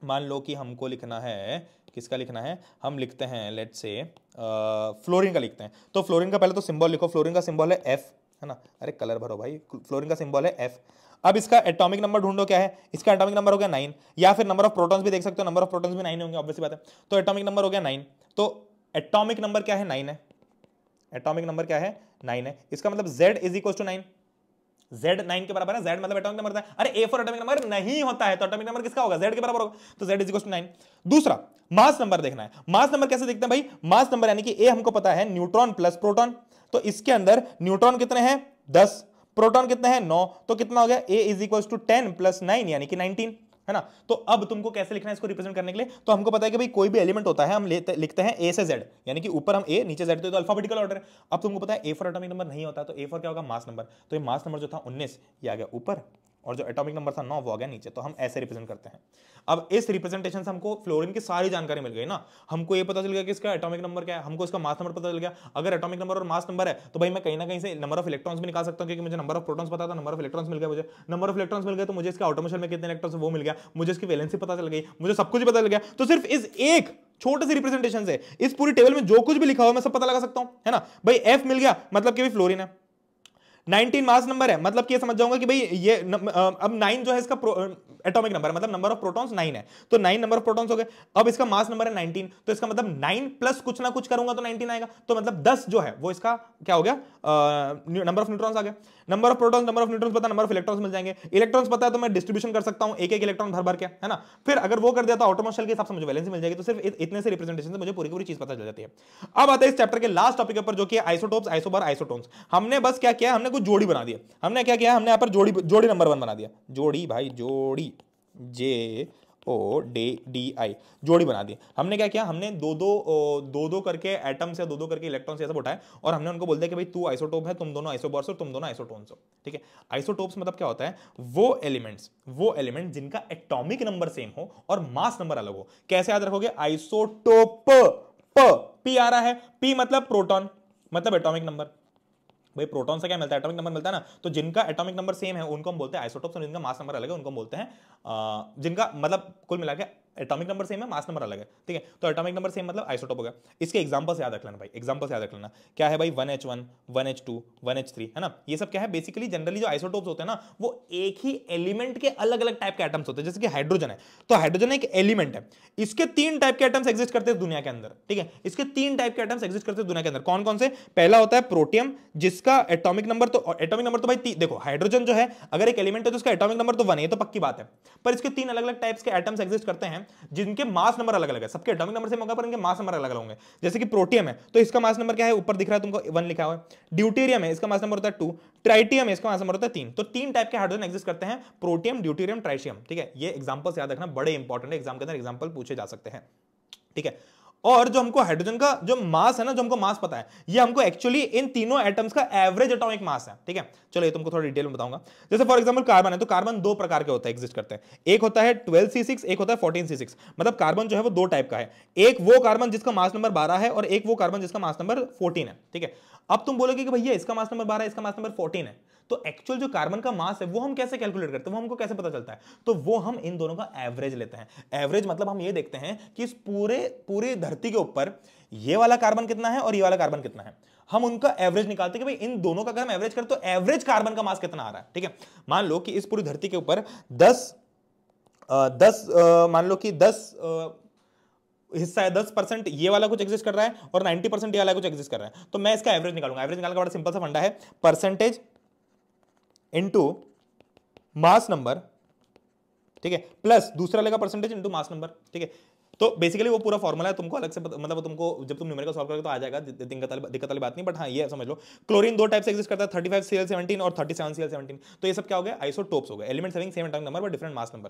मान लो कि हमको लिखना है किसका लिखना है हम लिखते हैं लेट से फ्लोरिन का लिखते हैं तो फ्लोरिन का पहले तो सिंबल लिखो फ्लोरिन का सिंबल है एफ है ना अरे कलर भरो भाई फ्लोरिन का सिंबल है एफ अब इसका एटॉमिक नंबर ढूंढो क्या है इसका एटॉमिक नंबर हो गया नाइन या फिर नंबर ऑफ प्रोटॉन्स भी देख सकते हो नंबर ऑफ प्रोटॉन्स भी नाइन होंगे ऑब्वियसली बात है तो एटॉमिक नंबर हो गया नाइन तो एटॉमिक नंबर क्या है नाइन है एटॉमिक नंबर क्या है नाइन है इसका मतलब Z is equal to nine Z nine के बराबर है जेड मतलब एटॉमिक नंबर अरे ए फोर एटॉमिक नंबर नहीं होता है तो एटॉमिक नंबर किसका होगा जेड के बराबर होगा तो जेड इज इक्वल नाइन दूसरा मास नंबर देखना है मास नंबर कैसे देखते हैं भाई मास नंबर यानी कि ए हमको पता है न्यूट्रॉन प्लस प्रोटॉन तो इसके अंदर न्यूट्रॉन कितने हैं दस प्रोटॉन कितने हैं नौ तो कितना हो गया A is equal to ten plus nine यानी कि नाइनटीन है ना तो अब तुमको कैसे लिखना है इसको रिप्रेजेंट करने के लिए तो हमको पता है कि भाई कोई भी एलिमेंट होता है हम लिखते हैं ए से जेड यानी कि ऊपर हम ए नीचे जेड तो अल्फाबेटिकल ऑर्डर तो है अब तुमको पता है ए फॉर एटॉमिक नंबर नहीं होता तो ए फॉर क्या होगा मास नंबर तो ये मास नंबर जो था उन्नीस ये आ गया ऊपर और जो एटॉमिक नंबर था नौ वो आ गया नीचे तो हम ऐसे रिप्रेजेंट करते हैं अब इस रिप्रेजेंटेशन से हमको फ्लोरीन की सारी जानकारी मिल गई ना हमको ये पता चल गया कि इसका एटॉमिक नंबर क्या है हमको इसका मास नंबर पता चल गया अगर एटॉमिक नंबर और मास नंबर है तो भाई मैं कहीं ना कहीं से नंबर ऑफ इलेक्ट्रॉन्स भी निकाल सकता हूँ क्योंकि मुझे नंबर ऑफ प्रोटॉन्स पता था नंबर ऑफ इलेक्ट्रॉन्स मिल गया मुझे नंबर ऑफ इलेक्ट्रॉन्स मिल गए तो मुझे इसके ऑटोमेशन में कितने इलेक्ट्रॉन्स वो मिल गया मुझे इसकी वैलेंसी पता चल गई मुझे सब कुछ पता चल गया तो सिर्फ इस एक छोटे से रिप्रेजेंटेशन से इस पूरी टेबल में जो कुछ भी लिखा हुआ मैं सब पता लगा सकता हूँ है ना भाई एफ मिल गया मतलब कि भी फ्लोरिन है नाइनटीन मास नंबर है मतलब कि ये समझ जाऊंगा कि भाई ये न, अब नाइन जो है इसका एटॉमिक नंबर मतलब नंबर ऑफ प्रोटॉन्स नाइन है तो नाइन नंबर ऑफ प्रोटॉन्स हो गए अब इसका मास नंबर है नाइनटीन तो इसका मतलब नाइन प्लस कुछ ना कुछ करूंगा तो नाइनटीन आएगा तो मतलब दस जो है वो इसका क्या हो गया नंबर ऑफ न्यूट्रॉन्स आ गया number of protons number of neutrons पता नंबर ऑफ इलेक्ट्रॉन्स मिल जाएंगे इलेक्ट्रॉन्स पता है तो मैं डिस्ट्रीब्यूशन कर सकता हूं एक एक इलेक्ट्रॉन भर भर के है ना फिर अगर वो कर दिया तो ऑटोमोशल के हिसाब से मुझे बैलेंस मिल जाएगी तो सिर्फ इतने से रिप्रेजेंटेशन से मुझे पूरी पूरी चीज पता चल जाती है अब आता है इस चैप्टर के लास्ट टॉपिक पर जो कि आइसोटोप्स आइसोबार आइसोटोन्स हमने बस क्या किया हमने कुछ जोड़ी बना दिया हमने क्या किया हमने यहाँ पर जोड़ी जोड़ी नंबर वन बना दिया जोड़ी भाई जोड़ी जे ओ डे डी आई जोड़ी बना दी हमने क्या किया हमने दो दो ओ, दो दो करके एटम्स या दो दो करके इलेक्ट्रॉन से सब उठाए और हमने उनको बोल दिया कि भाई तू आइसोटोप है तुम दोनों आइसोबॉर्स हो तुम दोनों आइसोटोन्स हो ठीक है आइसोटोप्स मतलब क्या होता है वो एलिमेंट्स वो एलिमेंट जिनका एटॉमिक नंबर सेम हो और मास नंबर अलग हो कैसे याद रखोगे आइसोटोप पी आ रहा है पी मतलब प्रोटोन मतलब एटोमिक नंबर भाई प्रोटॉन से क्या मिलता है एटॉमिक नंबर मिलता है ना तो जिनका एटॉमिक नंबर सेम है उनको हम बोलते हैं आइसोटोप्स और जिनका मास नंबर अलग है उनको हम बोलते हैं जिनका मतलब कुल मिला के एटॉमिक नंबर सेम है मास नंबर अलग है ठीक है तो एटॉमिक नंबर सेम मतलब आइसोटोप हो गया इसके एग्जांपल्स याद रख लेना भाई एग्जांपल्स याद रख लेना क्या है भाई 1H1, 1H2, 1H3 है ना ये सब क्या है बेसिकली जनरली जो आइसोटोप्स होते हैं ना वो एक ही एलिमेंट के अलग अलग टाइप के एटम्स होते हैं जैसे कि हाइड्रोजन है तो हाइड्रोजन एक एलिमेंट है इसके तीन टाइप के एटम्स एग्जिस्ट करते हैं दुनिया के अंदर ठीक है इसके तीन टाइप के एटम्स एग्जिस्ट करते हैं दुनिया के अंदर कौन कौन से पहला होता है प्रोटियम जिसका एटॉमिक नंबर तो एटॉमिक नंबर तो भाई देखो हाइड्रोजन जो है अगर एक एलिमेंट है तो उसका एटॉमिक नंबर तो वन है तो पक्की बात है पर इसके तीन अलग अलग टाइप्स के एटम्स एग्जिस्ट करते हैं हैं जिनके मास नंबर अलग अलग है सबके एटॉमिक नंबर से मौका पर इनके मास नंबर अलग अलग होंगे जैसे कि प्रोटियम है तो इसका मास नंबर क्या है ऊपर दिख रहा है तुमको वन लिखा हुआ है ड्यूटेरियम है इसका मास नंबर होता है टू ट्राइटियम है इसका मास नंबर होता है तीन तो तीन टाइप के हाइड्रोजन एक्जिस्ट करते हैं प्रोटियम ड्यूटेरियम ट्राइटियम ठीक है ये एग्जाम्पल्स याद रखना बड़े इंपॉर्टेंट है एग्जाम के अंदर एग्जाम्पल पूछे जा सकते हैं ठीक है और जो हमको हाइड्रोजन का जो मास है ना जो हमको मास पता है ये हमको एक्चुअली इन तीनों एटम्स का एवरेज एटॉमिक मास है ठीक है चलो ये तुमको तो थोड़ा डिटेल में बताऊंगा जैसे फॉर एग्जांपल कार्बन है तो कार्बन दो प्रकार के होता है एग्जिस्ट करते हैं एक होता है ट्वेल्व सी सिक्स एक होता है फोर्टीन सी सिक्स मतलब कार्बन जो है वो दो टाइप का है एक वो कार्बन जिसका मास नंबर बारह है और एक वो कार्बन जिसका मास नंबर फोर्टीन है ठीक है अब तुम बोलोगे कि भैया इसका मास नंबर बारह इसका मास नंबर फोर्टीन है तो एक्चुअल जो कार्बन का मास है वो हम कैसे कैलकुलेट करते हैं वो हमको कैसे पता चलता है तो वो हम इन दोनों का एवरेज लेते हैं एवरेज मतलब हम ये देखते हैं कि इस पूरे पूरे धरती के ऊपर ये वाला कार्बन कितना है और ये वाला कार्बन कितना है हम उनका एवरेज निकालते हैं कि भाई इन दोनों का अगर हम एवरेज करें तो एवरेज कार्बन का मास कितना आ रहा है ठीक है मान लो कि इस पूरी धरती के ऊपर दस दस मान लो कि दस हिस्सा है दस परसेंट ये वाला कुछ एग्जिस्ट कर रहा है और नाइनटी परसेंट ये वाला कुछ एग्जिस्ट कर रहा है तो मैं इसका एवरेज निकालूंगा एवरेज निकालने का बड़ा सिंपल सा फंडा है परसेंटेज इंटू मास नंबर ठीक है प्लस दूसरा लेगा परसेंटेज इंटू मास नंबर ठीक है तो बेसिकली वो पूरा फॉर्मूला है तुमको अलग से मतलब तुमको जब तुम न्यूमेरिकल सॉल्व करोगे तो आ जाएगा दिक्कत वाली बात नहीं बट हाँ ये समझ लो क्लोरीन दो टाइप से एक्जिस्ट करता है thirty five C L seventeen और thirty seven C L seventeen तो ये सब क्या हो गया आइसोटोप्स हो गए element having same atomic number but different mass number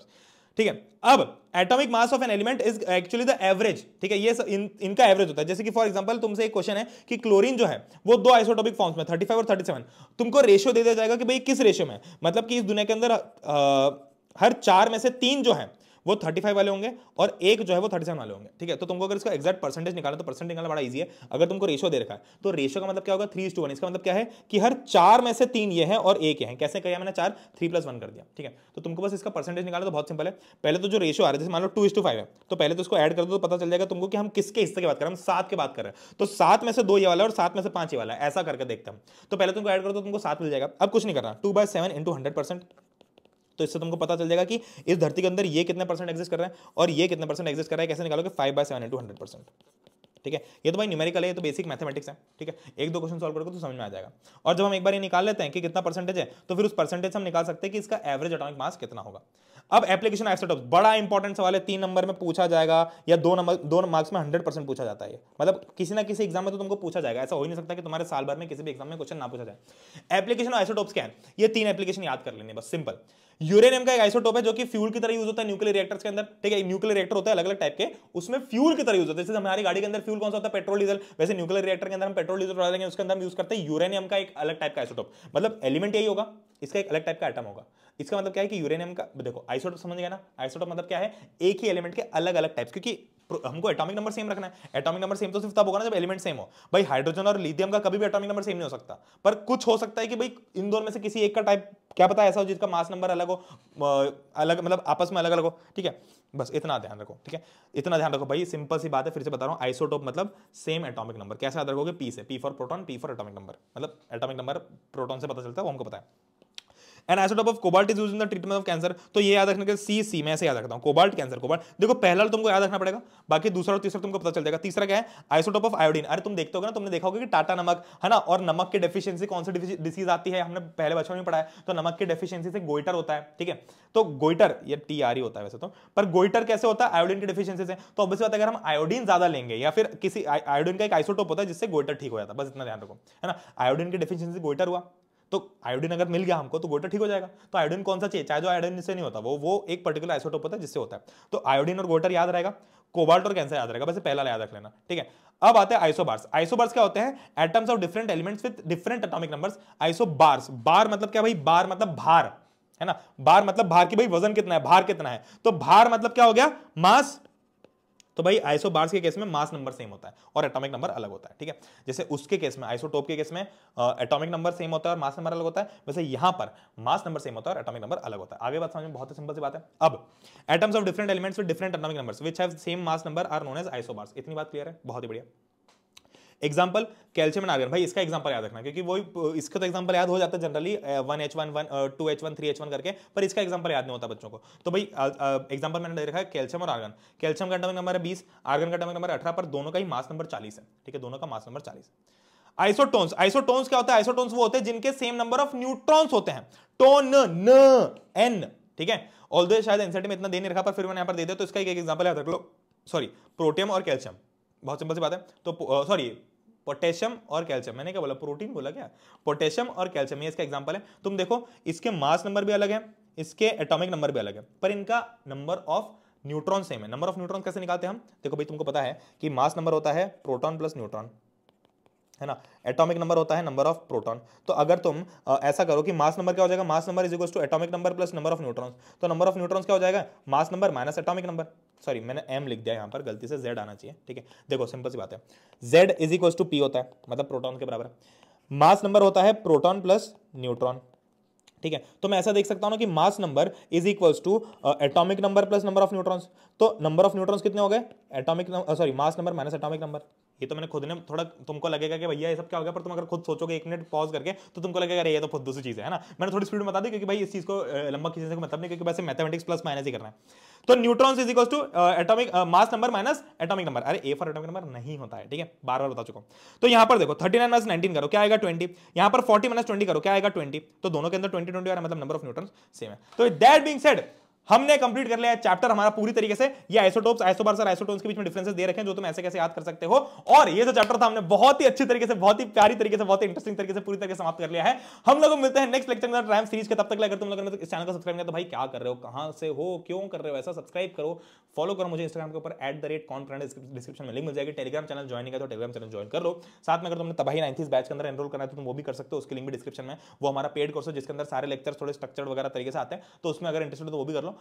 ठीक है अब atomic mass of an element is actually the average ठीक है ये इन, इनका एवरेज होता है जैसे कि फॉर एग्जांपल तुमसे एक क्वेश्चन है कि क्लोरीन जो है वो दो आइसोटॉपिक फॉर्म्स में 35 और 37 तुमको रेशियो दे दिया जाएगा कि भाई किस रेशियो में मतलब कि इस दुनिया के अंदर आ, हर चार में से तीन जो है वो थर्टी वाले होंगे और एक जो है वो थर्टी वाले होंगे ठीक है तो तुमको अगर इसका एक्जैक्ट परसेंटेज निकालना तो परसेंट निकालना बड़ा इजी है अगर तुमको रेशो दे रखा है तो रेशो का मतलब क्या होगा थ्री टू वन इसका मतलब क्या है कि हर चार में से तीन ये है और एक है कैसे किया मैंने चार थ्री प्लस वन कर दिया ठीक है तो तुमको बस इसका परसेंटेज निकालना तो बहुत सिंपल है पहले तो जो रेशो आ रहा है जैसे मान लो टू इस टू फाइव है तो पहले तो इसको एड कर दो तो पता चल जाएगा तुमको कि हम किसके हिस्से की बात करें हम सात की बात कर रहे हैं तो सात में से दो ये वाला और सात में से पांच ये वाला ऐसा करके देखते हैं तो पहले तुमको एड कर दो तुमको सात मिल जाएगा अब कुछ नहीं करना two by seven into hundred percent तो इससे तुमको पता चल जाएगा कि इस धरती के अंदर ये कितने परसेंट एग्जिस्ट कर रहा है और ये कितने परसेंट एग्जिस्ट कर रहा है कैसे निकालोगे five by seven into hundred percent ठीक है ये तो भाई न्यूमेरिकल है ये तो बेसिक मैथमेटिक्स है ठीक है एक दो क्वेश्चन सॉल्व करोगे तो समझ में आ जाएगा और जब हम एक बार ये निकाल लेते हैं कि कितना परसेंटेज है तो फिर उस परसेंटेज हम निकाल सकते हैं कि इसका एवरेज अटोमिक मास कितना होगा अब एप्लीकेशन एक्सेट बड़ा इंपॉर्टेंट सवाल है तीन नंबर में पूछा जाएगा या दो नंबर दो मार्क्स में हंड्रेड परसेंट पूछा जाता है मतलब किसी ना किसी एग्जाम में तो तुमको पूछा जाएगा ऐसा हो ही नहीं सकता कि तुम्हारे साल भर में किसी भी एग्जाम में क्वेश्चन ना पूछा जाए एप्लीकेशन एसेटॉप्स क्या है ये तीन एप्लीकेशन याद कर लेने बस सिंपल यूरेनियम का एक आइसोटोप है जो कि फ्यूल की तरह यूज होता है न्यूक्लियर रिएक्टर्स के अंदर ठीक है न्यूक्लियर रिएक्टर होता है अलग अलग टाइप के उसमें फ्यूल की तरह यूज होता है जैसे हमारी गाड़ी के अंदर फ्यूल कौन सा होता है पेट्रोल डीजल वैसे न्यूक्लियर रिएक्टर के अंदर हम पेट्रोल डीजल डालेंगे उसके अंदर हम यूज करते हैं यूरेनियम का एक अलग टाइप का आइसोटोप मतलब एलिमेंट यही होगा इसका एक अलग टाइप का आइटम होगा इसका मतलब क्या है कि यूरेनियम का देखो आइसोटोप समझ गया ना आइसोटोप मतलब क्या है एक ही एलिमेंट के अलग अलग टाइप क्योंकि हमको एटॉमिक नंबर सेम रखना है एटॉमिक नंबर सेम तो सिर्फ तब होगा ना जब एलिमेंट सेम हो भाई हाइड्रोजन और लिथियम का कभी भी एटॉमिक नंबर सेम नहीं हो सकता पर कुछ हो सकता है कि भाई इन दोनों में से किसी एक का टाइप क्या पता ऐसा हो जिसका मास नंबर अलग हो अलग मतलब आपस में अलग अलग हो ठीक है बस इतना ध्यान रखो ठीक है इतना ध्यान रखो भाई सिंपल सी बात है फिर से बता रहा हूँ आइसोटोप मतलब सेम एटॉमिक नंबर कैसे याद रखोगे पी से P for proton P for atomic number मतलब एटॉमिक नंबर प्रोटॉन से पता चलता है वो हमको पता है an isotope of cobalt is use in the treatment of cancer तो ये याद रखने के सी सी मैं ऐसे याद रखता हूँ कोबाल्ट कैंसर कोबाल्ट देखो पहला तुमको याद रखना पड़ेगा बाकी दूसरा और तीसरा तुमको पता चल जाएगा तीसरा क्या है आइसोटोप ऑफ आयोडीन अरे तुम देखते हो ना तुमने देखा होगा कि टाटा नमक है ना और नमक की डेफिशिएंसी कौन सी डिसीज आती है हमने पहले बच्चों में पढ़ा है तो नमक की डेफिशिएंसी से गोइटर होता है ठीक है तो गोइटर ये टी आर ही होता है वैसे तो पर गोइटर कैसे होता है आयोडीन की डेफिशिएंसी से तो ऑब्वियस बात अगर हम आयोडीन ज्यादा लेंगे या फिर किसी आयोडीन का एक आइसोटोप होता है जिससे गोइटर ठीक हो जाता है बस इतना ध्यान रखो है ना आयोडीन की डेफिशिएंसी गोइटर हुआ तो आयोडीन अगर मिल गया हमको तो गोटा ठीक हो जाएगा तो आयोडीन कौन सा चाहिए चाहे जो आयोडीन से नहीं होता वो वो एक पर्टिकुलर आइसोटोप होता है जिससे होता है तो आयोडीन और गोटर याद रहेगा कोबाल्ट और कैंसर याद रहेगा वैसे पहला याद रख लेना ठीक है अब आते हैं आइसोबार्स आइसोबार्स क्या होते हैं atoms of different elements with different atomic numbers isobars bar मतलब क्या भाई बार मतलब भार है ना बार मतलब भार की भाई वजन कितना है भार कितना है तो भार मतलब क्या हो गया मास तो भाई आइसो बार्स के केस में मास नंबर सेम होता है और एटॉमिक नंबर अलग होता है ठीक है जैसे उसके केस में आइसोटोप के केस में एटॉमिक नंबर सेम होता है और मास नंबर अलग होता है वैसे यहां पर मास नंबर सेम होता है और एटॉमिक नंबर अलग होता है आगे बात समझ में बहुत ही सिंपल सी बात है अब atoms of different elements with different atomic numbers which have same mass number are known as bars इतनी बात क्लियर है बहुत ही बढ़िया एग्जाम्पल कैल्शियम एंड आर्गन भाई इसका एग्जाम्पल याद रखना क्योंकि वही इसका तो एग्जाम्पल याद हो जाता है generally one H one one two H one three H one करके पर इसका एग्जाम्पल याद नहीं होता बच्चों को तो भाई एग्जाम्पल मैंने दे रखा है कैल्शियम और आर्गन कैल्शियम का atomic नंबर है बीस आर्गन का atomic नंबर अठारह पर दोनों का ही मास नंबर चालीस है ठीक है दोनों का मास नंबर चालीस आइसोटोन्स आइसोटोन्स क्या होता है आइसोटोन्स वो होते हैं जिनके सेम नंबर ऑफ न्यूट्रॉन्स होते हैं टोन न एन ठीक है ऑल शायद एनसीटी में इतना दे नहीं रखा पर फिर मैंने यहाँ पर दे दिया तो इसका एक एग्जाम्पल याद रख लो सॉरी प्रोटियम और कैल्शियम बहुत सिंपल सी बात है तो सॉरी पोटेशियम और कैल्शियम मैंने क्या बोला प्रोटीन बोला क्या पोटेशियम और कैल्शियम ये इसका एग्जाम्पल है तुम देखो इसके मास नंबर भी अलग है इसके एटॉमिक नंबर भी अलग है पर इनका नंबर ऑफ न्यूट्रॉन सेम है नंबर ऑफ न्यूट्रॉन कैसे निकालते हैं हम देखो भाई तुमको पता है कि मास नंबर होता है प्रोटॉन प्लस न्यूट्रॉन है ना एटॉमिक नंबर होता है नंबर ऑफ प्रोटॉन तो अगर तुम आ, ऐसा करो कि मास नंबर क्या हो जाएगा mass number is equal to atomic number plus number of neutrons तो नंबर ऑफ न्यूट्रॉन्स क्या हो जाएगा mass number minus atomic number sorry मैंने एम लिख दिया यहाँ पर गलती से जेड आना चाहिए ठीक है देखो सिंपल सी बात है Z is equal to P होता है मतलब प्रोटॉन के बराबर मास नंबर होता है प्रोटॉन प्लस न्यूट्रॉन ठीक है तो मैं ऐसा देख सकता हूं कि mass number is equals to atomic number plus number of neutrons तो नंबर ऑफ न्यूट्रॉन्स कितने हो गए atomic sorry mass number minus atomic number ये तो मैंने खुद ने थोड़ा तुमको लगेगा कि भैया ये सब क्या हो गया पर तुम अगर खुद सोचोगे एक मिनट पॉज करके तो तुमको लगेगा अरे ये तो खुद दूसरी चीज़ है ना मैंने थोड़ी स्पीड में बता दी क्योंकि भाई इस चीज़ को लंबा किसी से मतलब नहीं क्योंकि वैसे मैथमेटिक्स प्लस माइनस ही करना है तो neutrons is equals to atomic mass number minus atomic number अरे ए फॉर एटॉमिक नंबर नहीं होता है ठीक है बार बार बता चुका हूं तो यहां पर देखो 39 नाइन माइनस नाइनटीन करो क्या आएगा 20 यहां पर 40 माइनस ट्वेंटी करो क्या आएगा 20 तो दोनों के अंदर 20 20 आ मतलब नंबर ऑफ न्यूट्रॉन्स सेम है तो दैट बीइंग सेड हमने कंप्लीट कर लिया चैप्टर हमारा पूरी तरीके से ये आइसोटोप्स आइसोबार्स और आइसोटोन्स के बीच में डिफरेंसेस दे रखे हैं जो तुम ऐसे कैसे याद कर सकते हो और ये जो चैप्टर था हमने बहुत ही अच्छी तरीके से बहुत ही प्यारी तरीके से बहुत ही इंटरेस्टिंग तरीके से पूरी तरीके से समाप्त कर लिया है हम लोग मिलते हैं नेक्स्ट लेक्चर में टाइम सीरीज के तब तक अगर तुम लोग तो इस चैनल का सब्सक्राइब किया तो भाई क्या कर रहे हो कहां से हो क्यों कर रहे हो ऐसा सब्सक्राइब करो फॉलो करो मुझे इंस्टाग्राम के ऊपर एट द रेट कॉन डिस्क्रिप्शन में लिंक मिल जाएगी टेलीग्राम चैनल ज्वाइन किया तो टेलीग्राम चैनल ज्वाइन कर लो साथ में अगर तुमने तबाही नाइन्थ बैच के अंदर एनरोल करना है तो तुम वो भी कर सकते हो उसकी लिंक भी डिस्क्रिप्शन में वो हमारा पेड कोर्स है जिसके अंदर सारे लेक्चर थोड़े स्ट्रक्चर वगैरह तरीके से आते हैं तो उसमें अगर इंटरेस्ट हो तो वो भी कर लो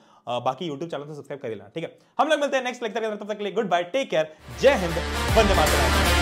बाकी यूट्यूब चैनल को सब्सक्राइब कर लेना ठीक है हम लोग मिलते हैं नेक्स्ट लेक्चर के अंदर तब तक के लिए गुड बाय टेक केयर जय हिंद वंदे मातरम